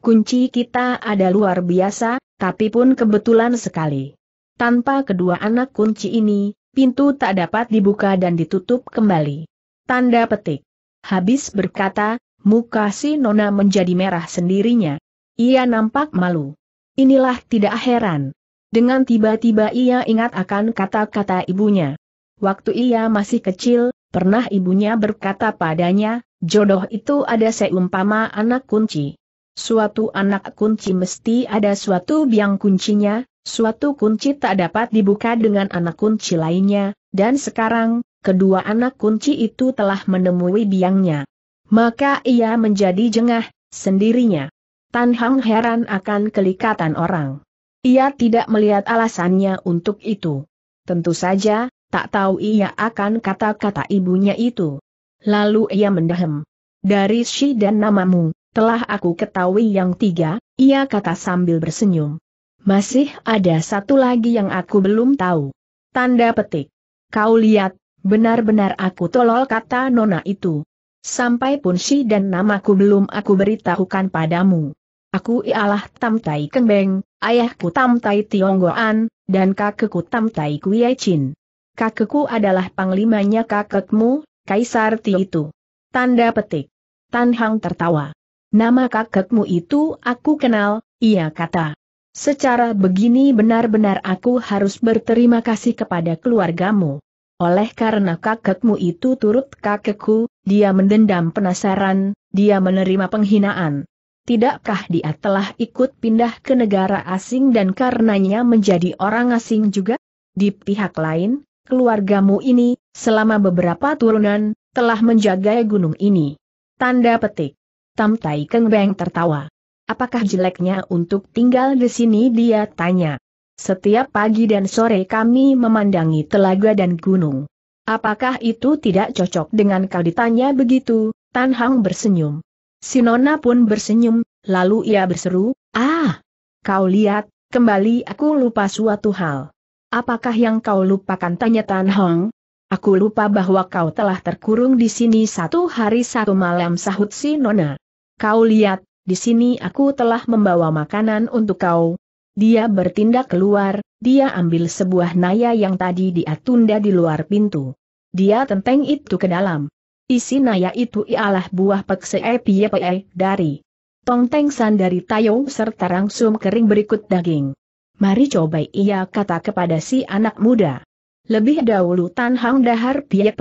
Kunci kita ada luar biasa, tapi pun kebetulan sekali. Tanpa kedua anak kunci ini, pintu tak dapat dibuka dan ditutup kembali. Tanda petik. Habis berkata, muka si Nona menjadi merah sendirinya. Ia nampak malu. Inilah tidak heran. Dengan tiba-tiba ia ingat akan kata-kata ibunya. Waktu ia masih kecil, pernah ibunya berkata padanya, jodoh itu ada seumpama anak kunci. Suatu anak kunci mesti ada suatu biang kuncinya, suatu kunci tak dapat dibuka dengan anak kunci lainnya, dan sekarang, kedua anak kunci itu telah menemui biangnya. Maka ia menjadi jengah, sendirinya. Tan Hang heran akan kelikatan orang. Ia tidak melihat alasannya untuk itu. Tentu saja, tak tahu ia akan kata-kata ibunya itu. Lalu ia mendahem. Dari si dan namamu, telah aku ketahui yang tiga, ia kata sambil bersenyum. Masih ada satu lagi yang aku belum tahu. Tanda petik. Kau lihat, benar-benar aku tolol kata nona itu. Sampai pun si dan namaku belum aku beritahukan padamu. Aku ialah Tam Tai Kengbeng, ayahku Tam Tai Tionggoan, dan kakekku Tam Tai Kuei Chin. Kakekku adalah panglimanya kakekmu, Kaisar Ti itu. Tanda petik. Tan Hang tertawa. Nama kakekmu itu aku kenal, ia kata. Secara begini benar-benar aku harus berterima kasih kepada keluargamu. Oleh karena kakekmu itu turut kakekku, dia mendendam penasaran, dia menerima penghinaan. Tidakkah dia telah ikut pindah ke negara asing dan karenanya menjadi orang asing juga? Di pihak lain, keluargamu ini, selama beberapa turunan, telah menjaga gunung ini. Tanda petik. Tam Tai Keng Beng tertawa. Apakah jeleknya untuk tinggal di sini dia tanya. Setiap pagi dan sore kami memandangi telaga dan gunung. Apakah itu tidak cocok dengan kau ditanya begitu? Tan Hang bersenyum. Sinona pun bersenyum, lalu ia berseru, Ah! Kau lihat, kembali aku lupa suatu hal. Apakah yang kau lupakan tanya Tan Hong? Aku lupa bahwa kau telah terkurung di sini satu hari satu malam sahut Sinona. Kau lihat, di sini aku telah membawa makanan untuk kau, dia bertindak keluar, dia ambil sebuah naya yang tadi dia tunda di luar pintu. Dia tenteng itu ke dalam. Isi naya itu ialah buah pekse pie dari tongtengsan san dari tayung serta rangsum kering berikut daging. Mari coba ia kata kepada si anak muda. Lebih dahulu Tan Hang dahar pie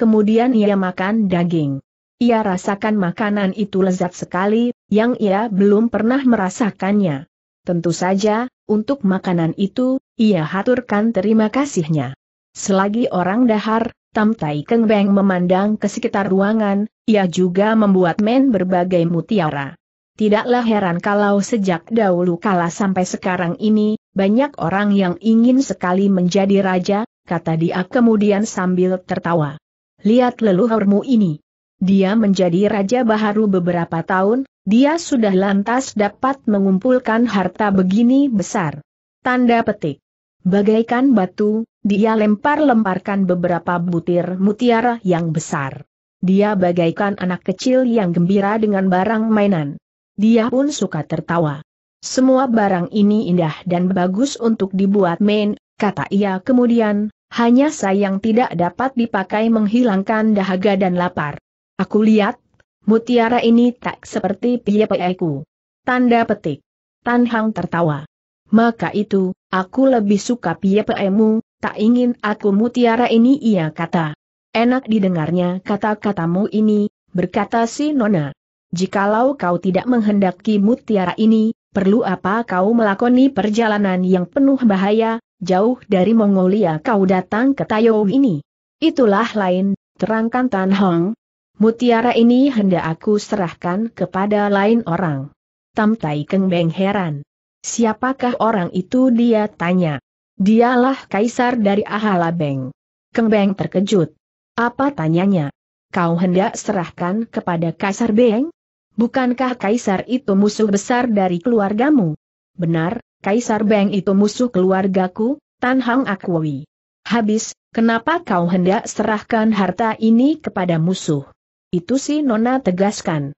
kemudian ia makan daging. Ia rasakan makanan itu lezat sekali, yang ia belum pernah merasakannya. Tentu saja, untuk makanan itu, ia haturkan terima kasihnya. Selagi orang dahar, Tam Tai Keng Beng memandang ke sekitar ruangan, ia juga membuat men berbagai mutiara. Tidaklah heran kalau sejak dahulu kala sampai sekarang ini, banyak orang yang ingin sekali menjadi raja, kata dia kemudian sambil tertawa. Lihat leluhurmu ini. Dia menjadi Raja Baharu beberapa tahun, dia sudah lantas dapat mengumpulkan harta begini besar. Tanda petik. Bagaikan batu, dia lempar-lemparkan beberapa butir mutiara yang besar. Dia bagaikan anak kecil yang gembira dengan barang mainan. Dia pun suka tertawa. Semua barang ini indah dan bagus untuk dibuat main, kata ia kemudian, hanya sayang tidak dapat dipakai menghilangkan dahaga dan lapar. Aku lihat, mutiara ini tak seperti piyepeku. Tanda petik. Tan Hang tertawa. Maka itu, aku lebih suka piyepeemu, tak ingin aku mutiara ini ia kata. Enak didengarnya kata-katamu ini, berkata si Nona. Jikalau kau tidak menghendaki mutiara ini, perlu apa kau melakoni perjalanan yang penuh bahaya, jauh dari Mongolia kau datang ke Tayo ini. Itulah lain, terangkan Tan Hong, Mutiara ini hendak aku serahkan kepada lain orang. Tam Tai Keng Beng heran. Siapakah orang itu dia tanya. Dialah kaisar dari Ahala Beng. Keng Beng terkejut. Apa tanyanya? Kau hendak serahkan kepada kaisar Beng? Bukankah kaisar itu musuh besar dari keluargamu? Benar, kaisar Beng itu musuh keluargaku, Tan Hang akui. Habis, kenapa kau hendak serahkan harta ini kepada musuh? Itu si Nona tegaskan.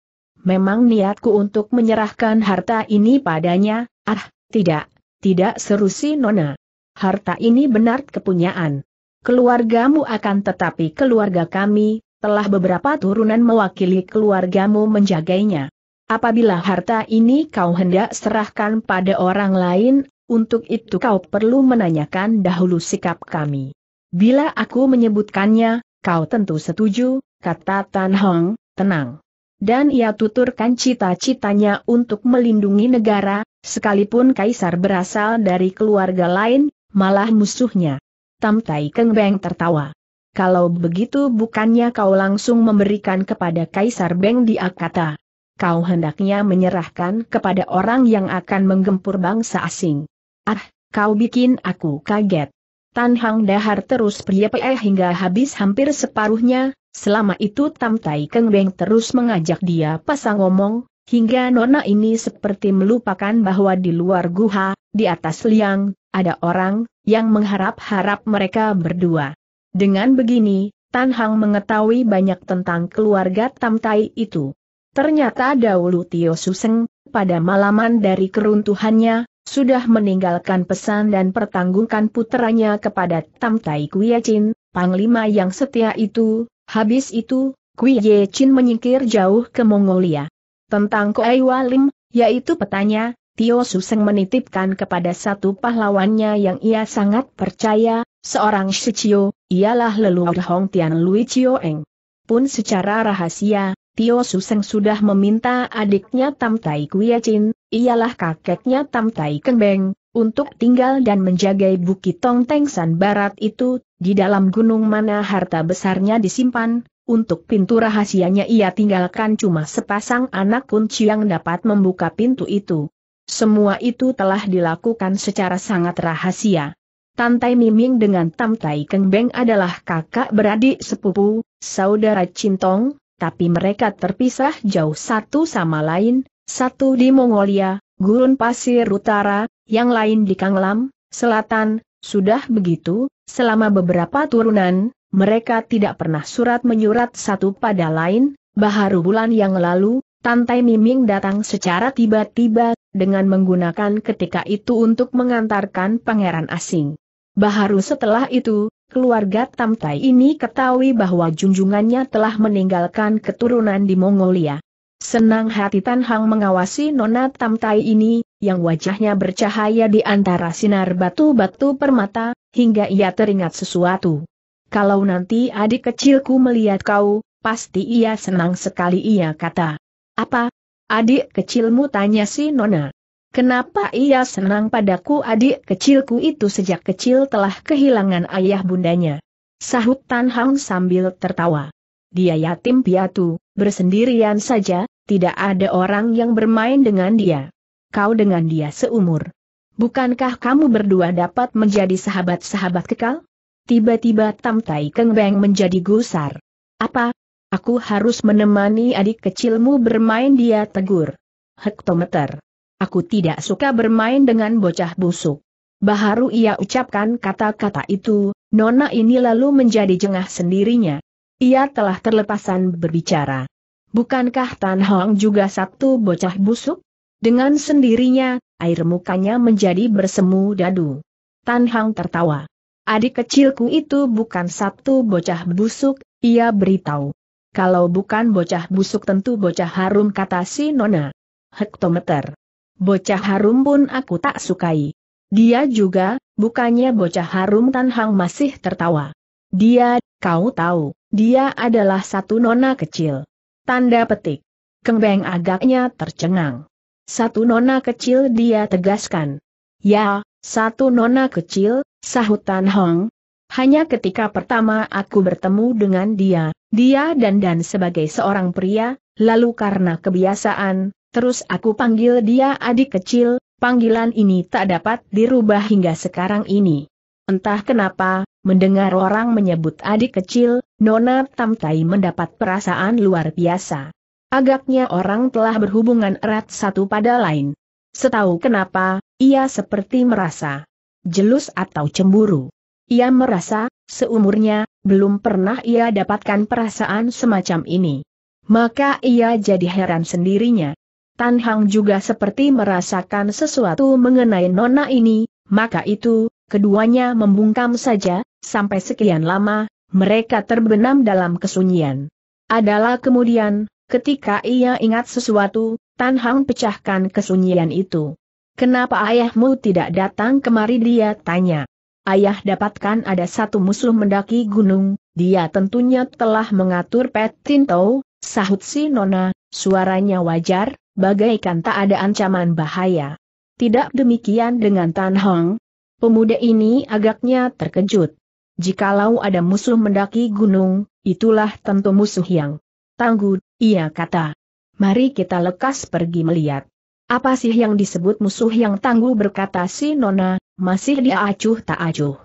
Memang niatku untuk menyerahkan harta ini padanya, ah, tidak, tidak seru si Nona. Harta ini benar kepunyaan. Keluargamu akan tetapi keluarga kami, telah beberapa turunan mewakili keluargamu menjaganya. Apabila harta ini kau hendak serahkan pada orang lain, untuk itu kau perlu menanyakan dahulu sikap kami. Bila aku menyebutkannya, kau tentu setuju, kata Tan Hong, tenang. Dan ia tuturkan cita-citanya untuk melindungi negara, sekalipun kaisar berasal dari keluarga lain, malah musuhnya. Tam Tai Keng Beng tertawa. Kalau begitu bukannya kau langsung memberikan kepada kaisar Beng dia kata. Kau hendaknya menyerahkan kepada orang yang akan menggempur bangsa asing. Ah, kau bikin aku kaget. Tan Hang Dahar terus priye hingga habis hampir separuhnya, Selama itu Tam Tai Keng Beng terus mengajak dia pasang ngomong, hingga nona ini seperti melupakan bahwa di luar guha, di atas liang, ada orang yang mengharap-harap mereka berdua. Dengan begini, Tan Hang mengetahui banyak tentang keluarga Tam Tai itu. Ternyata dahulu Tio Suseng, pada malaman dari keruntuhannya, sudah meninggalkan pesan dan pertanggungkan putranya kepada Tam Tai Chin, Panglima yang setia itu, Habis itu, Kui Ye Chin menyingkir jauh ke Mongolia. Tentang Koei Walim, yaitu petanya, Tio Suseng menitipkan kepada satu pahlawannya yang ia sangat percaya, seorang Shichio, ialah leluhur Hong Tian Lui Eng. Pun secara rahasia, Tio Suseng sudah meminta adiknya Tam Tai Chin, ialah kakeknya Tam Tai Keng Beng, untuk tinggal dan menjaga Bukit Tong San Barat itu, di dalam gunung mana harta besarnya disimpan, untuk pintu rahasianya ia tinggalkan cuma sepasang anak kunci yang dapat membuka pintu itu. Semua itu telah dilakukan secara sangat rahasia. Tantai Miming dengan Tamtai Kengbeng adalah kakak beradik sepupu, saudara Cintong, tapi mereka terpisah jauh satu sama lain, satu di Mongolia, gurun pasir utara, yang lain di Kanglam, selatan, sudah begitu, selama beberapa turunan, mereka tidak pernah surat-menyurat satu pada lain, baharu bulan yang lalu, Tantai Miming datang secara tiba-tiba, dengan menggunakan ketika itu untuk mengantarkan pangeran asing. Baharu setelah itu, keluarga Tamtai ini ketahui bahwa junjungannya telah meninggalkan keturunan di Mongolia. Senang hati Tan Hang mengawasi Nona Tamtai ini, yang wajahnya bercahaya di antara sinar batu-batu permata, hingga ia teringat sesuatu. Kalau nanti adik kecilku melihat kau, pasti ia senang sekali ia kata. Apa? Adik kecilmu tanya si Nona. Kenapa ia senang padaku adik kecilku itu sejak kecil telah kehilangan ayah bundanya? Sahut Tan Hang sambil tertawa. Dia yatim piatu, bersendirian saja, tidak ada orang yang bermain dengan dia kau dengan dia seumur. Bukankah kamu berdua dapat menjadi sahabat-sahabat kekal? Tiba-tiba Tam Tai Keng Beng menjadi gusar. Apa? Aku harus menemani adik kecilmu bermain dia tegur. Hektometer. Aku tidak suka bermain dengan bocah busuk. Baharu ia ucapkan kata-kata itu, Nona ini lalu menjadi jengah sendirinya. Ia telah terlepasan berbicara. Bukankah Tan Hong juga satu bocah busuk? Dengan sendirinya, air mukanya menjadi bersemu dadu. Tan Hang tertawa. Adik kecilku itu bukan satu bocah busuk, ia beritahu. Kalau bukan bocah busuk tentu bocah harum kata si Nona. Hektometer. Bocah harum pun aku tak sukai. Dia juga, bukannya bocah harum Tan Hang masih tertawa. Dia, kau tahu, dia adalah satu nona kecil. Tanda petik. Kengbeng agaknya tercengang. Satu nona kecil dia tegaskan. Ya, satu nona kecil, sahut Tan Hong. Hanya ketika pertama aku bertemu dengan dia, dia dan dan sebagai seorang pria, lalu karena kebiasaan, terus aku panggil dia adik kecil, panggilan ini tak dapat dirubah hingga sekarang ini. Entah kenapa, mendengar orang menyebut adik kecil, Nona Tamtai mendapat perasaan luar biasa. Agaknya orang telah berhubungan erat satu pada lain. Setahu kenapa, ia seperti merasa jelus atau cemburu. Ia merasa, seumurnya, belum pernah ia dapatkan perasaan semacam ini. Maka ia jadi heran sendirinya. Tan Hang juga seperti merasakan sesuatu mengenai nona ini, maka itu, keduanya membungkam saja, sampai sekian lama, mereka terbenam dalam kesunyian. Adalah kemudian, Ketika ia ingat sesuatu, Tan Hang pecahkan kesunyian itu. Kenapa ayahmu tidak datang kemari dia tanya. Ayah dapatkan ada satu musuh mendaki gunung, dia tentunya telah mengatur Pet Tinto, sahut si Nona, suaranya wajar, bagaikan tak ada ancaman bahaya. Tidak demikian dengan Tan Hong. Pemuda ini agaknya terkejut. Jikalau ada musuh mendaki gunung, itulah tentu musuh yang tangguh, ia kata. Mari kita lekas pergi melihat. Apa sih yang disebut musuh yang tangguh berkata si Nona, masih dia acuh tak acuh.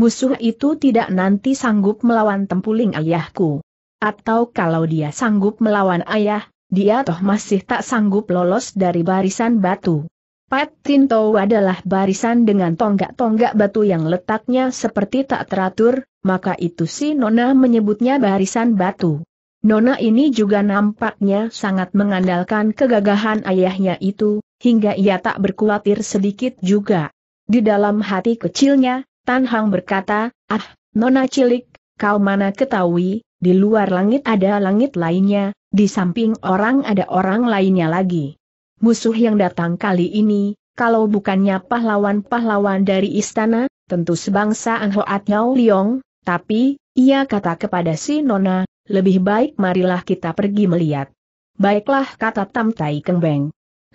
Musuh itu tidak nanti sanggup melawan tempuling ayahku. Atau kalau dia sanggup melawan ayah, dia toh masih tak sanggup lolos dari barisan batu. Pat Tinto adalah barisan dengan tonggak-tonggak batu yang letaknya seperti tak teratur, maka itu si Nona menyebutnya barisan batu. Nona ini juga nampaknya sangat mengandalkan kegagahan ayahnya itu, hingga ia tak berkhawatir sedikit juga. Di dalam hati kecilnya, Tan Hang berkata, Ah, Nona cilik, kau mana ketahui, di luar langit ada langit lainnya, di samping orang ada orang lainnya lagi. Musuh yang datang kali ini, kalau bukannya pahlawan-pahlawan dari istana, tentu sebangsa Anhoat Nyao Liong, tapi, ia kata kepada si Nona, lebih baik marilah kita pergi melihat. Baiklah kata Tam Tai Keng Beng.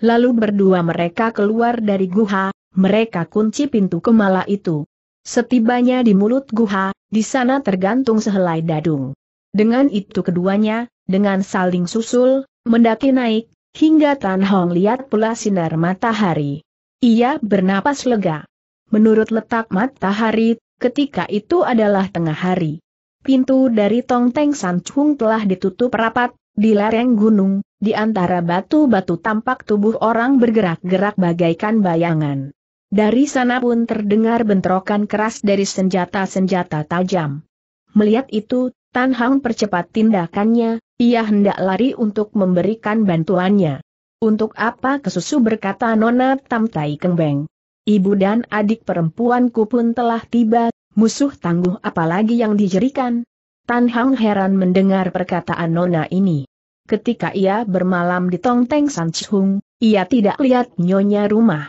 Lalu berdua mereka keluar dari guha, mereka kunci pintu kemala itu. Setibanya di mulut guha, di sana tergantung sehelai dadung. Dengan itu keduanya, dengan saling susul, mendaki naik, hingga Tan Hong lihat pula sinar matahari. Ia bernapas lega. Menurut letak matahari, ketika itu adalah tengah hari pintu dari Tong Teng San Chung telah ditutup rapat, di lereng gunung, di antara batu-batu tampak tubuh orang bergerak-gerak bagaikan bayangan. Dari sana pun terdengar bentrokan keras dari senjata-senjata tajam. Melihat itu, Tan Hang percepat tindakannya, ia hendak lari untuk memberikan bantuannya. Untuk apa kesusu berkata Nona Tam Tai Kengbeng. Ibu dan adik perempuanku pun telah tiba, Musuh tangguh apalagi yang dijerikan? Tan Hang heran mendengar perkataan Nona ini. Ketika ia bermalam di Tongteng San Chung, ia tidak lihat nyonya rumah.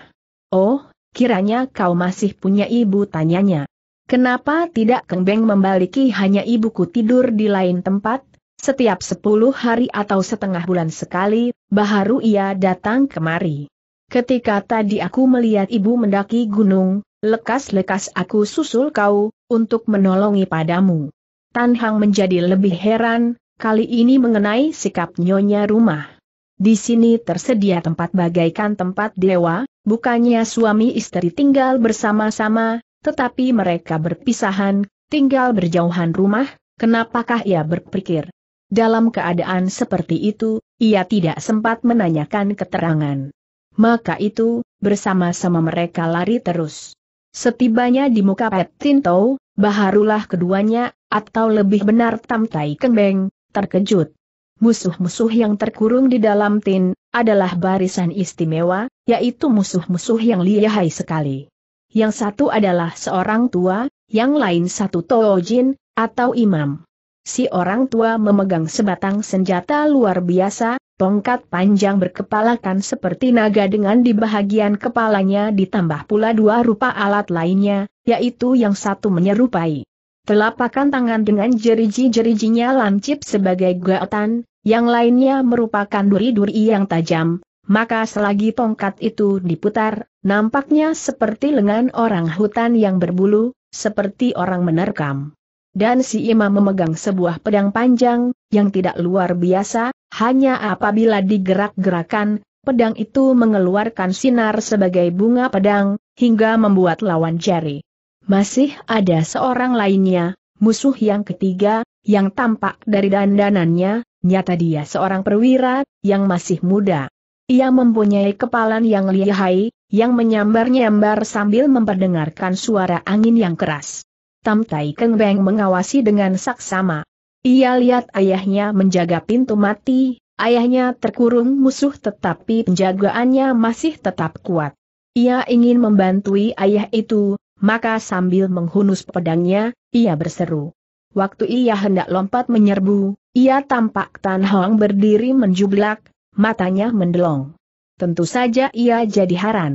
Oh, kiranya kau masih punya ibu tanyanya. Kenapa tidak kembeng membaliki hanya ibuku tidur di lain tempat? Setiap sepuluh hari atau setengah bulan sekali, baharu ia datang kemari. Ketika tadi aku melihat ibu mendaki gunung, Lekas-lekas aku susul kau, untuk menolongi padamu. Tan Hang menjadi lebih heran, kali ini mengenai sikap nyonya rumah. Di sini tersedia tempat bagaikan tempat dewa, bukannya suami istri tinggal bersama-sama, tetapi mereka berpisahan, tinggal berjauhan rumah, kenapakah ia berpikir? Dalam keadaan seperti itu, ia tidak sempat menanyakan keterangan. Maka itu, bersama-sama mereka lari terus. Setibanya di muka Pet Tinto, baharulah keduanya, atau lebih benar Tam Tai Kengbeng, terkejut. Musuh-musuh yang terkurung di dalam tin, adalah barisan istimewa, yaitu musuh-musuh yang lihai sekali. Yang satu adalah seorang tua, yang lain satu Toojin, atau imam. Si orang tua memegang sebatang senjata luar biasa, Tongkat panjang berkepalakan seperti naga dengan di bahagian kepalanya ditambah pula dua rupa alat lainnya, yaitu yang satu menyerupai telapakan tangan dengan jeriji-jerijinya lancip sebagai gaetan, yang lainnya merupakan duri-duri yang tajam, maka selagi tongkat itu diputar, nampaknya seperti lengan orang hutan yang berbulu, seperti orang menerkam. Dan si imam memegang sebuah pedang panjang, yang tidak luar biasa, hanya apabila digerak-gerakan, pedang itu mengeluarkan sinar sebagai bunga pedang, hingga membuat lawan jari. Masih ada seorang lainnya, musuh yang ketiga, yang tampak dari dandanannya, nyata dia seorang perwira, yang masih muda. Ia mempunyai kepalan yang lihai, yang menyambar-nyambar sambil memperdengarkan suara angin yang keras. Tam Kengbeng mengawasi dengan saksama. Ia lihat ayahnya menjaga pintu mati, ayahnya terkurung musuh tetapi penjagaannya masih tetap kuat. Ia ingin membantui ayah itu, maka sambil menghunus pedangnya, ia berseru. Waktu ia hendak lompat menyerbu, ia tampak Tan Hong berdiri menjublak, matanya mendelong. Tentu saja ia jadi haran.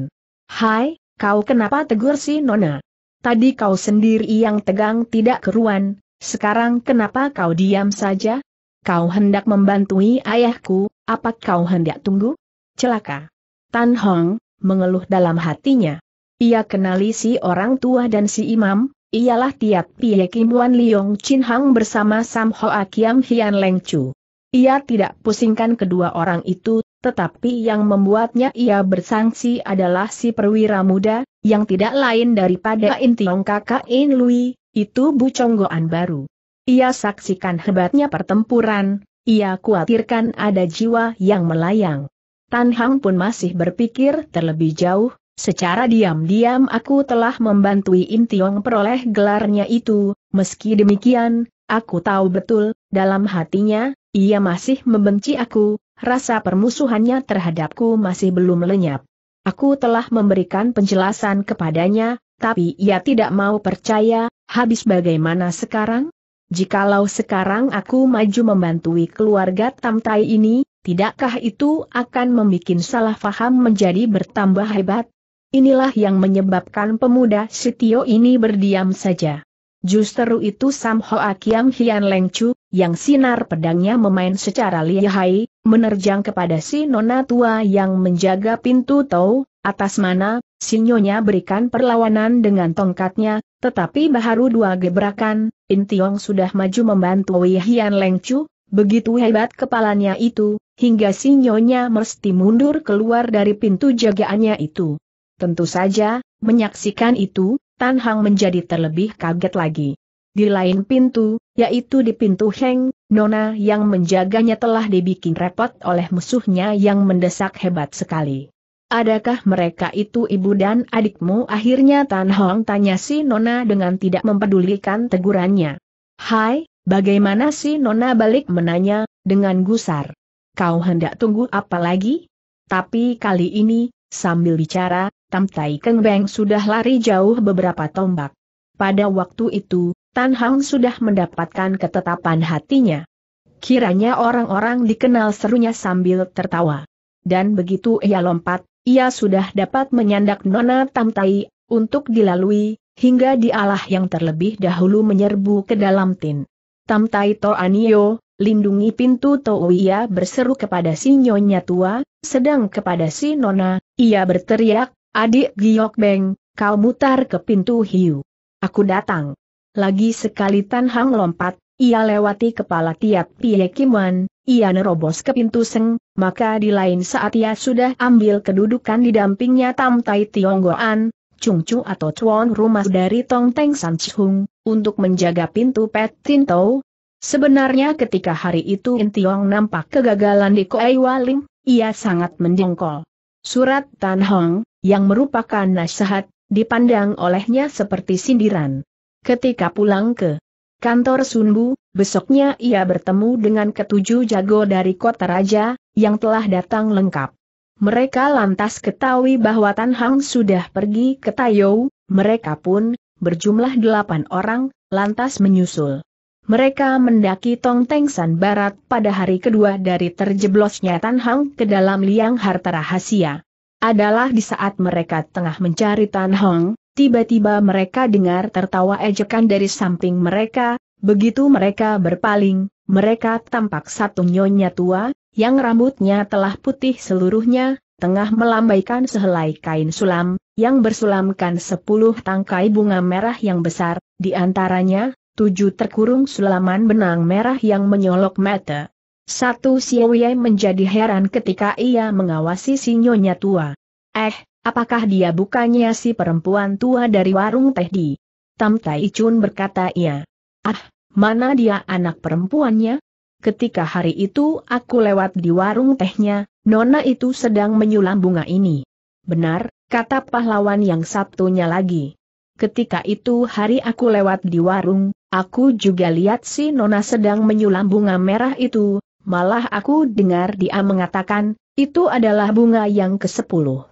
Hai, kau kenapa tegur si Nona? Tadi kau sendiri yang tegang tidak keruan, sekarang kenapa kau diam saja? Kau hendak membantui ayahku, apa kau hendak tunggu? Celaka. Tan Hong, mengeluh dalam hatinya. Ia kenali si orang tua dan si imam, ialah Tiap Pie Kim Wan Liong Chin Hang bersama Sam Ho Akiam Hian Leng Chu. Ia tidak pusingkan kedua orang itu, tetapi yang membuatnya ia bersangsi adalah si perwira muda, yang tidak lain daripada Intiong kakak In Lui, itu Bu Conggoan baru. Ia saksikan hebatnya pertempuran, ia khawatirkan ada jiwa yang melayang. Tan Hang pun masih berpikir terlebih jauh, secara diam-diam aku telah membantui Im Tiong peroleh gelarnya itu, meski demikian, aku tahu betul, dalam hatinya, ia masih membenci aku, rasa permusuhannya terhadapku masih belum lenyap. Aku telah memberikan penjelasan kepadanya, tapi ia tidak mau percaya, habis bagaimana sekarang? Jikalau sekarang aku maju membantui keluarga Tamtai ini, tidakkah itu akan membuat salah faham menjadi bertambah hebat? Inilah yang menyebabkan pemuda Sitio ini berdiam saja. Justru itu Sam Hoa Kiam Hian Leng Chu, yang sinar pedangnya memain secara lihai, menerjang kepada si nona tua yang menjaga pintu tau, atas mana, Sinyonya berikan perlawanan dengan tongkatnya, tetapi baru dua gebrakan, Intiong sudah maju membantu Hian Lengcu, begitu hebat kepalanya itu, hingga Sinyonya mesti mundur keluar dari pintu jagaannya itu. Tentu saja, menyaksikan itu, Tan Hang menjadi terlebih kaget lagi. Di lain pintu, yaitu di pintu Heng, Nona yang menjaganya telah dibikin repot oleh musuhnya yang mendesak hebat sekali. Adakah mereka itu ibu dan adikmu? Akhirnya Tan Hong tanya si Nona dengan tidak mempedulikan tegurannya. Hai, bagaimana si Nona balik menanya, dengan gusar. Kau hendak tunggu apa lagi? Tapi kali ini, sambil bicara, Tam Tai Keng Beng sudah lari jauh beberapa tombak. Pada waktu itu, Tan Hong sudah mendapatkan ketetapan hatinya. Kiranya orang-orang dikenal serunya sambil tertawa. Dan begitu ia lompat, ia sudah dapat menyandak Nona Tamtai, untuk dilalui, hingga dialah yang terlebih dahulu menyerbu ke dalam tin. Tamtai Anio, lindungi pintu To ia berseru kepada si nyonya tua, sedang kepada si Nona, ia berteriak, adik Giok Beng, kau mutar ke pintu hiu. Aku datang. Lagi sekali Tan Hang lompat, ia lewati kepala tiap Pie Kiman, ia nerobos ke pintu seng, maka di lain saat ia sudah ambil kedudukan di dampingnya Tam Tai Tionggoan, Chung Chu atau Chuan Rumah dari Tong Teng San Chung, untuk menjaga pintu Pet Tin Tau. Sebenarnya ketika hari itu In Tiong nampak kegagalan di Koei Waling, ia sangat mendengkol. Surat Tan Hong, yang merupakan nasihat, dipandang olehnya seperti sindiran. Ketika pulang ke kantor Sunbu, besoknya ia bertemu dengan ketujuh jago dari kota raja, yang telah datang lengkap. Mereka lantas ketahui bahwa Tan Hang sudah pergi ke Tayou, mereka pun, berjumlah delapan orang, lantas menyusul. Mereka mendaki Tong Tengsan Barat pada hari kedua dari terjeblosnya Tan Hang ke dalam liang harta rahasia. Adalah di saat mereka tengah mencari Tan Hang, Tiba-tiba mereka dengar tertawa ejekan dari samping mereka, begitu mereka berpaling, mereka tampak satu nyonya tua, yang rambutnya telah putih seluruhnya, tengah melambaikan sehelai kain sulam, yang bersulamkan sepuluh tangkai bunga merah yang besar, di antaranya, tujuh terkurung sulaman benang merah yang menyolok mata. Satu Siawiai menjadi heran ketika ia mengawasi si nyonya tua. Eh, Apakah dia bukannya si perempuan tua dari warung teh di? Tam Tai Chun berkata iya. Ah, mana dia anak perempuannya? Ketika hari itu aku lewat di warung tehnya, Nona itu sedang menyulam bunga ini. Benar, kata pahlawan yang Sabtunya lagi. Ketika itu hari aku lewat di warung, aku juga lihat si Nona sedang menyulam bunga merah itu, malah aku dengar dia mengatakan, itu adalah bunga yang ke-10.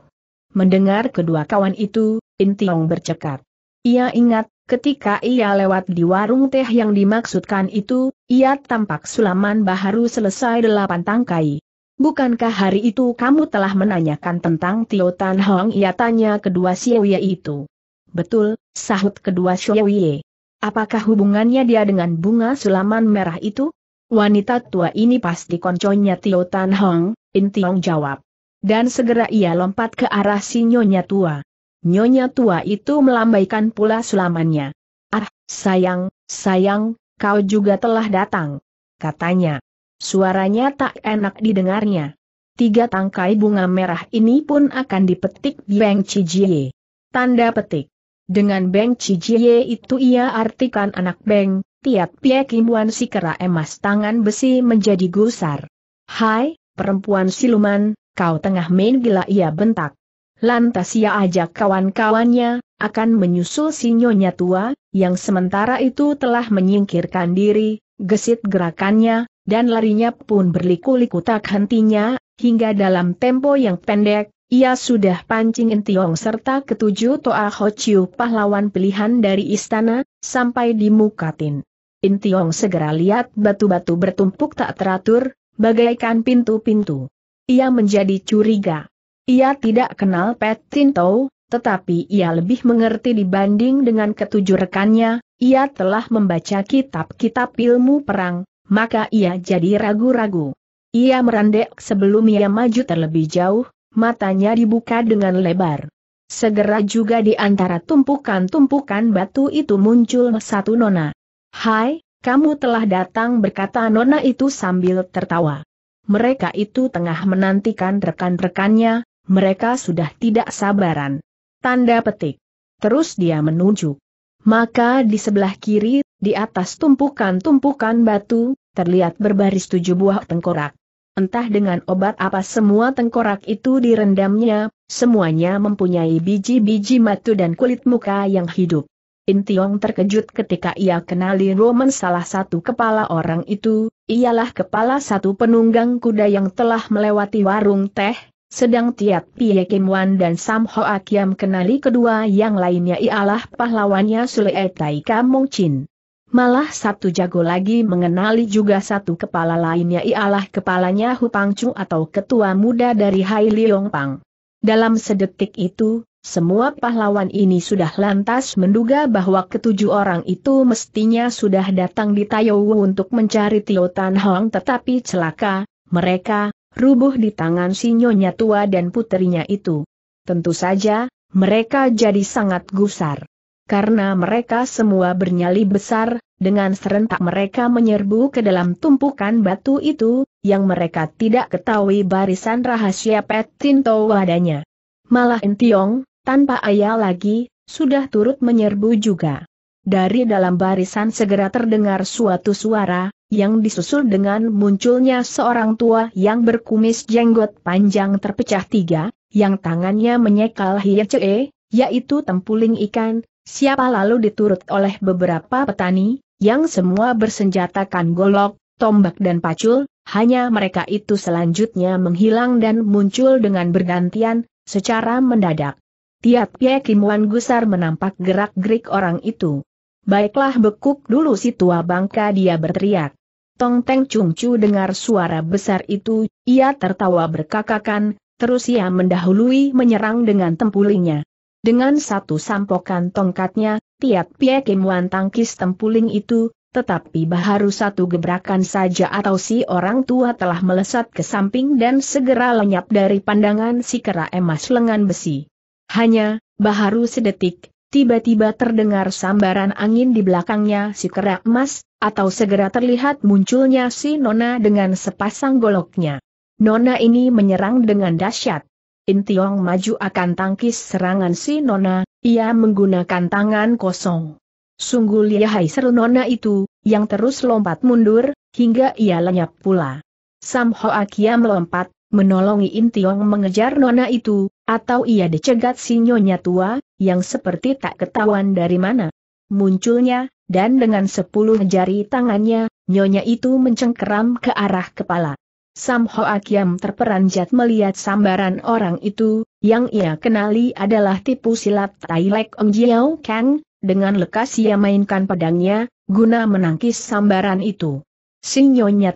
Mendengar kedua kawan itu, Intiong bercekat. Ia ingat, ketika ia lewat di warung teh yang dimaksudkan itu, ia tampak sulaman baharu selesai delapan tangkai. Bukankah hari itu kamu telah menanyakan tentang Tio Tan Hong? Ia tanya kedua Xiaoye itu. Betul, sahut kedua Xiaoye. Apakah hubungannya dia dengan bunga sulaman merah itu? Wanita tua ini pasti konconya Tio Tan Hong, Intiong jawab. Dan segera ia lompat ke arah si nyonya tua. Nyonya tua itu melambaikan pula sulamannya. Ah, sayang, sayang, kau juga telah datang. Katanya. Suaranya tak enak didengarnya. Tiga tangkai bunga merah ini pun akan dipetik Beng Cijie. Tanda petik. Dengan Beng Cijie itu ia artikan anak Beng, tiap Pie Kimuan si kera emas tangan besi menjadi gusar. Hai, perempuan siluman, kau tengah main gila ia bentak. Lantas ia ajak kawan-kawannya, akan menyusul si nyonya tua, yang sementara itu telah menyingkirkan diri, gesit gerakannya, dan larinya pun berliku-liku tak hentinya, hingga dalam tempo yang pendek, ia sudah pancing Intiong serta ketujuh Toa Ho Chiu pahlawan pilihan dari istana, sampai di Mukatin. Intiong segera lihat batu-batu bertumpuk tak teratur, bagaikan pintu-pintu. Ia menjadi curiga. Ia tidak kenal Pet Tinto, tetapi ia lebih mengerti dibanding dengan ketujuh rekannya, ia telah membaca kitab-kitab ilmu perang, maka ia jadi ragu-ragu. Ia merendek sebelum ia maju terlebih jauh, matanya dibuka dengan lebar. Segera juga di antara tumpukan-tumpukan batu itu muncul satu nona. Hai, kamu telah datang berkata nona itu sambil tertawa. Mereka itu tengah menantikan rekan-rekannya, mereka sudah tidak sabaran. Tanda petik. Terus dia menuju. Maka di sebelah kiri, di atas tumpukan-tumpukan batu, terlihat berbaris tujuh buah tengkorak. Entah dengan obat apa semua tengkorak itu direndamnya, semuanya mempunyai biji-biji matu dan kulit muka yang hidup. Intiong terkejut ketika ia kenali Roman salah satu kepala orang itu, ialah kepala satu penunggang kuda yang telah melewati warung teh, sedang Tiat Pie Kim Wan dan Sam Ho Akiam kenali kedua yang lainnya ialah pahlawannya Sule Tai Kamung Chin. Malah satu jago lagi mengenali juga satu kepala lainnya ialah kepalanya Hupang Chu atau ketua muda dari Hai Liong Pang. Dalam sedetik itu, semua pahlawan ini sudah lantas menduga bahwa ketujuh orang itu mestinya sudah datang di Tayowu untuk mencari Tio Tan Hong tetapi celaka, mereka, rubuh di tangan si nyonya tua dan putrinya itu. Tentu saja, mereka jadi sangat gusar. Karena mereka semua bernyali besar, dengan serentak mereka menyerbu ke dalam tumpukan batu itu, yang mereka tidak ketahui barisan rahasia Tinto Towadanya. Malah Entiong, tanpa ayah lagi, sudah turut menyerbu juga. Dari dalam barisan segera terdengar suatu suara, yang disusul dengan munculnya seorang tua yang berkumis jenggot panjang terpecah tiga, yang tangannya menyekal hiyace, yaitu tempuling ikan, siapa lalu diturut oleh beberapa petani, yang semua bersenjatakan golok, tombak dan pacul, hanya mereka itu selanjutnya menghilang dan muncul dengan bergantian, secara mendadak. Tiap pihak Kim Wan gusar menampak gerak-gerik orang itu. Baiklah bekuk dulu si tua bangka dia berteriak. Tong Teng Chung Chu dengar suara besar itu, ia tertawa berkakakan, terus ia mendahului menyerang dengan tempulingnya. Dengan satu sampokan tongkatnya, tiap pihak Kim Wan tangkis tempuling itu, tetapi baru satu gebrakan saja atau si orang tua telah melesat ke samping dan segera lenyap dari pandangan si kera emas lengan besi. Hanya, baharu sedetik, tiba-tiba terdengar sambaran angin di belakangnya si kerak emas, atau segera terlihat munculnya si Nona dengan sepasang goloknya. Nona ini menyerang dengan dahsyat. Intiong maju akan tangkis serangan si Nona, ia menggunakan tangan kosong. Sungguh lihai seru Nona itu, yang terus lompat mundur, hingga ia lenyap pula. Sam Hoa Kia melompat, menolongi Intiong mengejar nona itu, atau ia dicegat si nyonya tua, yang seperti tak ketahuan dari mana. Munculnya, dan dengan sepuluh jari tangannya, nyonya itu mencengkeram ke arah kepala. Sam Ho Akiam terperanjat melihat sambaran orang itu, yang ia kenali adalah tipu silat Tai Lek Ong Jiao Kang, dengan lekas ia mainkan pedangnya, guna menangkis sambaran itu. Si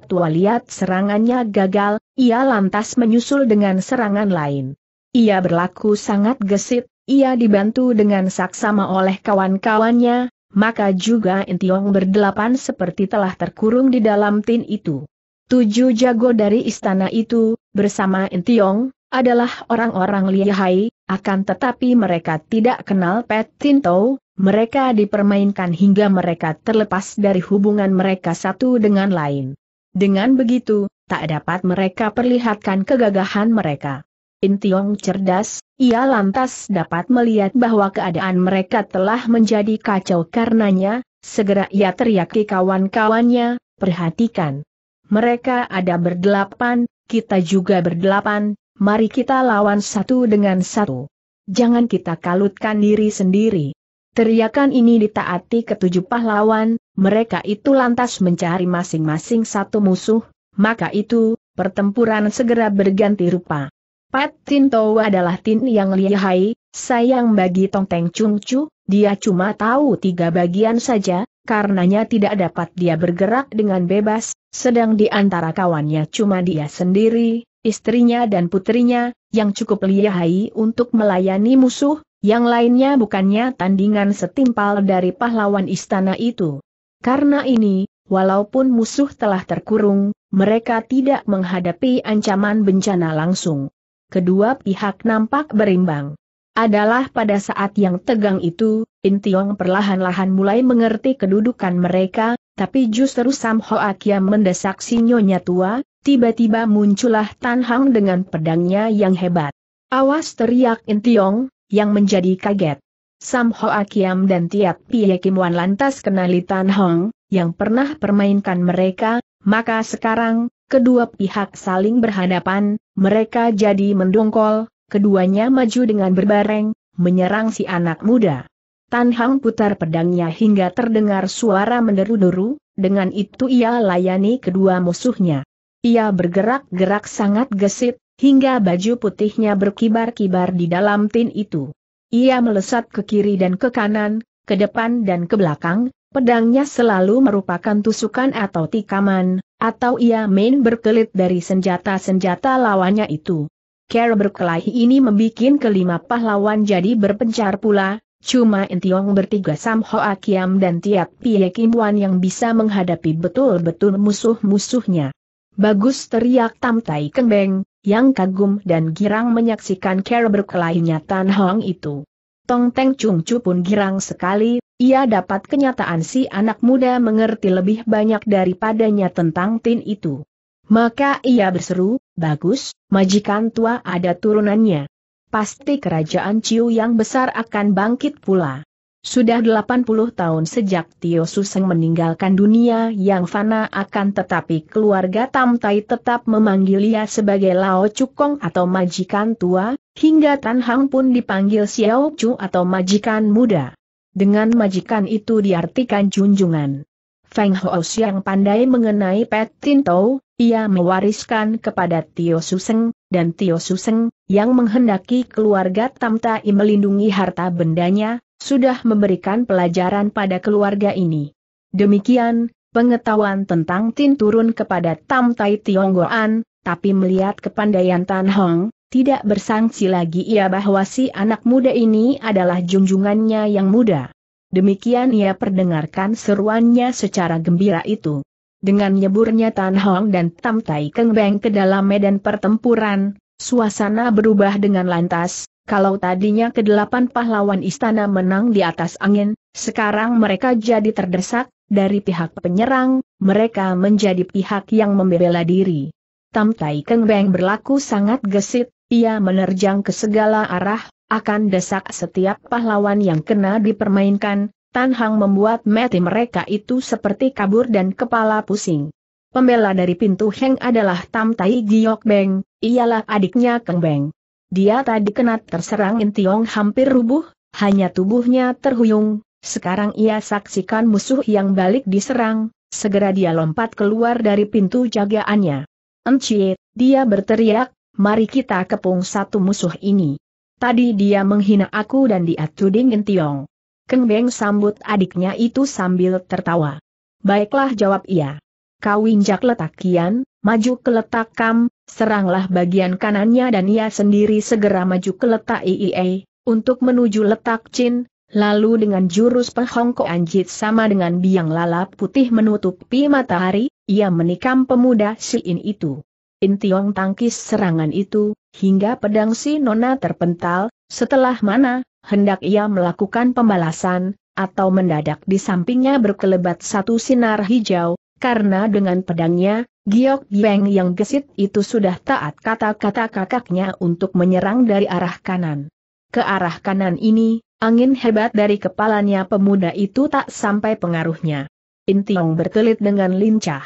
tua lihat serangannya gagal, ia lantas menyusul dengan serangan lain. Ia berlaku sangat gesit, ia dibantu dengan saksama oleh kawan-kawannya, maka juga Intiong berdelapan seperti telah terkurung di dalam tin itu. Tujuh jago dari istana itu, bersama Intiong, adalah orang-orang lihai, akan tetapi mereka tidak kenal Pet Tinto, mereka dipermainkan hingga mereka terlepas dari hubungan mereka satu dengan lain. Dengan begitu, tak dapat mereka perlihatkan kegagahan mereka. Intiong cerdas, ia lantas dapat melihat bahwa keadaan mereka telah menjadi kacau karenanya, segera ia teriaki kawan-kawannya, perhatikan. Mereka ada berdelapan, kita juga berdelapan, mari kita lawan satu dengan satu. Jangan kita kalutkan diri sendiri. Teriakan ini ditaati ketujuh pahlawan, mereka itu lantas mencari masing-masing satu musuh, maka itu, pertempuran segera berganti rupa. Pat Tin Tau adalah Tin yang lihai, sayang bagi Tong Teng Chung Chu, dia cuma tahu tiga bagian saja, karenanya tidak dapat dia bergerak dengan bebas, sedang di antara kawannya cuma dia sendiri, istrinya dan putrinya, yang cukup lihai untuk melayani musuh, yang lainnya bukannya tandingan setimpal dari pahlawan istana itu. Karena ini, walaupun musuh telah terkurung, mereka tidak menghadapi ancaman bencana langsung. Kedua pihak nampak berimbang. Adalah pada saat yang tegang itu, Intiong perlahan-lahan mulai mengerti kedudukan mereka, tapi justru Sam Ho Akiam mendesak si nyonya tua, tiba-tiba muncullah Tan Hang dengan pedangnya yang hebat. Awas teriak Intiong, yang menjadi kaget. Sam Hoa Kiam dan Tiat Pie Kim Wan lantas kenali Tan Hong, yang pernah permainkan mereka, maka sekarang, kedua pihak saling berhadapan, mereka jadi mendongkol, keduanya maju dengan berbareng, menyerang si anak muda. Tan Hong putar pedangnya hingga terdengar suara menderu-deru, dengan itu ia layani kedua musuhnya. Ia bergerak-gerak sangat gesit, hingga baju putihnya berkibar-kibar di dalam tin itu. Ia melesat ke kiri dan ke kanan, ke depan dan ke belakang, pedangnya selalu merupakan tusukan atau tikaman, atau ia main berkelit dari senjata-senjata lawannya itu. Cara berkelahi ini membuat kelima pahlawan jadi berpencar pula, Cuma Entiong bertiga Sam Hoa Kiam dan Tiap Pie Kim Wan yang bisa menghadapi betul-betul musuh-musuhnya. Bagus teriak Tamtai Kembeng, yang kagum dan girang menyaksikan cara berkelahinya Tan Hong itu. Tong Teng Chung Chu pun girang sekali, ia dapat kenyataan si anak muda mengerti lebih banyak daripadanya tentang Tin itu. Maka ia berseru, bagus, majikan tua ada turunannya. Pasti kerajaan Ciu yang besar akan bangkit pula. Sudah 80 tahun sejak Tio Suseng meninggalkan dunia yang fana akan tetapi keluarga Tam Tai tetap memanggil ia sebagai Lao Cukong atau majikan tua, hingga Tan Hang pun dipanggil Xiao Chu atau majikan muda. Dengan majikan itu diartikan junjungan. Feng Hoos yang pandai mengenai Pet Tin Tau, ia mewariskan kepada Tio Suseng, dan Tio Suseng, yang menghendaki keluarga Tam Tai melindungi harta bendanya, sudah memberikan pelajaran pada keluarga ini. Demikian, pengetahuan tentang Tin turun kepada Tam Tai Tionggoan, tapi melihat kepandaian Tan Hong, tidak bersangsi lagi ia bahwa si anak muda ini adalah junjungannya yang muda. Demikian ia perdengarkan seruannya secara gembira itu. Dengan nyeburnya Tan Hong dan Tam Tai Keng Beng ke dalam medan pertempuran, suasana berubah dengan lantas, kalau tadinya kedelapan pahlawan istana menang di atas angin, sekarang mereka jadi terdesak, dari pihak penyerang, mereka menjadi pihak yang membela diri. Tam Tai Keng Beng berlaku sangat gesit, ia menerjang ke segala arah, akan desak setiap pahlawan yang kena dipermainkan, Tan Hang membuat mati mereka itu seperti kabur dan kepala pusing. Pembela dari pintu Heng adalah Tam Tai Giok Beng, ialah adiknya Keng Beng. Dia tadi kena terserang Intiong hampir rubuh, hanya tubuhnya terhuyung, sekarang ia saksikan musuh yang balik diserang, segera dia lompat keluar dari pintu jagaannya. Encik, dia berteriak, mari kita kepung satu musuh ini. Tadi dia menghina aku dan dia tuding Intiong. Keng Beng sambut adiknya itu sambil tertawa. Baiklah jawab ia. Kau injak letak kian, Maju ke letak Kam, seranglah bagian kanannya dan ia sendiri segera maju ke letak IIE, untuk menuju letak Chin, lalu dengan jurus pehongko anjit sama dengan biang lalap putih menutupi matahari, ia menikam pemuda Siin itu. Intiong tangkis serangan itu, hingga pedang si Nona terpental, setelah mana, hendak ia melakukan pembalasan, atau mendadak di sampingnya berkelebat satu sinar hijau, karena dengan pedangnya, Giok Beng yang gesit itu sudah taat kata-kata kakaknya untuk menyerang dari arah kanan. Ke arah kanan ini, angin hebat dari kepalanya pemuda itu tak sampai pengaruhnya. Intiong bertelit dengan lincah.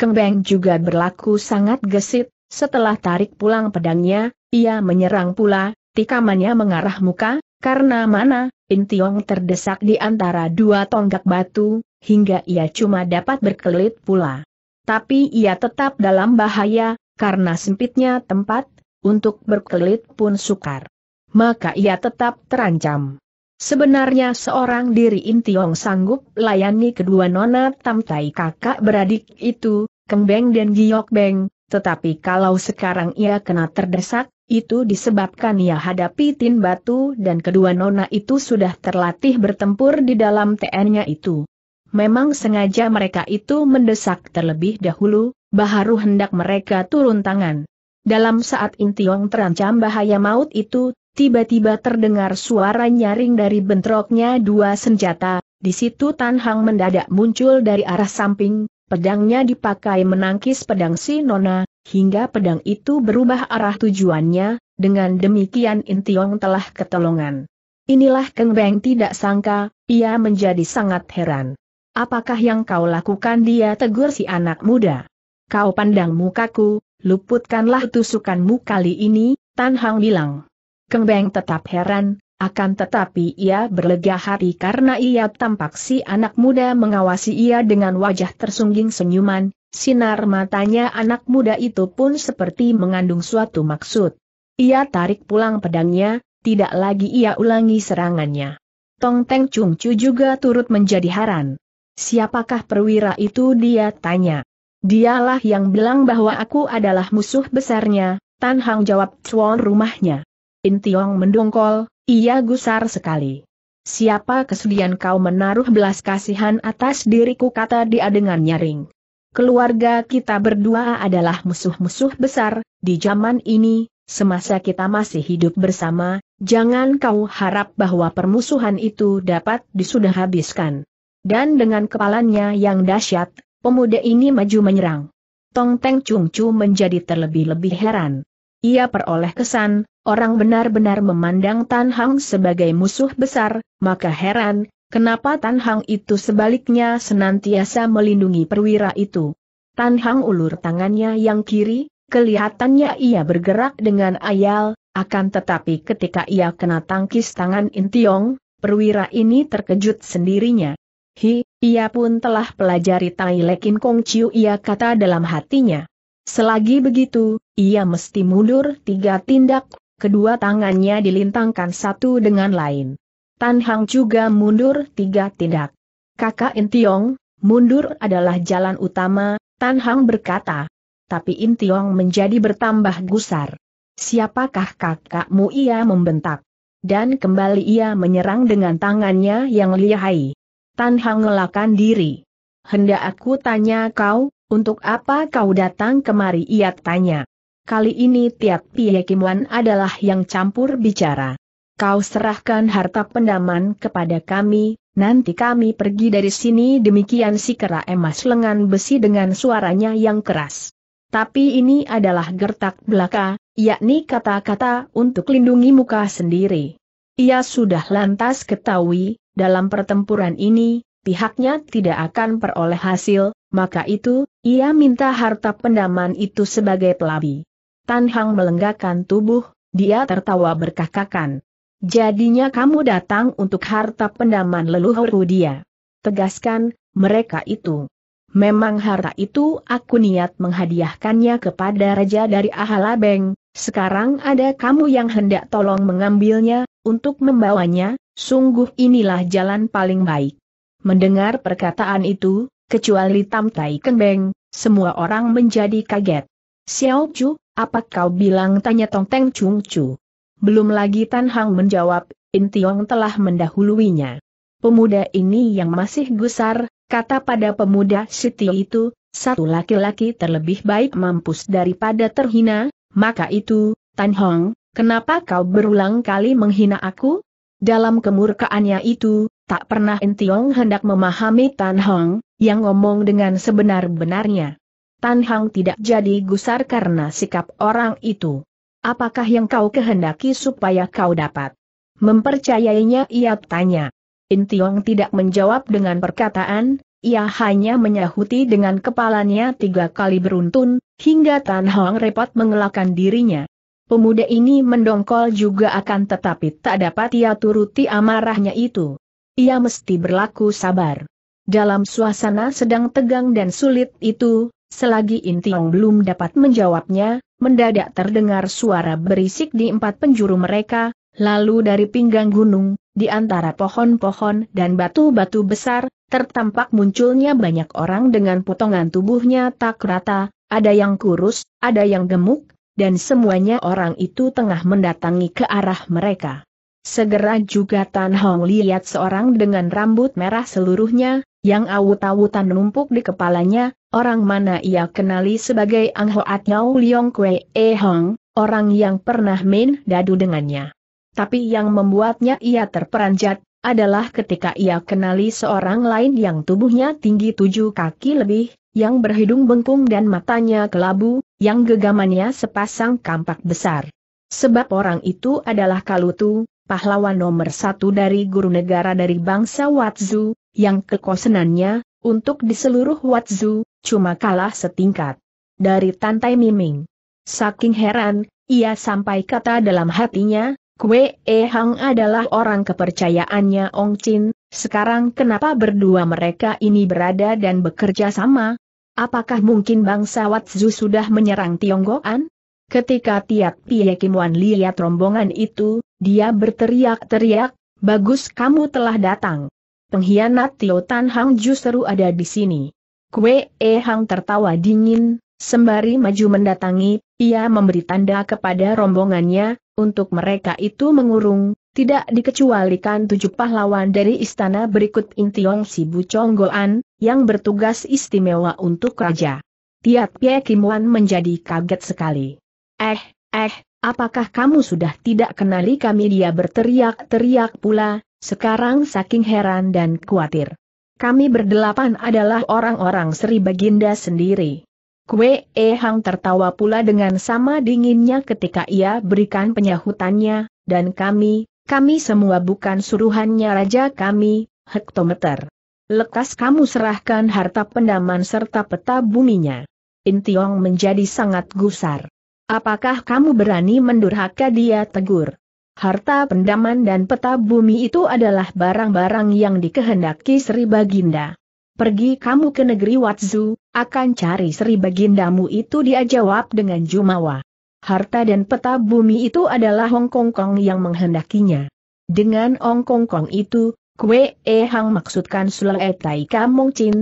Kembeng juga berlaku sangat gesit, setelah tarik pulang pedangnya, ia menyerang pula, tikamannya mengarah muka, karena mana, Intiong terdesak di antara dua tonggak batu, hingga ia cuma dapat berkelit pula. Tapi ia tetap dalam bahaya, karena sempitnya tempat, untuk berkelit pun sukar. Maka ia tetap terancam. Sebenarnya seorang diri Intiong sanggup layani kedua nona tamtai kakak beradik itu, Kembeng dan Giok Beng, tetapi kalau sekarang ia kena terdesak, itu disebabkan ia hadapi Tin Batu dan kedua nona itu sudah terlatih bertempur di dalam TN-nya itu. Memang sengaja mereka itu mendesak terlebih dahulu, baharu hendak mereka turun tangan. Dalam saat Intiong terancam bahaya maut itu, tiba-tiba terdengar suara nyaring dari bentroknya dua senjata, di situ Tan Hang mendadak muncul dari arah samping, pedangnya dipakai menangkis pedang si Nona, hingga pedang itu berubah arah tujuannya, dengan demikian Intiong telah ketolongan. Inilah Keng Beng tidak sangka, ia menjadi sangat heran apakah yang kau lakukan dia tegur si anak muda. Kau pandang mukaku, luputkanlah tusukanmu kali ini, Tan Hang bilang. Keng tetap heran, akan tetapi ia berlega hati karena ia tampak si anak muda mengawasi ia dengan wajah tersungging senyuman, sinar matanya anak muda itu pun seperti mengandung suatu maksud. Ia tarik pulang pedangnya, tidak lagi ia ulangi serangannya. Tong Teng Chung Chu juga turut menjadi haran. Siapakah perwira itu dia tanya. Dialah yang bilang bahwa aku adalah musuh besarnya, Tan Hang jawab cuan rumahnya. Tiong mendongkol, ia gusar sekali. Siapa kesudian kau menaruh belas kasihan atas diriku kata dia dengan nyaring. Keluarga kita berdua adalah musuh-musuh besar, di zaman ini, semasa kita masih hidup bersama, jangan kau harap bahwa permusuhan itu dapat disudah habiskan. Dan dengan kepalanya yang dahsyat, pemuda ini maju menyerang. Tong Teng Chung Chu menjadi terlebih-lebih heran. Ia peroleh kesan, orang benar-benar memandang Tan Hang sebagai musuh besar, maka heran, kenapa Tan Hang itu sebaliknya senantiasa melindungi perwira itu. Tan Hang ulur tangannya yang kiri, kelihatannya ia bergerak dengan ayal, akan tetapi ketika ia kena tangkis tangan Intiong, perwira ini terkejut sendirinya. Hi, ia pun telah pelajari Tai Lekin Kong Chiu ia kata dalam hatinya. Selagi begitu, ia mesti mundur tiga tindak, kedua tangannya dilintangkan satu dengan lain. Tan Hang juga mundur tiga tindak. Kakak Intiong, mundur adalah jalan utama, Tan Hang berkata. Tapi Intiong menjadi bertambah gusar. Siapakah kakakmu ia membentak? Dan kembali ia menyerang dengan tangannya yang lihai. Tan Hang ngelakan diri. Hendak aku tanya kau, untuk apa kau datang kemari ia tanya. Kali ini tiap Pie Wan adalah yang campur bicara. Kau serahkan harta pendaman kepada kami, nanti kami pergi dari sini demikian si kera emas lengan besi dengan suaranya yang keras. Tapi ini adalah gertak belaka, yakni kata-kata untuk lindungi muka sendiri. Ia sudah lantas ketahui, dalam pertempuran ini, pihaknya tidak akan peroleh hasil, maka itu, ia minta harta pendaman itu sebagai pelabi. Tan Hang melenggakkan tubuh, dia tertawa berkakakan. Jadinya kamu datang untuk harta pendaman leluhur dia. Tegaskan, mereka itu. Memang harta itu aku niat menghadiahkannya kepada Raja dari Ahalabeng, sekarang ada kamu yang hendak tolong mengambilnya, untuk membawanya, sungguh inilah jalan paling baik. Mendengar perkataan itu, kecuali Tam Tai Kenbeng, semua orang menjadi kaget. Xiao Chu, apa kau bilang tanya Tong Teng Chung Chu? Belum lagi Tan Hang menjawab, Tiong telah mendahuluinya. Pemuda ini yang masih gusar, kata pada pemuda Siti itu, satu laki-laki terlebih baik mampus daripada terhina, maka itu, Tan Hong, Kenapa kau berulang kali menghina aku? Dalam kemurkaannya itu, tak pernah Entiong hendak memahami Tan Hong, yang ngomong dengan sebenar-benarnya. Tan Hong tidak jadi gusar karena sikap orang itu. Apakah yang kau kehendaki supaya kau dapat? Mempercayainya ia tanya. Intiong tidak menjawab dengan perkataan, ia hanya menyahuti dengan kepalanya tiga kali beruntun, hingga Tan Hong repot mengelakkan dirinya. Pemuda ini mendongkol juga akan tetapi tak dapat ia turuti amarahnya itu. Ia mesti berlaku sabar. Dalam suasana sedang tegang dan sulit itu, selagi Intiong belum dapat menjawabnya, mendadak terdengar suara berisik di empat penjuru mereka, lalu dari pinggang gunung, di antara pohon-pohon dan batu-batu besar, tertampak munculnya banyak orang dengan potongan tubuhnya tak rata, ada yang kurus, ada yang gemuk, dan semuanya orang itu tengah mendatangi ke arah mereka. Segera juga Tan Hong lihat seorang dengan rambut merah seluruhnya, yang awut-awutan numpuk di kepalanya, orang mana ia kenali sebagai Ang Hoat Yau Leong Kwe E Hong, orang yang pernah main dadu dengannya. Tapi yang membuatnya ia terperanjat, adalah ketika ia kenali seorang lain yang tubuhnya tinggi tujuh kaki lebih, yang berhidung bengkung dan matanya kelabu, yang gegamannya sepasang kampak besar. Sebab orang itu adalah Kalutu, pahlawan nomor satu dari guru negara dari bangsa Watzu, yang kekosenannya, untuk di seluruh Watzu, cuma kalah setingkat. Dari Tantai Miming. Saking heran, ia sampai kata dalam hatinya, Kue Ehang adalah orang kepercayaannya Ong Chin, sekarang kenapa berdua mereka ini berada dan bekerja sama, Apakah mungkin bangsa Watzu sudah menyerang Tionggoan? Ketika Tiat Pie Wan lihat rombongan itu, dia berteriak-teriak, bagus kamu telah datang. Pengkhianat Tio Tan Hang justru ada di sini. Kue E Hang tertawa dingin, sembari maju mendatangi, ia memberi tanda kepada rombongannya, untuk mereka itu mengurung, tidak dikecualikan tujuh pahlawan dari istana berikut Intiong Sibu Chonggoan, yang bertugas istimewa untuk raja. Tiat Pie Kimuan menjadi kaget sekali. Eh, eh, apakah kamu sudah tidak kenali kami dia berteriak-teriak pula, sekarang saking heran dan khawatir. Kami berdelapan adalah orang-orang Sri Baginda sendiri. Kwe E Hang tertawa pula dengan sama dinginnya ketika ia berikan penyahutannya, dan kami, kami semua bukan suruhannya raja kami, hektometer. Lekas kamu serahkan harta pendaman serta peta buminya. Intiong menjadi sangat gusar. Apakah kamu berani mendurhaka dia tegur? Harta pendaman dan peta bumi itu adalah barang-barang yang dikehendaki Sri Baginda. Pergi kamu ke negeri Watzu, akan cari Sri Bagindamu itu dia jawab dengan jumawa harta dan peta bumi itu adalah Hong Kong Kong yang menghendakinya. Dengan Hong Kong Kong itu, Kue E Hang maksudkan Sulae Tai Kamong Chin,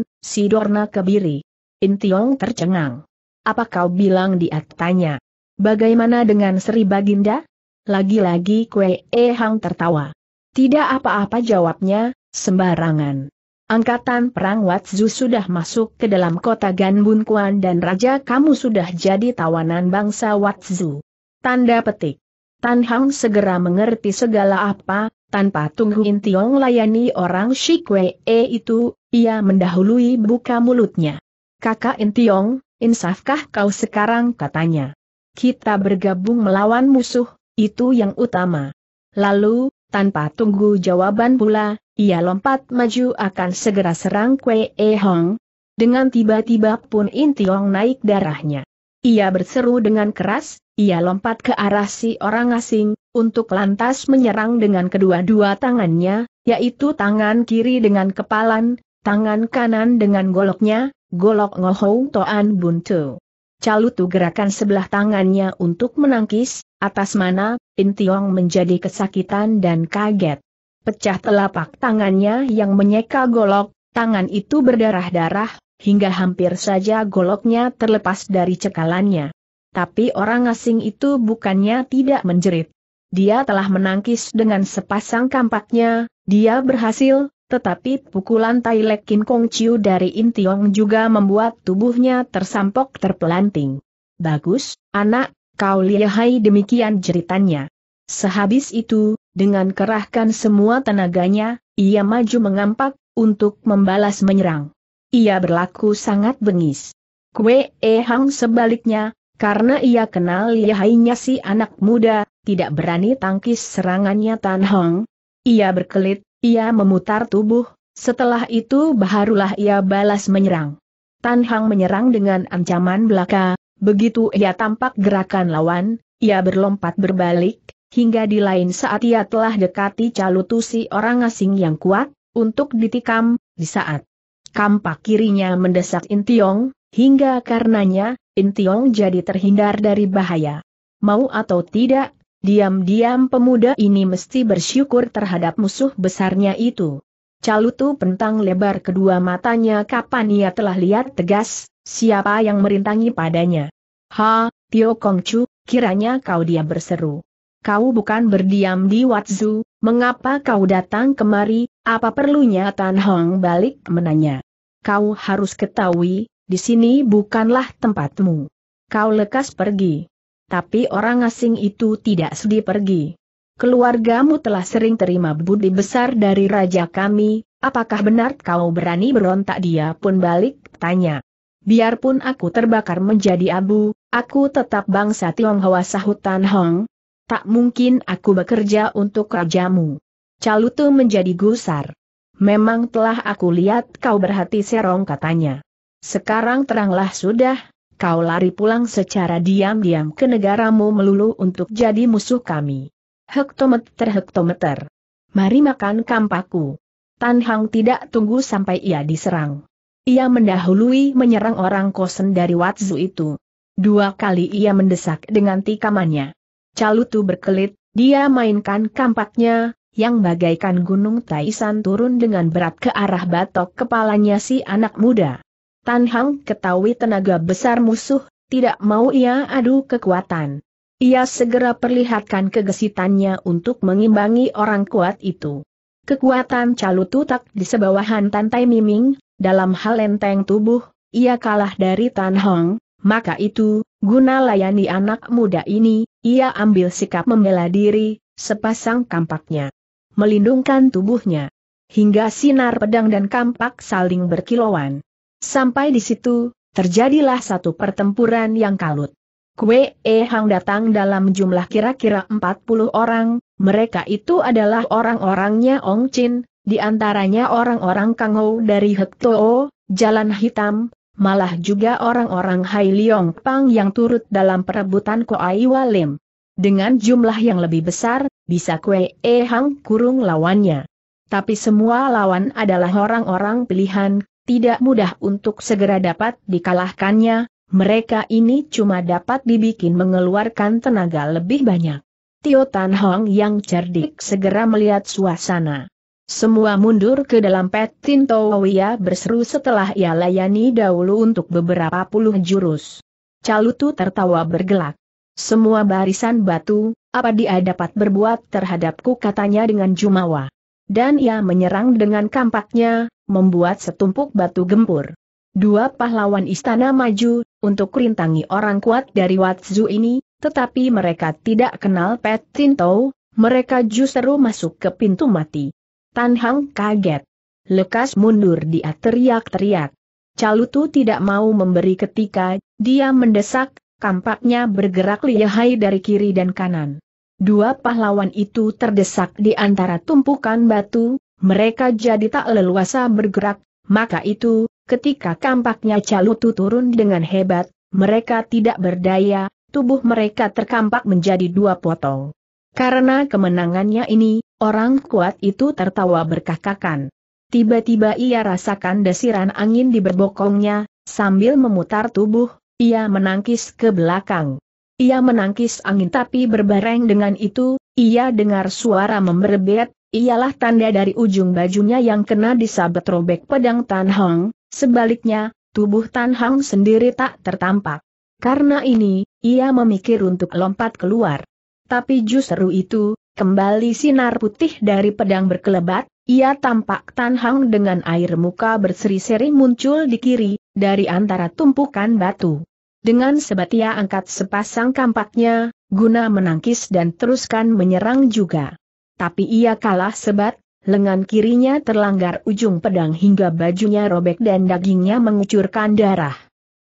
Dorna Kebiri. Intiong tercengang. Apa kau bilang di atanya? Bagaimana dengan Sri Baginda? Lagi-lagi Kue E Hang tertawa. Tidak apa-apa jawabnya, sembarangan. Angkatan Perang Watsu sudah masuk ke dalam kota Ganbun Kuan dan Raja kamu sudah jadi tawanan bangsa Watsu. Tanda petik. Tan Hang segera mengerti segala apa, tanpa tunggu Intiong Tiong layani orang Shikwe E itu, ia mendahului buka mulutnya. Kakak In Tiong, insafkah kau sekarang katanya. Kita bergabung melawan musuh, itu yang utama. Lalu, tanpa tunggu jawaban pula, ia lompat maju akan segera serang Kue E Hong. Dengan tiba-tiba pun In Tiong naik darahnya. Ia berseru dengan keras, ia lompat ke arah si orang asing, untuk lantas menyerang dengan kedua-dua tangannya, yaitu tangan kiri dengan kepalan, tangan kanan dengan goloknya, golok ngohong Toan Buntu. Calutu gerakan sebelah tangannya untuk menangkis, Atas mana, Pin Tiong menjadi kesakitan dan kaget. Pecah telapak tangannya yang menyeka golok, tangan itu berdarah-darah, hingga hampir saja goloknya terlepas dari cekalannya. Tapi orang asing itu bukannya tidak menjerit. Dia telah menangkis dengan sepasang kampaknya, dia berhasil, tetapi pukulan Tai Lek Kin Kong Chiu dari Intiong juga membuat tubuhnya tersampok terpelanting. Bagus, anak, Kau lihai demikian jeritannya. Sehabis itu, dengan kerahkan semua tenaganya, ia maju mengampak, untuk membalas menyerang. Ia berlaku sangat bengis. Kue E Hang sebaliknya, karena ia kenal lihainya si anak muda, tidak berani tangkis serangannya Tan Hong. Ia berkelit, ia memutar tubuh, setelah itu barulah ia balas menyerang. Tan Hang menyerang dengan ancaman belaka, Begitu ia tampak gerakan lawan, ia berlompat berbalik, hingga di lain saat ia telah dekati calutusi orang asing yang kuat, untuk ditikam, di saat kampak kirinya mendesak Intiong, hingga karenanya, Intiong jadi terhindar dari bahaya. Mau atau tidak, diam-diam pemuda ini mesti bersyukur terhadap musuh besarnya itu. Calutu pentang lebar kedua matanya kapan ia telah lihat tegas, Siapa yang merintangi padanya? Ha, Tio Chu, kiranya kau dia berseru. Kau bukan berdiam di Watzu, mengapa kau datang kemari, apa perlunya Tan Hong balik menanya. Kau harus ketahui, di sini bukanlah tempatmu. Kau lekas pergi. Tapi orang asing itu tidak sedih pergi. Keluargamu telah sering terima budi besar dari raja kami, apakah benar kau berani berontak dia pun balik, tanya biarpun aku terbakar menjadi abu, aku tetap bangsa Tionghoa sahut Tan Hong. Tak mungkin aku bekerja untuk rajamu. Calutu menjadi gusar. Memang telah aku lihat kau berhati serong katanya. Sekarang teranglah sudah, kau lari pulang secara diam-diam ke negaramu melulu untuk jadi musuh kami. Hektometer-hektometer. Mari makan kampaku. Tan Hang tidak tunggu sampai ia diserang. Ia mendahului menyerang orang kosen dari Watsu itu. Dua kali ia mendesak dengan tikamannya. Calutu berkelit, dia mainkan kampaknya, yang bagaikan gunung Taisan turun dengan berat ke arah batok kepalanya si anak muda. Tan Hang ketahui tenaga besar musuh, tidak mau ia adu kekuatan. Ia segera perlihatkan kegesitannya untuk mengimbangi orang kuat itu. Kekuatan Calutu tak di sebawahan Tantai Miming, dalam hal enteng tubuh, ia kalah dari Tan Hong, maka itu, guna layani anak muda ini, ia ambil sikap membela diri, sepasang kampaknya. Melindungkan tubuhnya. Hingga sinar pedang dan kampak saling berkilauan. Sampai di situ, terjadilah satu pertempuran yang kalut. Kue E Hang datang dalam jumlah kira-kira 40 orang, mereka itu adalah orang-orangnya Ong Chin, di antaranya orang-orang Kangou dari Hektoo, Jalan Hitam, malah juga orang-orang Hai Liong Pang yang turut dalam perebutan Koai Walim. Dengan jumlah yang lebih besar, bisa Kue E Hang kurung lawannya. Tapi semua lawan adalah orang-orang pilihan, tidak mudah untuk segera dapat dikalahkannya, mereka ini cuma dapat dibikin mengeluarkan tenaga lebih banyak. Tio Tan Hong yang cerdik segera melihat suasana. Semua mundur ke dalam Tinto Wia berseru setelah ia layani dahulu untuk beberapa puluh jurus. Calutu tertawa bergelak. Semua barisan batu, apa dia dapat berbuat terhadapku katanya dengan jumawa. Dan ia menyerang dengan kampaknya, membuat setumpuk batu gempur. Dua pahlawan istana maju, untuk rintangi orang kuat dari Watzu ini, tetapi mereka tidak kenal Pet Tintou, mereka justru masuk ke pintu mati. Tan Hang kaget. Lekas mundur dia teriak-teriak. Calutu tidak mau memberi ketika, dia mendesak, kampaknya bergerak lihai dari kiri dan kanan. Dua pahlawan itu terdesak di antara tumpukan batu, mereka jadi tak leluasa bergerak, maka itu, ketika kampaknya Calutu turun dengan hebat, mereka tidak berdaya, tubuh mereka terkampak menjadi dua potong. Karena kemenangannya ini, orang kuat itu tertawa berkakakan. Tiba-tiba ia rasakan desiran angin di berbokongnya, sambil memutar tubuh, ia menangkis ke belakang. Ia menangkis angin tapi berbareng dengan itu, ia dengar suara memberbet, ialah tanda dari ujung bajunya yang kena disabet robek pedang Tan Hong, sebaliknya, tubuh Tan Hong sendiri tak tertampak. Karena ini, ia memikir untuk lompat keluar. Tapi justru itu, kembali sinar putih dari pedang berkelebat, ia tampak tanhang dengan air muka berseri-seri muncul di kiri, dari antara tumpukan batu. Dengan sebat ia angkat sepasang kampaknya, guna menangkis dan teruskan menyerang juga. Tapi ia kalah sebat, lengan kirinya terlanggar ujung pedang hingga bajunya robek dan dagingnya mengucurkan darah.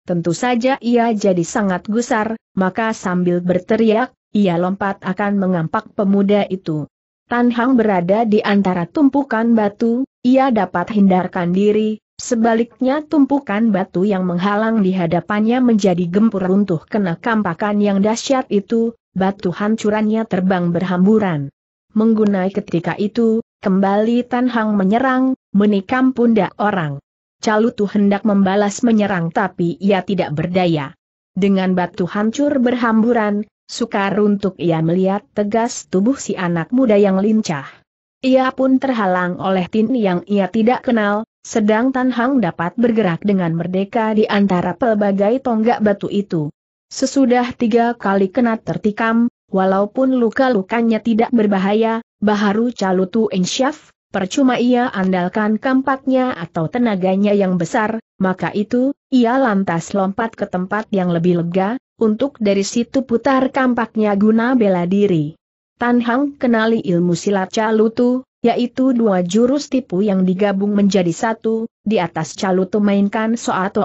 Tentu saja ia jadi sangat gusar, maka sambil berteriak, ia lompat akan mengampak pemuda itu. Tan Hang berada di antara tumpukan batu, ia dapat hindarkan diri, sebaliknya tumpukan batu yang menghalang di hadapannya menjadi gempur runtuh kena kampakan yang dahsyat itu, batu hancurannya terbang berhamburan. Menggunai ketika itu, kembali Tan Hang menyerang, menikam pundak orang. Calutu hendak membalas menyerang tapi ia tidak berdaya. Dengan batu hancur berhamburan, Sukar untuk ia melihat tegas tubuh si anak muda yang lincah. Ia pun terhalang oleh Tin yang ia tidak kenal, sedang Tan Hang dapat bergerak dengan merdeka di antara pelbagai tonggak batu itu. Sesudah tiga kali kena tertikam, walaupun luka-lukanya tidak berbahaya, Baharu Calutu Insyaf, percuma ia andalkan kampaknya atau tenaganya yang besar, maka itu, ia lantas lompat ke tempat yang lebih lega, untuk dari situ putar kampaknya guna bela diri. Tan Hang kenali ilmu silat calutu, yaitu dua jurus tipu yang digabung menjadi satu, di atas calutu mainkan soato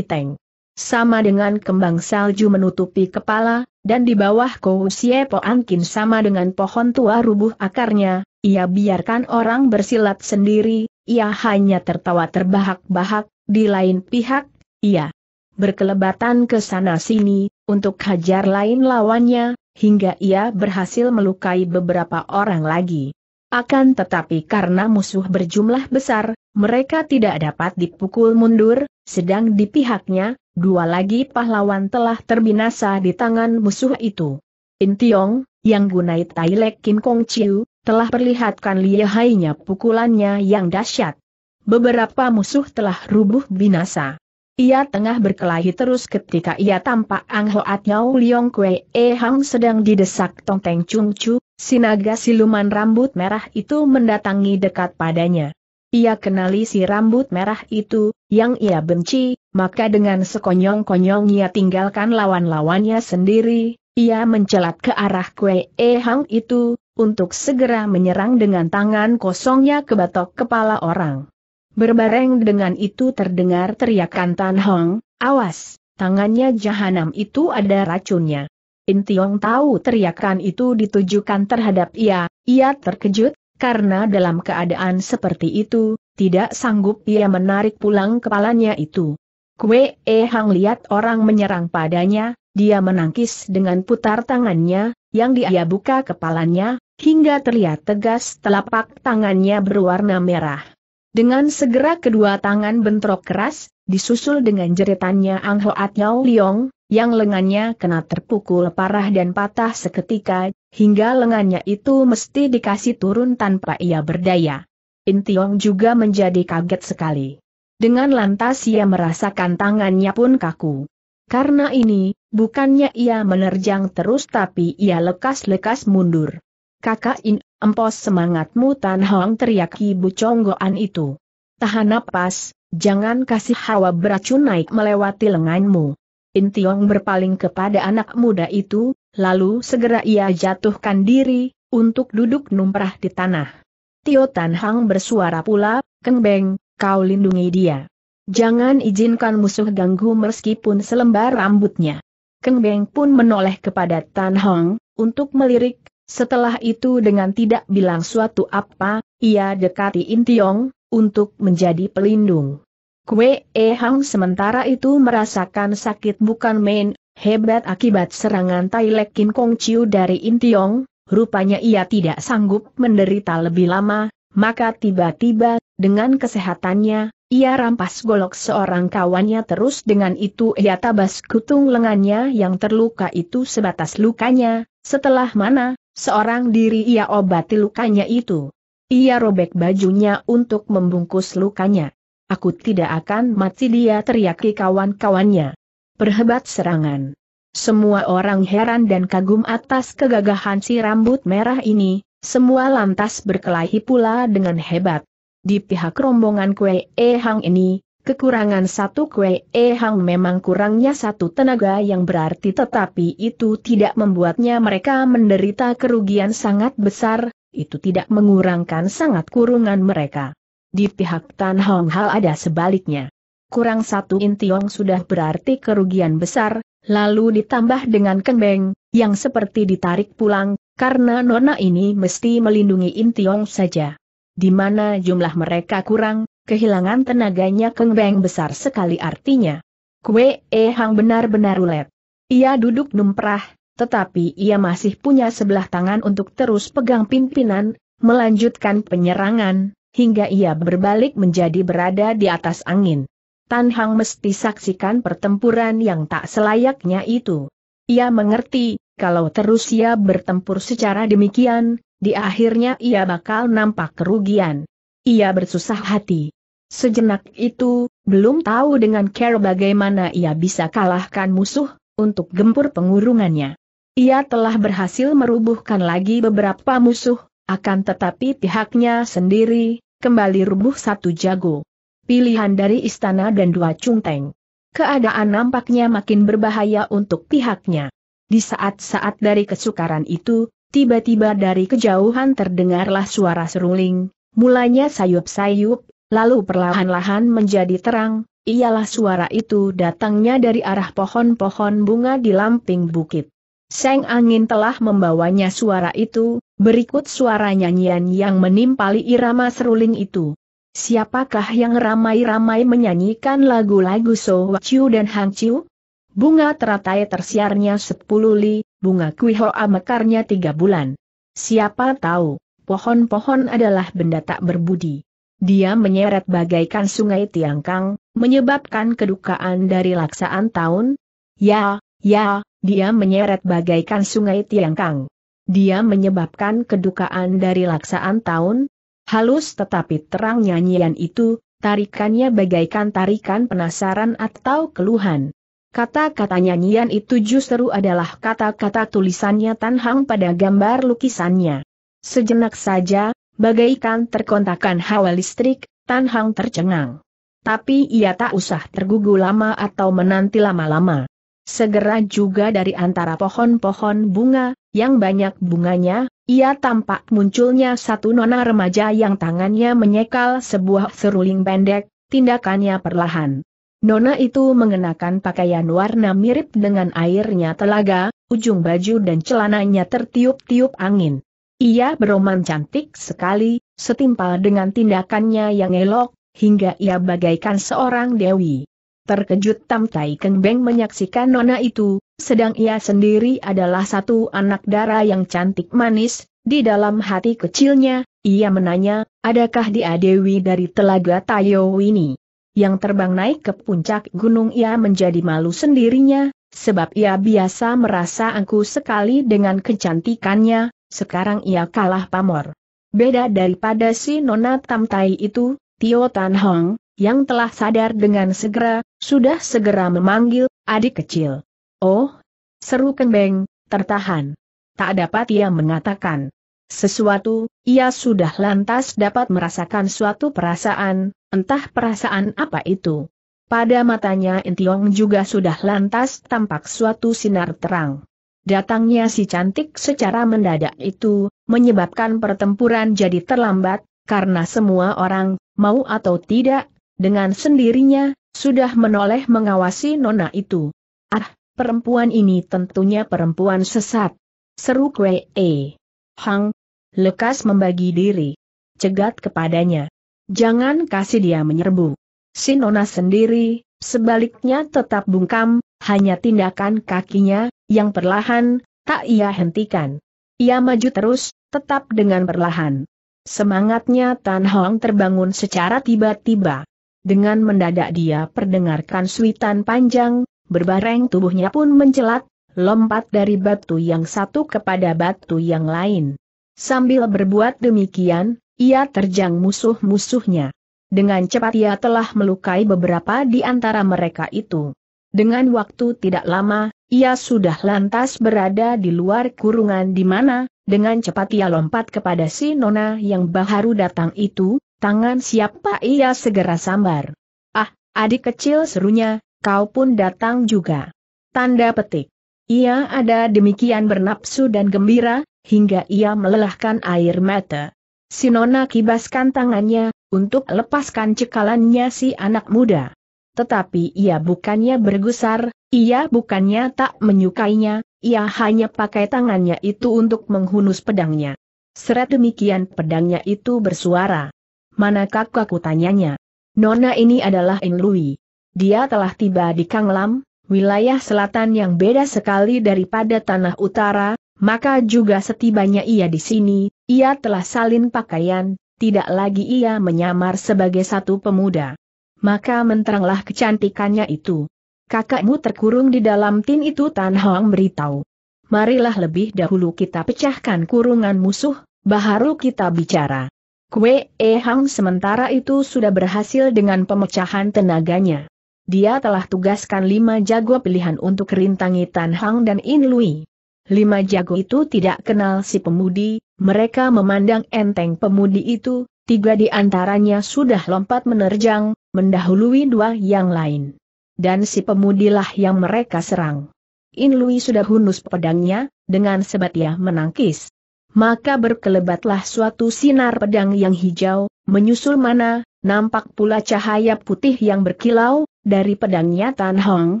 teng. Sama dengan kembang salju menutupi kepala, dan di bawah Kou Siepo Ankin sama dengan pohon tua rubuh akarnya, ia biarkan orang bersilat sendiri, ia hanya tertawa terbahak-bahak, di lain pihak, ia berkelebatan ke sana-sini, untuk hajar lain lawannya, hingga ia berhasil melukai beberapa orang lagi. Akan tetapi karena musuh berjumlah besar, mereka tidak dapat dipukul mundur, sedang di pihaknya, dua lagi pahlawan telah terbinasa di tangan musuh itu. Intiong, yang gunai Tailek Kim Kong Chiu, telah perlihatkan lihainya pukulannya yang dahsyat. Beberapa musuh telah rubuh binasa. Ia tengah berkelahi terus ketika ia tampak Ang Hoat Yao Liong Kwe E Hang sedang didesak Tong Teng Chung Chu, sinaga siluman rambut merah itu mendatangi dekat padanya. Ia kenali si rambut merah itu, yang ia benci, maka dengan sekonyong konyong ia tinggalkan lawan-lawannya sendiri, ia mencelat ke arah Kue E Hang itu, untuk segera menyerang dengan tangan kosongnya ke batok kepala orang. Berbareng dengan itu terdengar teriakan Tan Hong, awas, tangannya jahanam itu ada racunnya. Intiong tahu teriakan itu ditujukan terhadap ia, ia terkejut, karena dalam keadaan seperti itu, tidak sanggup ia menarik pulang kepalanya itu. Kue E Hang lihat orang menyerang padanya, dia menangkis dengan putar tangannya, yang dia buka kepalanya, hingga terlihat tegas telapak tangannya berwarna merah. Dengan segera kedua tangan bentrok keras, disusul dengan jeritannya Ang Hoat Yao Liong, yang lengannya kena terpukul parah dan patah seketika, hingga lengannya itu mesti dikasih turun tanpa ia berdaya. In Tiong juga menjadi kaget sekali. Dengan lantas ia merasakan tangannya pun kaku. Karena ini, bukannya ia menerjang terus tapi ia lekas-lekas mundur. Kakak In Empos semangatmu Tan Hong teriak ibu conggoan itu. Tahan napas, jangan kasih hawa beracun naik melewati lenganmu. Intiong berpaling kepada anak muda itu, lalu segera ia jatuhkan diri, untuk duduk numprah di tanah. Tio Tan Hong bersuara pula, Keng Beng, kau lindungi dia. Jangan izinkan musuh ganggu meskipun selembar rambutnya. Keng Beng pun menoleh kepada Tan Hong, untuk melirik, setelah itu dengan tidak bilang suatu apa, ia dekati Intiong, untuk menjadi pelindung. Kue E Hang sementara itu merasakan sakit bukan main, hebat akibat serangan Tai Lek Kim Kong Chiu dari Intiong, rupanya ia tidak sanggup menderita lebih lama, maka tiba-tiba, dengan kesehatannya, ia rampas golok seorang kawannya terus dengan itu ia tabas kutung lengannya yang terluka itu sebatas lukanya, setelah mana, Seorang diri ia obati lukanya itu. Ia robek bajunya untuk membungkus lukanya. Aku tidak akan mati dia teriaki kawan-kawannya. Perhebat serangan. Semua orang heran dan kagum atas kegagahan si rambut merah ini, semua lantas berkelahi pula dengan hebat. Di pihak rombongan Kue E Hang ini, Kekurangan satu kue ehang memang kurangnya satu tenaga yang berarti tetapi itu tidak membuatnya mereka menderita kerugian sangat besar, itu tidak mengurangkan sangat kurungan mereka. Di pihak Tan Hong Hal ada sebaliknya. Kurang satu intiong sudah berarti kerugian besar, lalu ditambah dengan kembeng, yang seperti ditarik pulang, karena nona ini mesti melindungi intiong saja. Di mana jumlah mereka kurang, Kehilangan tenaganya kengbeng besar sekali artinya. Kue E Hang benar-benar ulet. Ia duduk numprah, tetapi ia masih punya sebelah tangan untuk terus pegang pimpinan, melanjutkan penyerangan, hingga ia berbalik menjadi berada di atas angin. Tan Hang mesti saksikan pertempuran yang tak selayaknya itu. Ia mengerti, kalau terus ia bertempur secara demikian, di akhirnya ia bakal nampak kerugian. Ia bersusah hati. Sejenak itu, belum tahu dengan care bagaimana ia bisa kalahkan musuh, untuk gempur pengurungannya. Ia telah berhasil merubuhkan lagi beberapa musuh, akan tetapi pihaknya sendiri, kembali rubuh satu jago. Pilihan dari istana dan dua cungteng. Keadaan nampaknya makin berbahaya untuk pihaknya. Di saat-saat dari kesukaran itu, tiba-tiba dari kejauhan terdengarlah suara seruling, Mulanya sayup-sayup, lalu perlahan-lahan menjadi terang, ialah suara itu datangnya dari arah pohon-pohon bunga di lamping bukit. Seng angin telah membawanya suara itu, berikut suara nyanyian yang menimpali irama seruling itu. Siapakah yang ramai-ramai menyanyikan lagu-lagu So Chiu dan Hang Chiu? Bunga teratai tersiarnya sepuluh li, bunga kuihoa mekarnya tiga bulan. Siapa tahu, pohon-pohon adalah benda tak berbudi. Dia menyeret bagaikan sungai Tiangkang, menyebabkan kedukaan dari laksaan tahun. Ya, ya, dia menyeret bagaikan sungai Tiangkang. Dia menyebabkan kedukaan dari laksaan tahun. Halus tetapi terang nyanyian itu, tarikannya bagaikan tarikan penasaran atau keluhan. Kata-kata nyanyian itu justru adalah kata-kata tulisannya Tan Hang pada gambar lukisannya. Sejenak saja, bagaikan terkontakan hawa listrik, Tan Hang tercengang. Tapi ia tak usah tergugu lama atau menanti lama-lama. Segera juga dari antara pohon-pohon bunga, yang banyak bunganya, ia tampak munculnya satu nona remaja yang tangannya menyekal sebuah seruling pendek, tindakannya perlahan. Nona itu mengenakan pakaian warna mirip dengan airnya telaga, ujung baju dan celananya tertiup-tiup angin. Ia beroman cantik sekali, setimpal dengan tindakannya yang elok, hingga ia bagaikan seorang dewi. Terkejut Tam Tai Keng Beng menyaksikan nona itu, sedang ia sendiri adalah satu anak dara yang cantik manis, di dalam hati kecilnya, ia menanya, adakah dia dewi dari telaga Tayo ini? Yang terbang naik ke puncak gunung ia menjadi malu sendirinya, sebab ia biasa merasa angku sekali dengan kecantikannya, sekarang ia kalah pamor. Beda daripada si Nona Tamtai itu, Tio Tan Hong, yang telah sadar dengan segera, sudah segera memanggil, adik kecil. Oh, seru kembeng, tertahan. Tak dapat ia mengatakan sesuatu, ia sudah lantas dapat merasakan suatu perasaan, entah perasaan apa itu. Pada matanya Entiong juga sudah lantas tampak suatu sinar terang. Datangnya si cantik secara mendadak itu, menyebabkan pertempuran jadi terlambat, karena semua orang, mau atau tidak, dengan sendirinya, sudah menoleh mengawasi nona itu. Ah, perempuan ini tentunya perempuan sesat. Seru Kwee. E. Hang, lekas membagi diri. Cegat kepadanya. Jangan kasih dia menyerbu. Si nona sendiri, sebaliknya tetap bungkam, hanya tindakan kakinya, yang perlahan, tak ia hentikan. Ia maju terus, tetap dengan perlahan. Semangatnya Tan Hong terbangun secara tiba-tiba. Dengan mendadak dia perdengarkan suitan panjang, berbareng tubuhnya pun mencelat, lompat dari batu yang satu kepada batu yang lain. Sambil berbuat demikian, ia terjang musuh-musuhnya. Dengan cepat ia telah melukai beberapa di antara mereka itu. Dengan waktu tidak lama, ia sudah lantas berada di luar kurungan di mana, dengan cepat ia lompat kepada si Nona yang baru datang itu, tangan siapa ia segera sambar. Ah, adik kecil serunya, kau pun datang juga. Tanda petik. Ia ada demikian bernapsu dan gembira, hingga ia melelahkan air mata. Si Nona kibaskan tangannya, untuk lepaskan cekalannya si anak muda tetapi ia bukannya bergusar, ia bukannya tak menyukainya, ia hanya pakai tangannya itu untuk menghunus pedangnya. Seret demikian pedangnya itu bersuara. Mana kakakku tanyanya. Nona ini adalah Inlui. Dia telah tiba di Kanglam, wilayah selatan yang beda sekali daripada tanah utara, maka juga setibanya ia di sini, ia telah salin pakaian, tidak lagi ia menyamar sebagai satu pemuda maka menteranglah kecantikannya itu. Kakakmu terkurung di dalam tin itu Tan Hong beritahu. Marilah lebih dahulu kita pecahkan kurungan musuh, baharu kita bicara. Kue E Hang sementara itu sudah berhasil dengan pemecahan tenaganya. Dia telah tugaskan lima jago pilihan untuk rintangi Tan Hang dan In Lui. Lima jago itu tidak kenal si pemudi, mereka memandang enteng pemudi itu, tiga di antaranya sudah lompat menerjang, mendahului dua yang lain. Dan si pemudilah yang mereka serang. In Lui sudah hunus pedangnya, dengan sebat ia menangkis. Maka berkelebatlah suatu sinar pedang yang hijau, menyusul mana, nampak pula cahaya putih yang berkilau, dari pedangnya Tan Hong,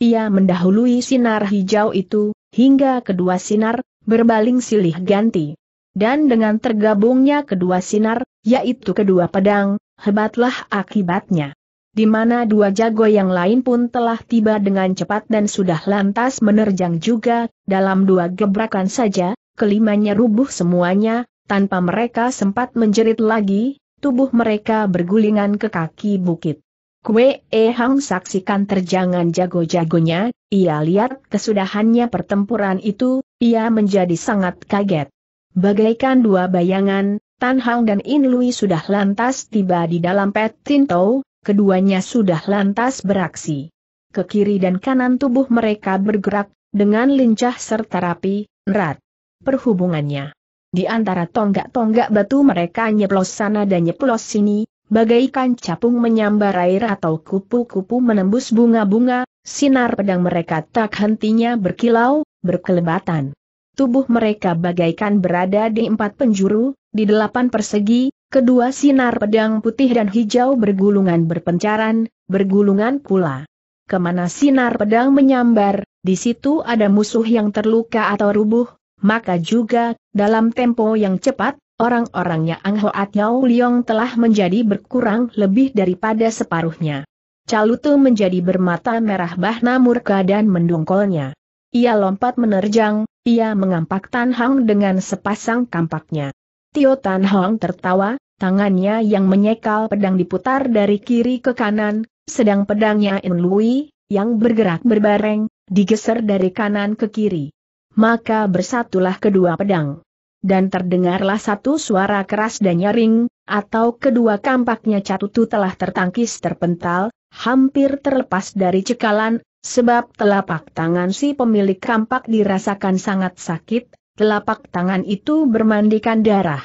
ia mendahului sinar hijau itu, hingga kedua sinar, berbaling silih ganti. Dan dengan tergabungnya kedua sinar, yaitu kedua pedang, hebatlah akibatnya di mana dua jago yang lain pun telah tiba dengan cepat dan sudah lantas menerjang juga, dalam dua gebrakan saja, kelimanya rubuh semuanya, tanpa mereka sempat menjerit lagi, tubuh mereka bergulingan ke kaki bukit. Kue E Hang saksikan terjangan jago-jagonya, ia lihat kesudahannya pertempuran itu, ia menjadi sangat kaget. Bagaikan dua bayangan, Tan Hang dan In Lui sudah lantas tiba di dalam Pet Tin keduanya sudah lantas beraksi. Ke kiri dan kanan tubuh mereka bergerak, dengan lincah serta rapi, erat. Perhubungannya. Di antara tonggak-tonggak batu mereka nyeplos sana dan nyeplos sini, bagaikan capung menyambar air atau kupu-kupu menembus bunga-bunga, sinar pedang mereka tak hentinya berkilau, berkelebatan. Tubuh mereka bagaikan berada di empat penjuru, di delapan persegi, Kedua sinar pedang putih dan hijau bergulungan berpencaran, bergulungan pula. Kemana sinar pedang menyambar, di situ ada musuh yang terluka atau rubuh, maka juga, dalam tempo yang cepat, orang-orangnya Ang Hoat Yao Liong telah menjadi berkurang lebih daripada separuhnya. Calutu menjadi bermata merah bahna murka dan mendongkolnya. Ia lompat menerjang, ia mengampak Tan Hang dengan sepasang kampaknya. Tio Tan Hong tertawa, tangannya yang menyekal pedang diputar dari kiri ke kanan, sedang pedangnya In Lui, yang bergerak berbareng, digeser dari kanan ke kiri. Maka bersatulah kedua pedang. Dan terdengarlah satu suara keras dan nyaring, atau kedua kampaknya catutu telah tertangkis terpental, hampir terlepas dari cekalan, sebab telapak tangan si pemilik kampak dirasakan sangat sakit, telapak tangan itu bermandikan darah.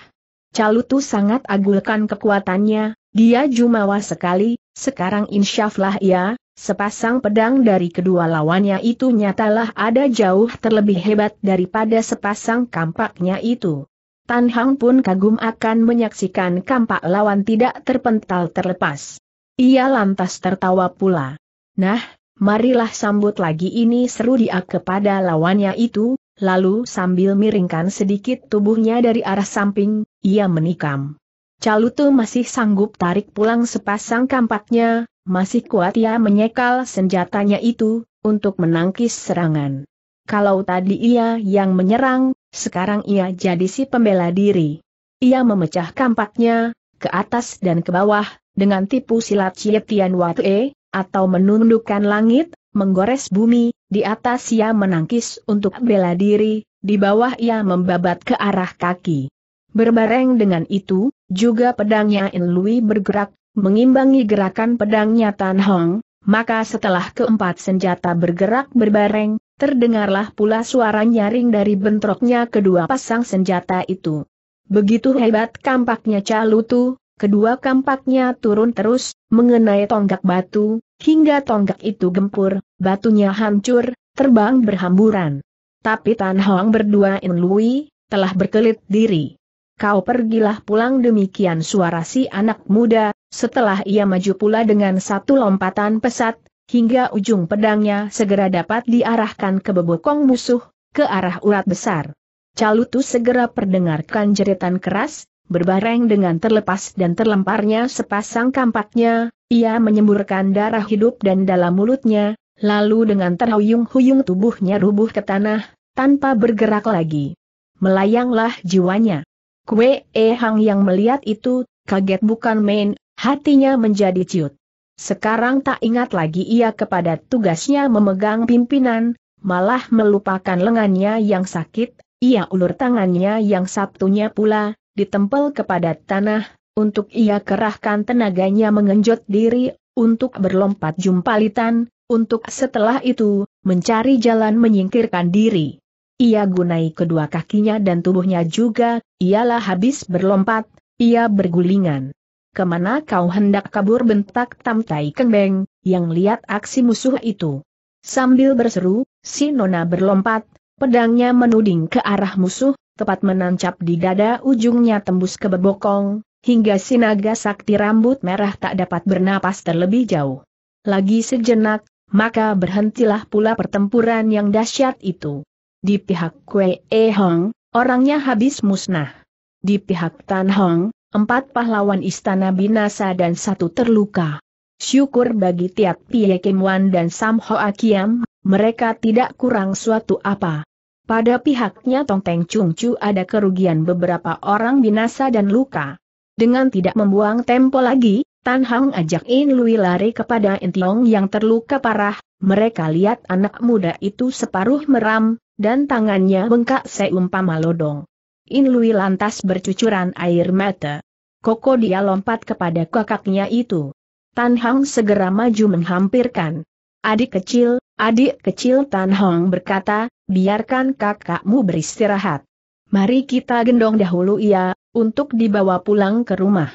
Calutu sangat agulkan kekuatannya, dia jumawa sekali, sekarang insyaflah ia, ya, sepasang pedang dari kedua lawannya itu nyatalah ada jauh terlebih hebat daripada sepasang kampaknya itu. Tan Hang pun kagum akan menyaksikan kampak lawan tidak terpental terlepas. Ia lantas tertawa pula. Nah, marilah sambut lagi ini seru dia kepada lawannya itu, lalu sambil miringkan sedikit tubuhnya dari arah samping, ia menikam. Calutu masih sanggup tarik pulang sepasang kampaknya, masih kuat ia menyekal senjatanya itu, untuk menangkis serangan. Kalau tadi ia yang menyerang, sekarang ia jadi si pembela diri. Ia memecah kampaknya, ke atas dan ke bawah, dengan tipu silat Cie Tian e atau menundukkan langit, menggores bumi, di atas ia menangkis untuk bela diri, di bawah ia membabat ke arah kaki. Berbareng dengan itu, juga pedangnya In Lui bergerak, mengimbangi gerakan pedangnya Tan Hong, maka setelah keempat senjata bergerak berbareng, terdengarlah pula suara nyaring dari bentroknya kedua pasang senjata itu. Begitu hebat kampaknya Calutu, kedua kampaknya turun terus, mengenai tonggak batu, hingga tonggak itu gempur, batunya hancur, terbang berhamburan. Tapi Tan Hong berdua In Lui, telah berkelit diri. Kau pergilah pulang demikian suara si anak muda, setelah ia maju pula dengan satu lompatan pesat, hingga ujung pedangnya segera dapat diarahkan ke bebokong musuh, ke arah urat besar. Calutu segera perdengarkan jeritan keras, Berbareng dengan terlepas dan terlemparnya sepasang kampaknya, ia menyemburkan darah hidup dan dalam mulutnya, lalu dengan terhuyung-huyung tubuhnya rubuh ke tanah, tanpa bergerak lagi. Melayanglah jiwanya. Kue E Hang yang melihat itu, kaget bukan main, hatinya menjadi ciut. Sekarang tak ingat lagi ia kepada tugasnya memegang pimpinan, malah melupakan lengannya yang sakit, ia ulur tangannya yang sabtunya pula, ditempel kepada tanah, untuk ia kerahkan tenaganya mengenjot diri, untuk berlompat jumpalitan, untuk setelah itu, mencari jalan menyingkirkan diri. Ia gunai kedua kakinya dan tubuhnya juga, ialah habis berlompat, ia bergulingan. Kemana kau hendak kabur bentak Tamtai Kengbeng, yang lihat aksi musuh itu. Sambil berseru, si Nona berlompat, pedangnya menuding ke arah musuh, tepat menancap di dada ujungnya tembus ke bebokong, hingga sinaga sakti rambut merah tak dapat bernapas terlebih jauh. Lagi sejenak, maka berhentilah pula pertempuran yang dahsyat itu. Di pihak Kue E Hong, orangnya habis musnah. Di pihak Tan Hong, empat pahlawan istana binasa dan satu terluka. Syukur bagi Tiat Pie Kim Wan dan Sam Hoa Kiam, mereka tidak kurang suatu apa. Pada pihaknya Tong Teng Chung Chu ada kerugian beberapa orang binasa dan luka. Dengan tidak membuang tempo lagi, Tan Hang ajak In Lui lari kepada Tiong yang terluka parah, mereka lihat anak muda itu separuh meram, dan tangannya bengkak seumpama lodong. In Lui lantas bercucuran air mata. Koko dia lompat kepada kakaknya itu. Tan Hang segera maju menghampirkan. Adik kecil, adik kecil Tan Hong berkata, biarkan kakakmu beristirahat. Mari kita gendong dahulu ia, untuk dibawa pulang ke rumah.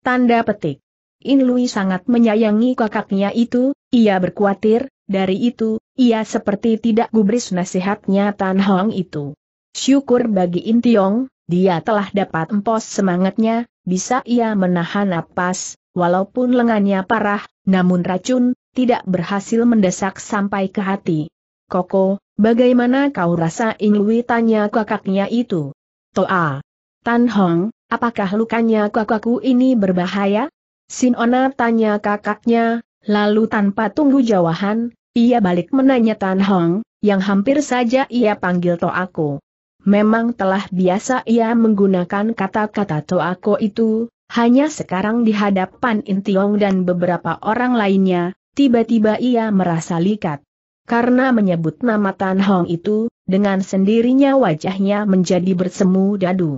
Tanda petik. In Lui sangat menyayangi kakaknya itu, ia berkuatir, dari itu, ia seperti tidak gubris nasihatnya Tan Hong itu. Syukur bagi In Tiong, dia telah dapat empos semangatnya, bisa ia menahan napas, walaupun lengannya parah, namun racun, tidak berhasil mendesak sampai ke hati. Koko, bagaimana kau rasa Ingwi tanya kakaknya itu? Toa. Tan Hong, apakah lukanya kakakku ini berbahaya? Sinona tanya kakaknya, lalu tanpa tunggu jawaban, ia balik menanya Tan Hong, yang hampir saja ia panggil Toa aku. Memang telah biasa ia menggunakan kata-kata Toa Toako itu, hanya sekarang di hadapan Intiong dan beberapa orang lainnya, tiba-tiba ia merasa likat. Karena menyebut nama Tan Hong itu, dengan sendirinya wajahnya menjadi bersemu dadu.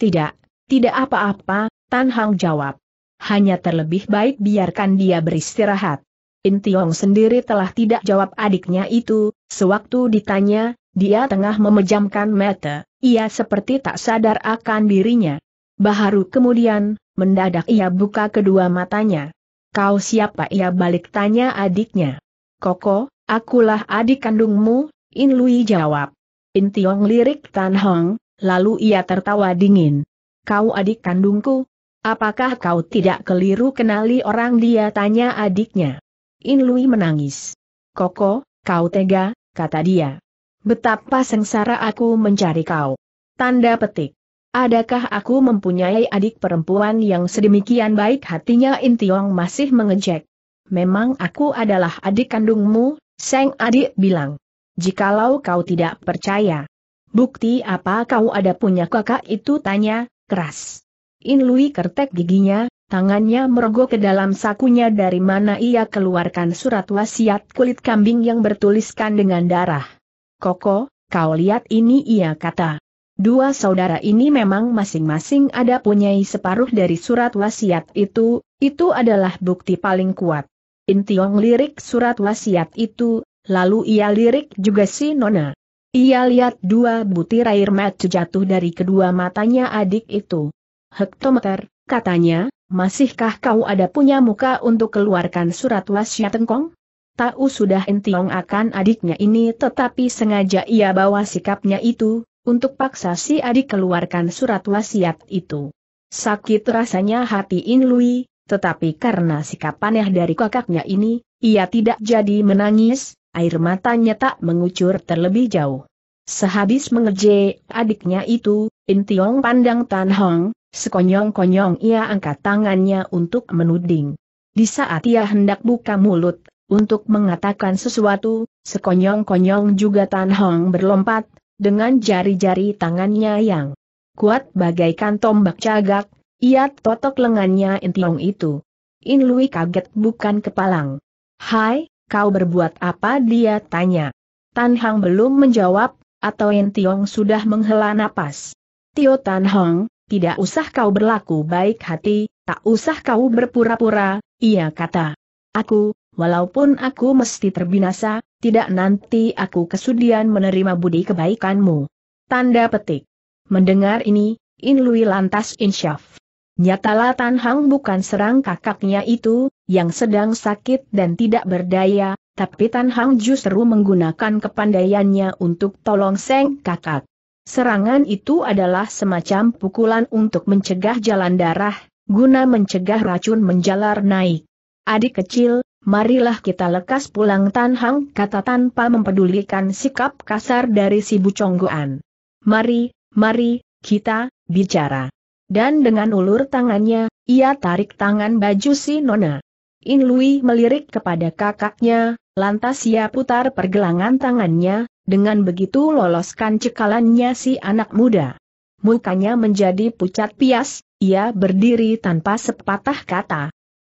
Tidak, tidak apa-apa, Tan Hong jawab. Hanya terlebih baik biarkan dia beristirahat. In Tiong sendiri telah tidak jawab adiknya itu, sewaktu ditanya, dia tengah memejamkan mata, ia seperti tak sadar akan dirinya. Baharu kemudian, mendadak ia buka kedua matanya. Kau siapa ia balik tanya adiknya. Koko, Akulah adik kandungmu, In Lui jawab. In Tiong lirik Tan Hong, lalu ia tertawa dingin. Kau adik kandungku? Apakah kau tidak keliru kenali orang dia tanya adiknya? In Lui menangis. Koko, kau tega, kata dia. Betapa sengsara aku mencari kau. Tanda petik. Adakah aku mempunyai adik perempuan yang sedemikian baik hatinya In Tiong masih mengejek? Memang aku adalah adik kandungmu, Seng adik bilang. Jikalau kau tidak percaya. Bukti apa kau ada punya kakak itu tanya, keras. In Lui kertek giginya, tangannya merogoh ke dalam sakunya dari mana ia keluarkan surat wasiat kulit kambing yang bertuliskan dengan darah. Koko, kau lihat ini ia kata. Dua saudara ini memang masing-masing ada punyai separuh dari surat wasiat itu, itu adalah bukti paling kuat. In Tiong lirik surat wasiat itu, lalu ia lirik juga si Nona. Ia lihat dua butir air mata jatuh dari kedua matanya adik itu. Hektometer, katanya, masihkah kau ada punya muka untuk keluarkan surat wasiat engkong? Tahu sudah Tiong akan adiknya ini tetapi sengaja ia bawa sikapnya itu, untuk paksa si adik keluarkan surat wasiat itu. Sakit rasanya hati In Lui, tetapi karena sikap aneh dari kakaknya ini, ia tidak jadi menangis, air matanya tak mengucur terlebih jauh. Sehabis mengejek adiknya itu, Intiong pandang Tan Hong, sekonyong-konyong ia angkat tangannya untuk menuding. Di saat ia hendak buka mulut, untuk mengatakan sesuatu, sekonyong-konyong juga Tan Hong berlompat, dengan jari-jari tangannya yang kuat bagaikan tombak cagak, ia totok lengannya Intiong itu. In Lui kaget bukan kepalang. Hai, kau berbuat apa dia tanya. Tan Hang belum menjawab, atau Intiong sudah menghela napas. Tio Tan Hong, tidak usah kau berlaku baik hati, tak usah kau berpura-pura, ia kata. Aku, walaupun aku mesti terbinasa, tidak nanti aku kesudian menerima budi kebaikanmu. Tanda petik. Mendengar ini, In Lui lantas insyaf. Nyatalah Tan Hang bukan serang kakaknya itu, yang sedang sakit dan tidak berdaya, tapi Tan Hang justru menggunakan kepandaiannya untuk tolong Seng kakak. Serangan itu adalah semacam pukulan untuk mencegah jalan darah, guna mencegah racun menjalar naik. Adik kecil, marilah kita lekas pulang Tan Hang kata tanpa mempedulikan sikap kasar dari si Buconggoan. Mari, mari, kita, bicara. Dan dengan ulur tangannya, ia tarik tangan baju si Nona. In Lui melirik kepada kakaknya, lantas ia putar pergelangan tangannya, dengan begitu loloskan cekalannya si anak muda. Mukanya menjadi pucat pias, ia berdiri tanpa sepatah kata.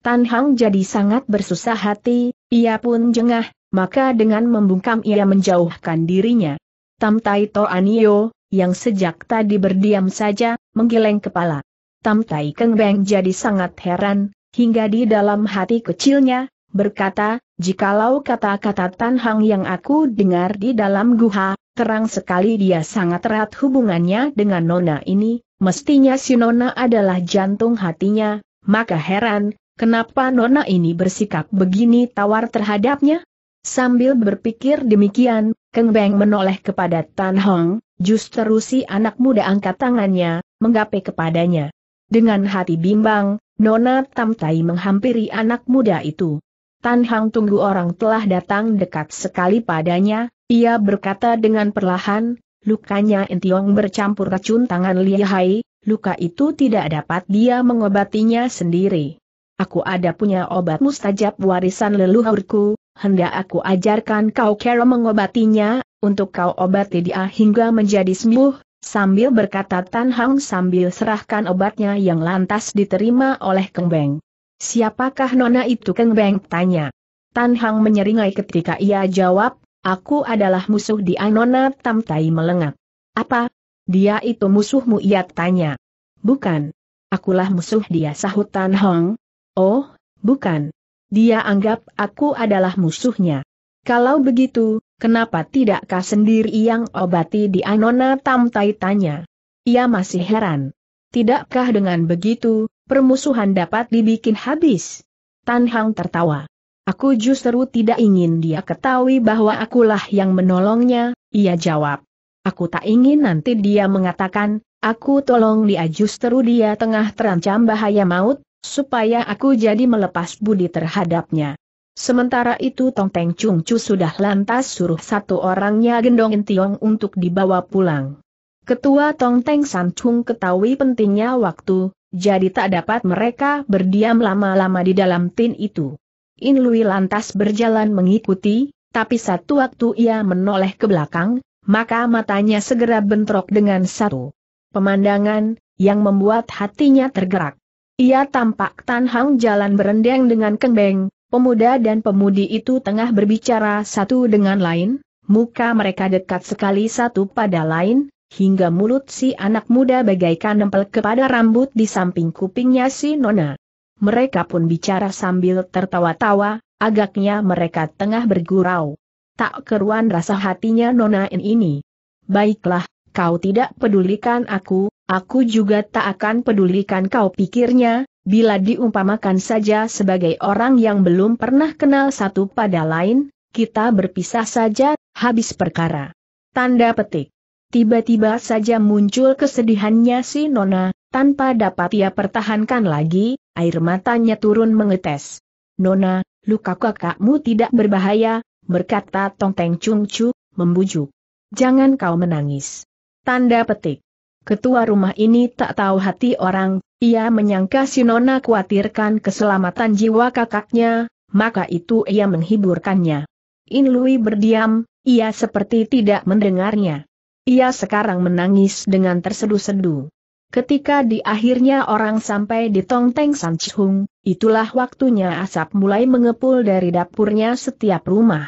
Tan Hang jadi sangat bersusah hati, ia pun jengah, maka dengan membungkam ia menjauhkan dirinya. Tam Tai To Anio, yang sejak tadi berdiam saja, menggeleng kepala. Tam Tai Keng Beng jadi sangat heran, hingga di dalam hati kecilnya, berkata, jikalau kata-kata Tan Hang yang aku dengar di dalam guha, terang sekali dia sangat erat hubungannya dengan Nona ini, mestinya si Nona adalah jantung hatinya, maka heran, kenapa Nona ini bersikap begini tawar terhadapnya? Sambil berpikir demikian, Keng Beng menoleh kepada Tan Hong, justru si anak muda angkat tangannya, menggapai kepadanya. Dengan hati bimbang, Nona Tam Tai menghampiri anak muda itu. Tan Hong tunggu orang telah datang dekat sekali padanya, ia berkata dengan perlahan, lukanya Entiong bercampur racun tangan lihai, luka itu tidak dapat dia mengobatinya sendiri. Aku ada punya obat mustajab warisan leluhurku, hendak aku ajarkan kau cara mengobatinya, untuk kau obati dia hingga menjadi sembuh, sambil berkata Tan Hang sambil serahkan obatnya yang lantas diterima oleh Keng Beng. Siapakah nona itu Keng Beng tanya. Tan Hang menyeringai ketika ia jawab, aku adalah musuh di Anona Tam Tai melengak. Apa? Dia itu musuhmu ia tanya. Bukan. Akulah musuh dia sahut Tan Hong. Oh, bukan. Dia anggap aku adalah musuhnya. Kalau begitu, kenapa tidakkah sendiri yang obati di Anona Tamtai tanya? Ia masih heran. Tidakkah dengan begitu, permusuhan dapat dibikin habis? Tan Hang tertawa. Aku justru tidak ingin dia ketahui bahwa akulah yang menolongnya, ia jawab. Aku tak ingin nanti dia mengatakan, aku tolong dia justru dia tengah terancam bahaya maut, supaya aku jadi melepas budi terhadapnya. Sementara itu Tong Teng Chung Chu sudah lantas suruh satu orangnya gendongin Tiong untuk dibawa pulang. Ketua Tong Teng San Chung ketahui pentingnya waktu, jadi tak dapat mereka berdiam lama-lama di dalam tin itu. In Lui lantas berjalan mengikuti, tapi satu waktu ia menoleh ke belakang, maka matanya segera bentrok dengan satu pemandangan yang membuat hatinya tergerak. Ia tampak Tan Hang jalan berendeng dengan kembeng, pemuda dan pemudi itu tengah berbicara satu dengan lain, muka mereka dekat sekali satu pada lain, hingga mulut si anak muda bagaikan nempel kepada rambut di samping kupingnya si Nona. Mereka pun bicara sambil tertawa-tawa, agaknya mereka tengah bergurau. Tak keruan rasa hatinya Nona ini. Baiklah, kau tidak pedulikan aku, Aku juga tak akan pedulikan kau pikirnya, bila diumpamakan saja sebagai orang yang belum pernah kenal satu pada lain, kita berpisah saja, habis perkara. Tanda petik. Tiba-tiba saja muncul kesedihannya si Nona, tanpa dapat ia pertahankan lagi, air matanya turun mengetes. Nona, luka kakakmu tidak berbahaya, berkata Tong Teng Chung Chu, membujuk. Jangan kau menangis. Tanda petik. Ketua rumah ini tak tahu hati orang, ia menyangka si Nona khawatirkan keselamatan jiwa kakaknya, maka itu ia menghiburkannya. In Lui berdiam, ia seperti tidak mendengarnya. Ia sekarang menangis dengan tersedu-sedu. Ketika di akhirnya orang sampai di Tong Teng San Chung, itulah waktunya asap mulai mengepul dari dapurnya setiap rumah.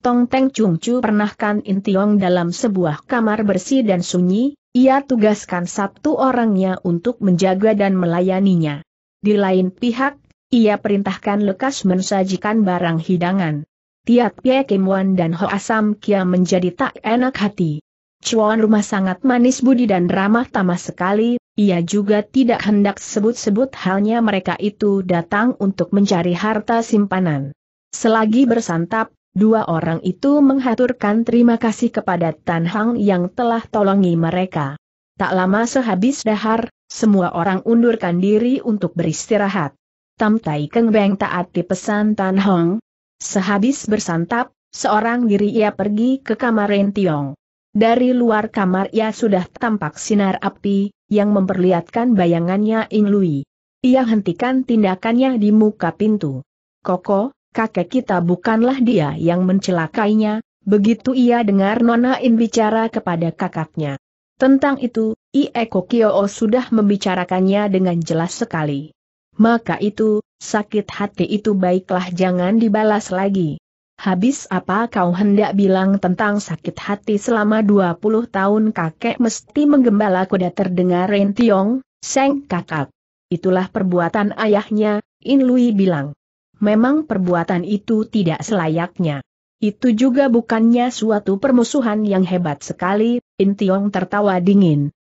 Tong Tongteng Chu pernahkan In Tiong dalam sebuah kamar bersih dan sunyi, ia tugaskan satu orangnya untuk menjaga dan melayaninya. Di lain pihak, ia perintahkan lekas mensajikan barang hidangan. Tiap Pia Kim Wan dan Ho Asam Kia menjadi tak enak hati. Cuan rumah sangat manis budi dan ramah tamah sekali, ia juga tidak hendak sebut-sebut halnya mereka itu datang untuk mencari harta simpanan. Selagi bersantap, Dua orang itu menghaturkan terima kasih kepada Tan Hang yang telah tolongi mereka. Tak lama sehabis dahar, semua orang undurkan diri untuk beristirahat. Tam Tai Keng Beng taati pesan Tan Hong. Sehabis bersantap, seorang diri ia pergi ke kamar Rentiong. Dari luar kamar ia sudah tampak sinar api, yang memperlihatkan bayangannya In Lui. Ia hentikan tindakannya di muka pintu. Koko, kakek kita bukanlah dia yang mencelakainya, begitu ia dengar Nona In bicara kepada kakaknya. Tentang itu, Ieko Kyo sudah membicarakannya dengan jelas sekali. Maka itu, sakit hati itu baiklah jangan dibalas lagi. Habis apa kau hendak bilang tentang sakit hati selama 20 tahun kakek mesti menggembala kuda terdengar Rentiong, Seng kakak. Itulah perbuatan ayahnya, In Lui bilang memang perbuatan itu tidak selayaknya. Itu juga bukannya suatu permusuhan yang hebat sekali, Intiong tertawa dingin.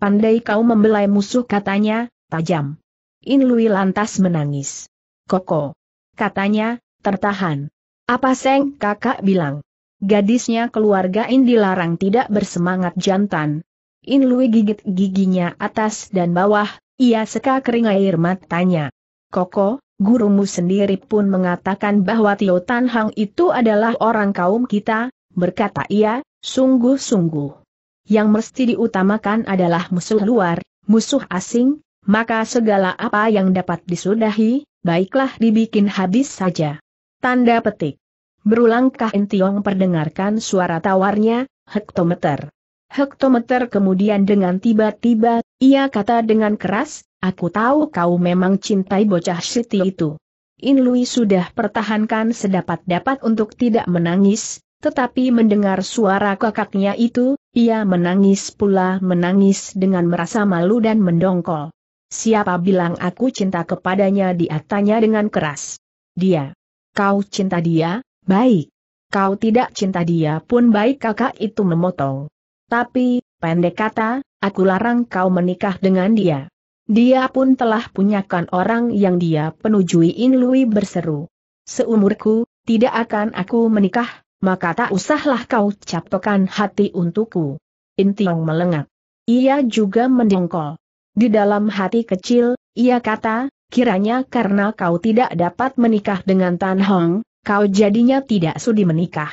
Pandai kau membelai musuh katanya, tajam. In Lui lantas menangis. Koko. Katanya, tertahan. Apa Seng kakak bilang? Gadisnya keluarga In dilarang tidak bersemangat jantan. In Lui gigit giginya atas dan bawah, ia seka kering air matanya. Koko, Gurumu sendiri pun mengatakan bahwa Tio Tan Hang itu adalah orang kaum kita, berkata ia, sungguh-sungguh. Yang mesti diutamakan adalah musuh luar, musuh asing, maka segala apa yang dapat disudahi, baiklah dibikin habis saja. Tanda petik. Berulangkah Intiong perdengarkan suara tawarnya, hektometer. Hektometer kemudian dengan tiba-tiba, ia kata dengan keras, Aku tahu kau memang cintai bocah Siti itu. In Lui sudah pertahankan sedapat-dapat untuk tidak menangis, tetapi mendengar suara kakaknya itu, ia menangis pula menangis dengan merasa malu dan mendongkol. Siapa bilang aku cinta kepadanya dia tanya dengan keras. Dia. Kau cinta dia, baik. Kau tidak cinta dia pun baik kakak itu memotong. Tapi, pendek kata, aku larang kau menikah dengan dia. Dia pun telah punyakan orang yang dia penujui In berseru. Seumurku, tidak akan aku menikah, maka tak usahlah kau captokan hati untukku. Intiong melengak. Ia juga mendengkol. Di dalam hati kecil, ia kata, kiranya karena kau tidak dapat menikah dengan Tan Hong, kau jadinya tidak sudi menikah.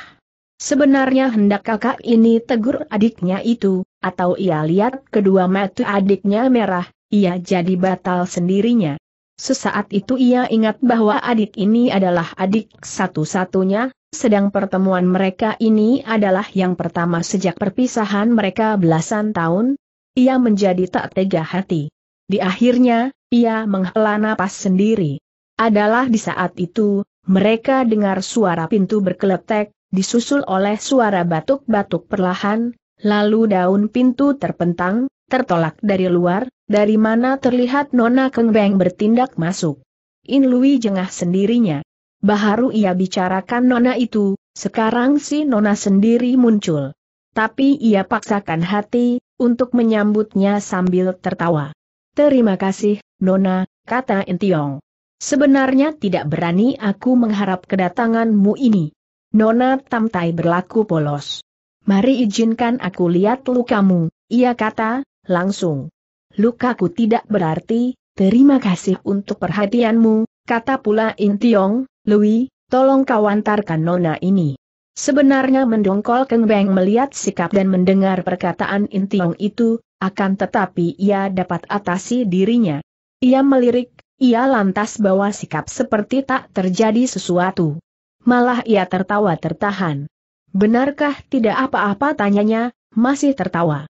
Sebenarnya hendak kakak ini tegur adiknya itu, atau ia lihat kedua mata adiknya merah, ia jadi batal sendirinya. Sesaat itu ia ingat bahwa adik ini adalah adik satu-satunya, sedang pertemuan mereka ini adalah yang pertama sejak perpisahan mereka belasan tahun. Ia menjadi tak tega hati. Di akhirnya, ia menghela napas sendiri. Adalah di saat itu, mereka dengar suara pintu berkeletek, disusul oleh suara batuk-batuk perlahan, lalu daun pintu terpentang, tertolak dari luar, dari mana terlihat Nona Keng Beng bertindak masuk. In Lui jengah sendirinya. Baharu ia bicarakan Nona itu, sekarang si Nona sendiri muncul. Tapi ia paksakan hati, untuk menyambutnya sambil tertawa. Terima kasih, Nona, kata Entiong. Sebenarnya tidak berani aku mengharap kedatanganmu ini. Nona Tamtai berlaku polos. Mari izinkan aku lihat lukamu, ia kata, langsung. Lukaku tidak berarti, terima kasih untuk perhatianmu, kata pula Intiong, Louis, tolong kau antarkan nona ini. Sebenarnya mendongkol Keng Beng melihat sikap dan mendengar perkataan Intiong itu, akan tetapi ia dapat atasi dirinya. Ia melirik, ia lantas bawa sikap seperti tak terjadi sesuatu. Malah ia tertawa tertahan. Benarkah tidak apa-apa tanyanya, masih tertawa.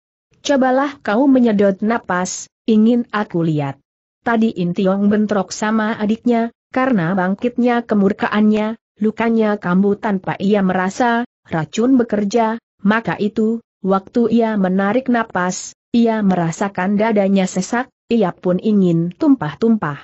Cobalah kau menyedot napas, ingin aku lihat. Tadi Intiong bentrok sama adiknya, karena bangkitnya kemurkaannya, lukanya kambuh tanpa ia merasa, racun bekerja, maka itu, waktu ia menarik napas, ia merasakan dadanya sesak, ia pun ingin tumpah-tumpah.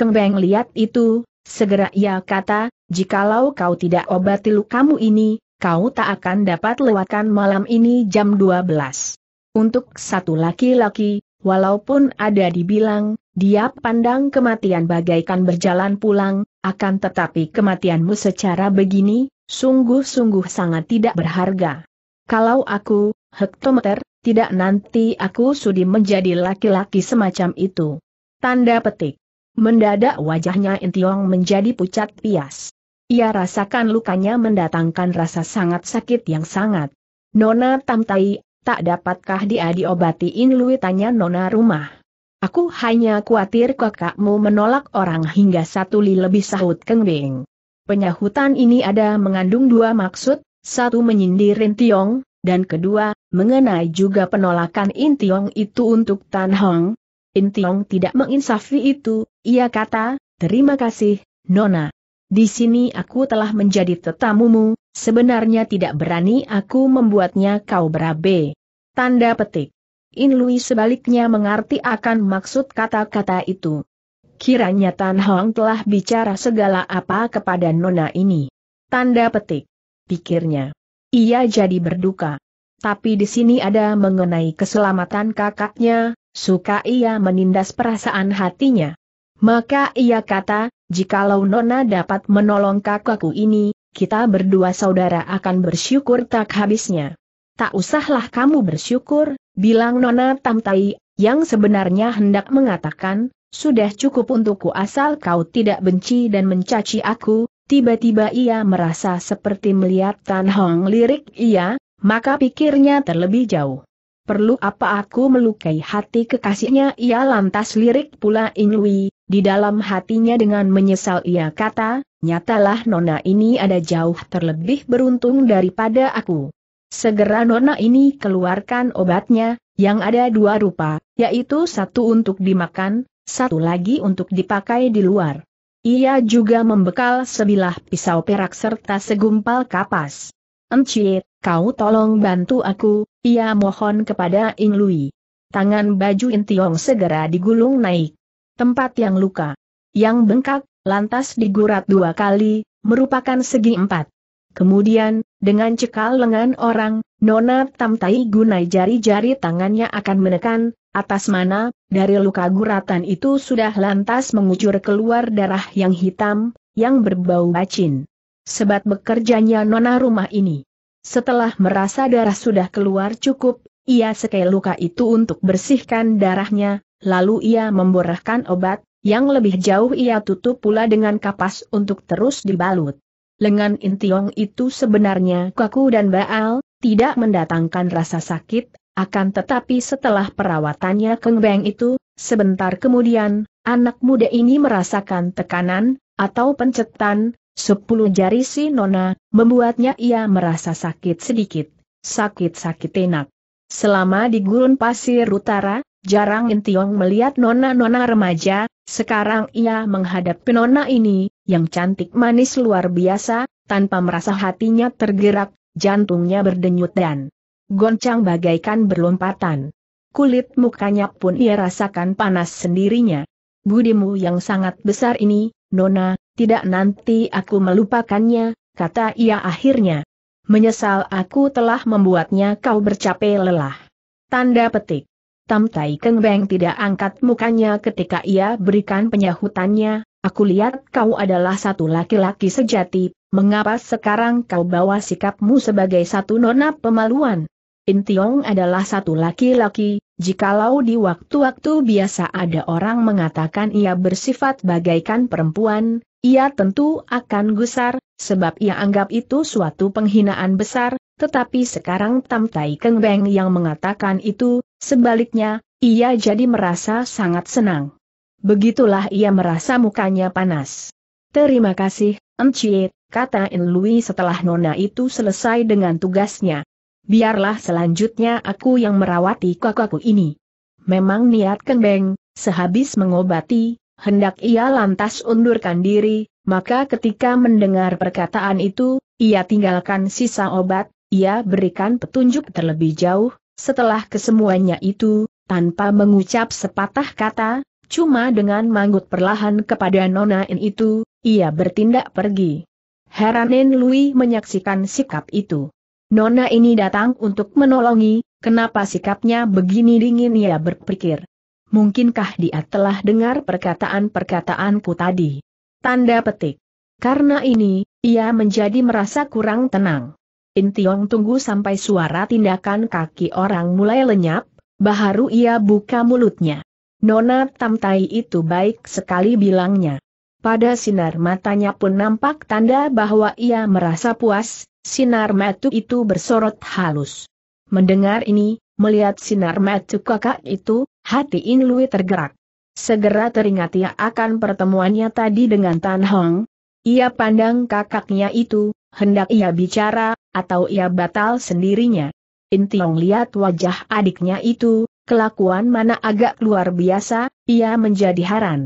Kengbeng lihat itu, segera ia kata, jikalau kau tidak obati lukamu ini, kau tak akan dapat lewatkan malam ini jam 12. Untuk satu laki-laki, walaupun ada dibilang, dia pandang kematian bagaikan berjalan pulang, akan tetapi kematianmu secara begini, sungguh-sungguh sangat tidak berharga. Kalau aku, hektometer, tidak nanti aku sudi menjadi laki-laki semacam itu. Tanda petik. Mendadak wajahnya Intiong menjadi pucat pias. Ia rasakan lukanya mendatangkan rasa sangat sakit yang sangat. Nona Tamtai Tak dapatkah dia diobatiin Lui tanya Nona rumah. Aku hanya khawatir kakakmu menolak orang hingga satu li lebih sahut kengbing. Penyahutan ini ada mengandung dua maksud, satu menyindir Intiong, dan kedua, mengenai juga penolakan Intiong itu untuk Tan Hong. Intiong tidak menginsafi itu, ia kata, terima kasih, Nona di sini aku telah menjadi tetamumu, sebenarnya tidak berani aku membuatnya kau berabe. Tanda petik. In Lui sebaliknya mengerti akan maksud kata-kata itu. Kiranya Tan Hong telah bicara segala apa kepada Nona ini. Tanda petik. Pikirnya. Ia jadi berduka. Tapi di sini ada mengenai keselamatan kakaknya, suka ia menindas perasaan hatinya. Maka ia kata, Jikalau Nona dapat menolong kakakku ini, kita berdua saudara akan bersyukur tak habisnya. Tak usahlah kamu bersyukur, bilang Nona Tamtai, yang sebenarnya hendak mengatakan, sudah cukup untukku asal kau tidak benci dan mencaci aku, tiba-tiba ia merasa seperti melihat Tan Hong lirik ia, maka pikirnya terlebih jauh. Perlu apa aku melukai hati kekasihnya ia lantas lirik pula Inui, di dalam hatinya dengan menyesal ia kata, nyatalah nona ini ada jauh terlebih beruntung daripada aku. Segera nona ini keluarkan obatnya, yang ada dua rupa, yaitu satu untuk dimakan, satu lagi untuk dipakai di luar. Ia juga membekal sebilah pisau perak serta segumpal kapas. Encik, kau tolong bantu aku, ia mohon kepada Ing Lui. Tangan baju Intiong segera digulung naik tempat yang luka, yang bengkak, lantas digurat dua kali, merupakan segi empat. Kemudian, dengan cekal lengan orang, Nona Tamtai gunai jari-jari tangannya akan menekan, atas mana, dari luka guratan itu sudah lantas mengucur keluar darah yang hitam, yang berbau bacin. Sebat bekerjanya Nona rumah ini. Setelah merasa darah sudah keluar cukup, ia sekai luka itu untuk bersihkan darahnya, Lalu ia memborahkan obat, yang lebih jauh ia tutup pula dengan kapas untuk terus dibalut. Lengan intiong itu sebenarnya kaku dan baal, tidak mendatangkan rasa sakit, akan tetapi setelah perawatannya kengbeng itu, sebentar kemudian, anak muda ini merasakan tekanan, atau pencetan, sepuluh jari si Nona, membuatnya ia merasa sakit sedikit, sakit-sakit enak. Selama di gurun pasir utara, Jarang Intiong melihat nona-nona remaja, sekarang ia menghadapi nona ini, yang cantik manis luar biasa, tanpa merasa hatinya tergerak, jantungnya berdenyut dan goncang bagaikan berlompatan. Kulit mukanya pun ia rasakan panas sendirinya. Budimu yang sangat besar ini, Nona, tidak nanti aku melupakannya, kata ia akhirnya. Menyesal aku telah membuatnya kau bercapai lelah. Tanda petik. Tam Tai Keng Beng tidak angkat mukanya ketika ia berikan penyahutannya, aku lihat kau adalah satu laki-laki sejati, mengapa sekarang kau bawa sikapmu sebagai satu nona pemaluan? Intiong adalah satu laki-laki, jikalau di waktu-waktu biasa ada orang mengatakan ia bersifat bagaikan perempuan, ia tentu akan gusar, sebab ia anggap itu suatu penghinaan besar, tetapi sekarang Tam Tai Keng Beng yang mengatakan itu, Sebaliknya, ia jadi merasa sangat senang. Begitulah ia merasa mukanya panas. Terima kasih, Encik, kata Inlui setelah Nona itu selesai dengan tugasnya. Biarlah selanjutnya aku yang merawati kakakku ini. Memang niat Kenbeng, sehabis mengobati, hendak ia lantas undurkan diri, maka ketika mendengar perkataan itu, ia tinggalkan sisa obat, ia berikan petunjuk terlebih jauh, setelah kesemuanya itu, tanpa mengucap sepatah kata, cuma dengan manggut perlahan kepada Nona In itu, ia bertindak pergi. Heranin Lui menyaksikan sikap itu. Nona ini datang untuk menolongi, kenapa sikapnya begini dingin ia berpikir. Mungkinkah dia telah dengar perkataan-perkataanku tadi? Tanda petik. Karena ini, ia menjadi merasa kurang tenang. Tiong tunggu sampai suara tindakan kaki orang mulai lenyap, baru ia buka mulutnya. Nona Tamtai itu baik sekali bilangnya. Pada sinar matanya pun nampak tanda bahwa ia merasa puas, sinar matu itu bersorot halus. Mendengar ini, melihat sinar matu kakak itu, hati In Lui tergerak. Segera teringat ia akan pertemuannya tadi dengan Tan Hong. Ia pandang kakaknya itu, hendak ia bicara, atau ia batal sendirinya. Intiong lihat wajah adiknya itu, kelakuan mana agak luar biasa, ia menjadi heran.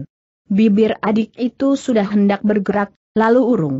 Bibir adik itu sudah hendak bergerak, lalu urung.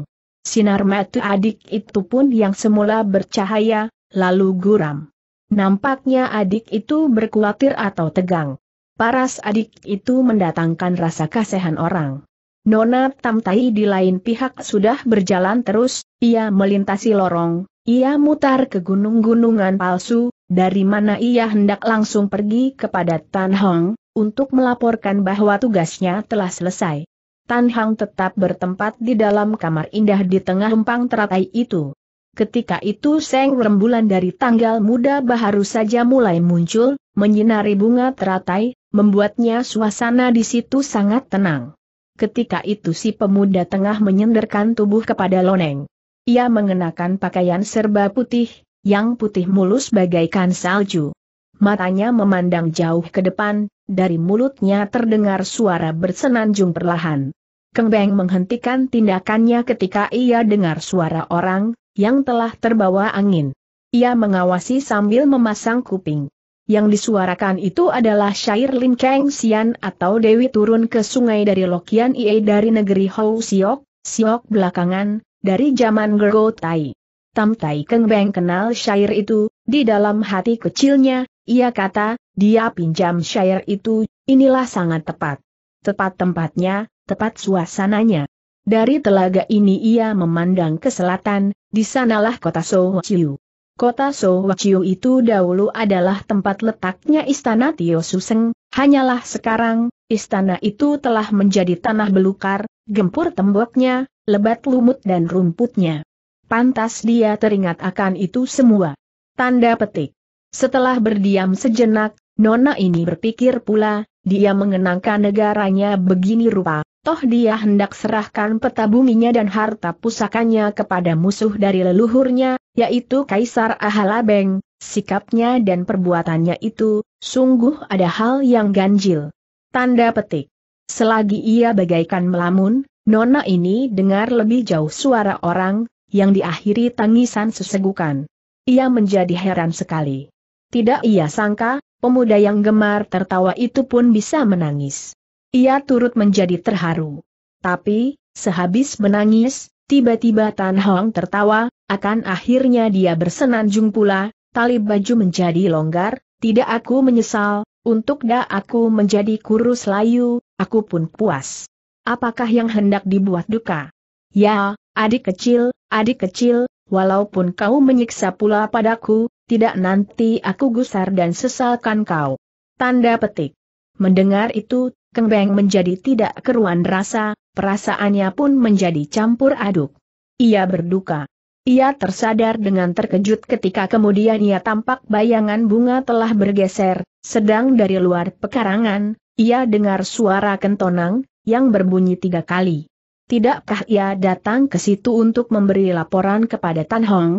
Sinar mata adik itu pun yang semula bercahaya, lalu guram. Nampaknya adik itu berkuatir atau tegang. Paras adik itu mendatangkan rasa kasihan orang. Nona Tamtai di lain pihak sudah berjalan terus, ia melintasi lorong, ia mutar ke gunung-gunungan palsu, dari mana ia hendak langsung pergi kepada Tan Hong, untuk melaporkan bahwa tugasnya telah selesai. Tan Hong tetap bertempat di dalam kamar indah di tengah empang teratai itu. Ketika itu seng rembulan dari tanggal muda baharu saja mulai muncul, menyinari bunga teratai, membuatnya suasana di situ sangat tenang. Ketika itu si pemuda tengah menyenderkan tubuh kepada Loneng. Ia mengenakan pakaian serba putih, yang putih mulus bagaikan salju. Matanya memandang jauh ke depan, dari mulutnya terdengar suara bersenanjung perlahan. Kengbeng menghentikan tindakannya ketika ia dengar suara orang, yang telah terbawa angin. Ia mengawasi sambil memasang kuping yang disuarakan itu adalah syair Lin Kang Xian atau Dewi turun ke sungai dari Lokian Ie dari negeri Hou Siok, Siok belakangan, dari zaman Gergo Tai. Tam Tai Keng Beng kenal syair itu, di dalam hati kecilnya, ia kata, dia pinjam syair itu, inilah sangat tepat. Tepat tempatnya, tepat suasananya. Dari telaga ini ia memandang ke selatan, di sanalah kota Sohu Chiu. Kota Sowakyu itu dahulu adalah tempat letaknya istana Tio Suseng, hanyalah sekarang, istana itu telah menjadi tanah belukar, gempur temboknya, lebat lumut dan rumputnya. Pantas dia teringat akan itu semua. Tanda petik. Setelah berdiam sejenak, Nona ini berpikir pula, dia mengenangkan negaranya begini rupa, toh dia hendak serahkan peta buminya dan harta pusakanya kepada musuh dari leluhurnya, yaitu Kaisar Ahalabeng, sikapnya dan perbuatannya itu, sungguh ada hal yang ganjil. Tanda petik. Selagi ia bagaikan melamun, Nona ini dengar lebih jauh suara orang, yang diakhiri tangisan sesegukan. Ia menjadi heran sekali. Tidak ia sangka, pemuda yang gemar tertawa itu pun bisa menangis. Ia turut menjadi terharu. Tapi, sehabis menangis, Tiba-tiba Tan Hong tertawa, akan akhirnya dia bersenanjung pula, tali baju menjadi longgar, tidak aku menyesal, untuk dah aku menjadi kurus layu, aku pun puas. Apakah yang hendak dibuat duka? Ya, adik kecil, adik kecil, walaupun kau menyiksa pula padaku, tidak nanti aku gusar dan sesalkan kau. Tanda petik. Mendengar itu, Kengbeng menjadi tidak keruan rasa, perasaannya pun menjadi campur aduk. Ia berduka. Ia tersadar dengan terkejut ketika kemudian ia tampak bayangan bunga telah bergeser, sedang dari luar pekarangan, ia dengar suara kentonang, yang berbunyi tiga kali. Tidakkah ia datang ke situ untuk memberi laporan kepada Tan Hong?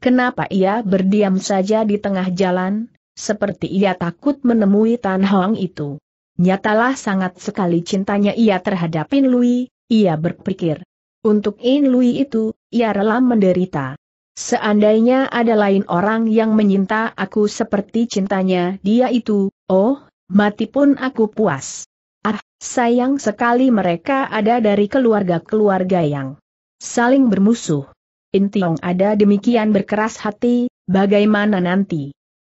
Kenapa ia berdiam saja di tengah jalan, seperti ia takut menemui Tan Hong itu? Nyatalah sangat sekali cintanya ia terhadap In Lui, ia berpikir. Untuk In Lui itu, ia rela menderita. Seandainya ada lain orang yang menyinta aku seperti cintanya dia itu, oh, mati pun aku puas. Ah, sayang sekali mereka ada dari keluarga-keluarga yang saling bermusuh. Intiong ada demikian berkeras hati, bagaimana nanti?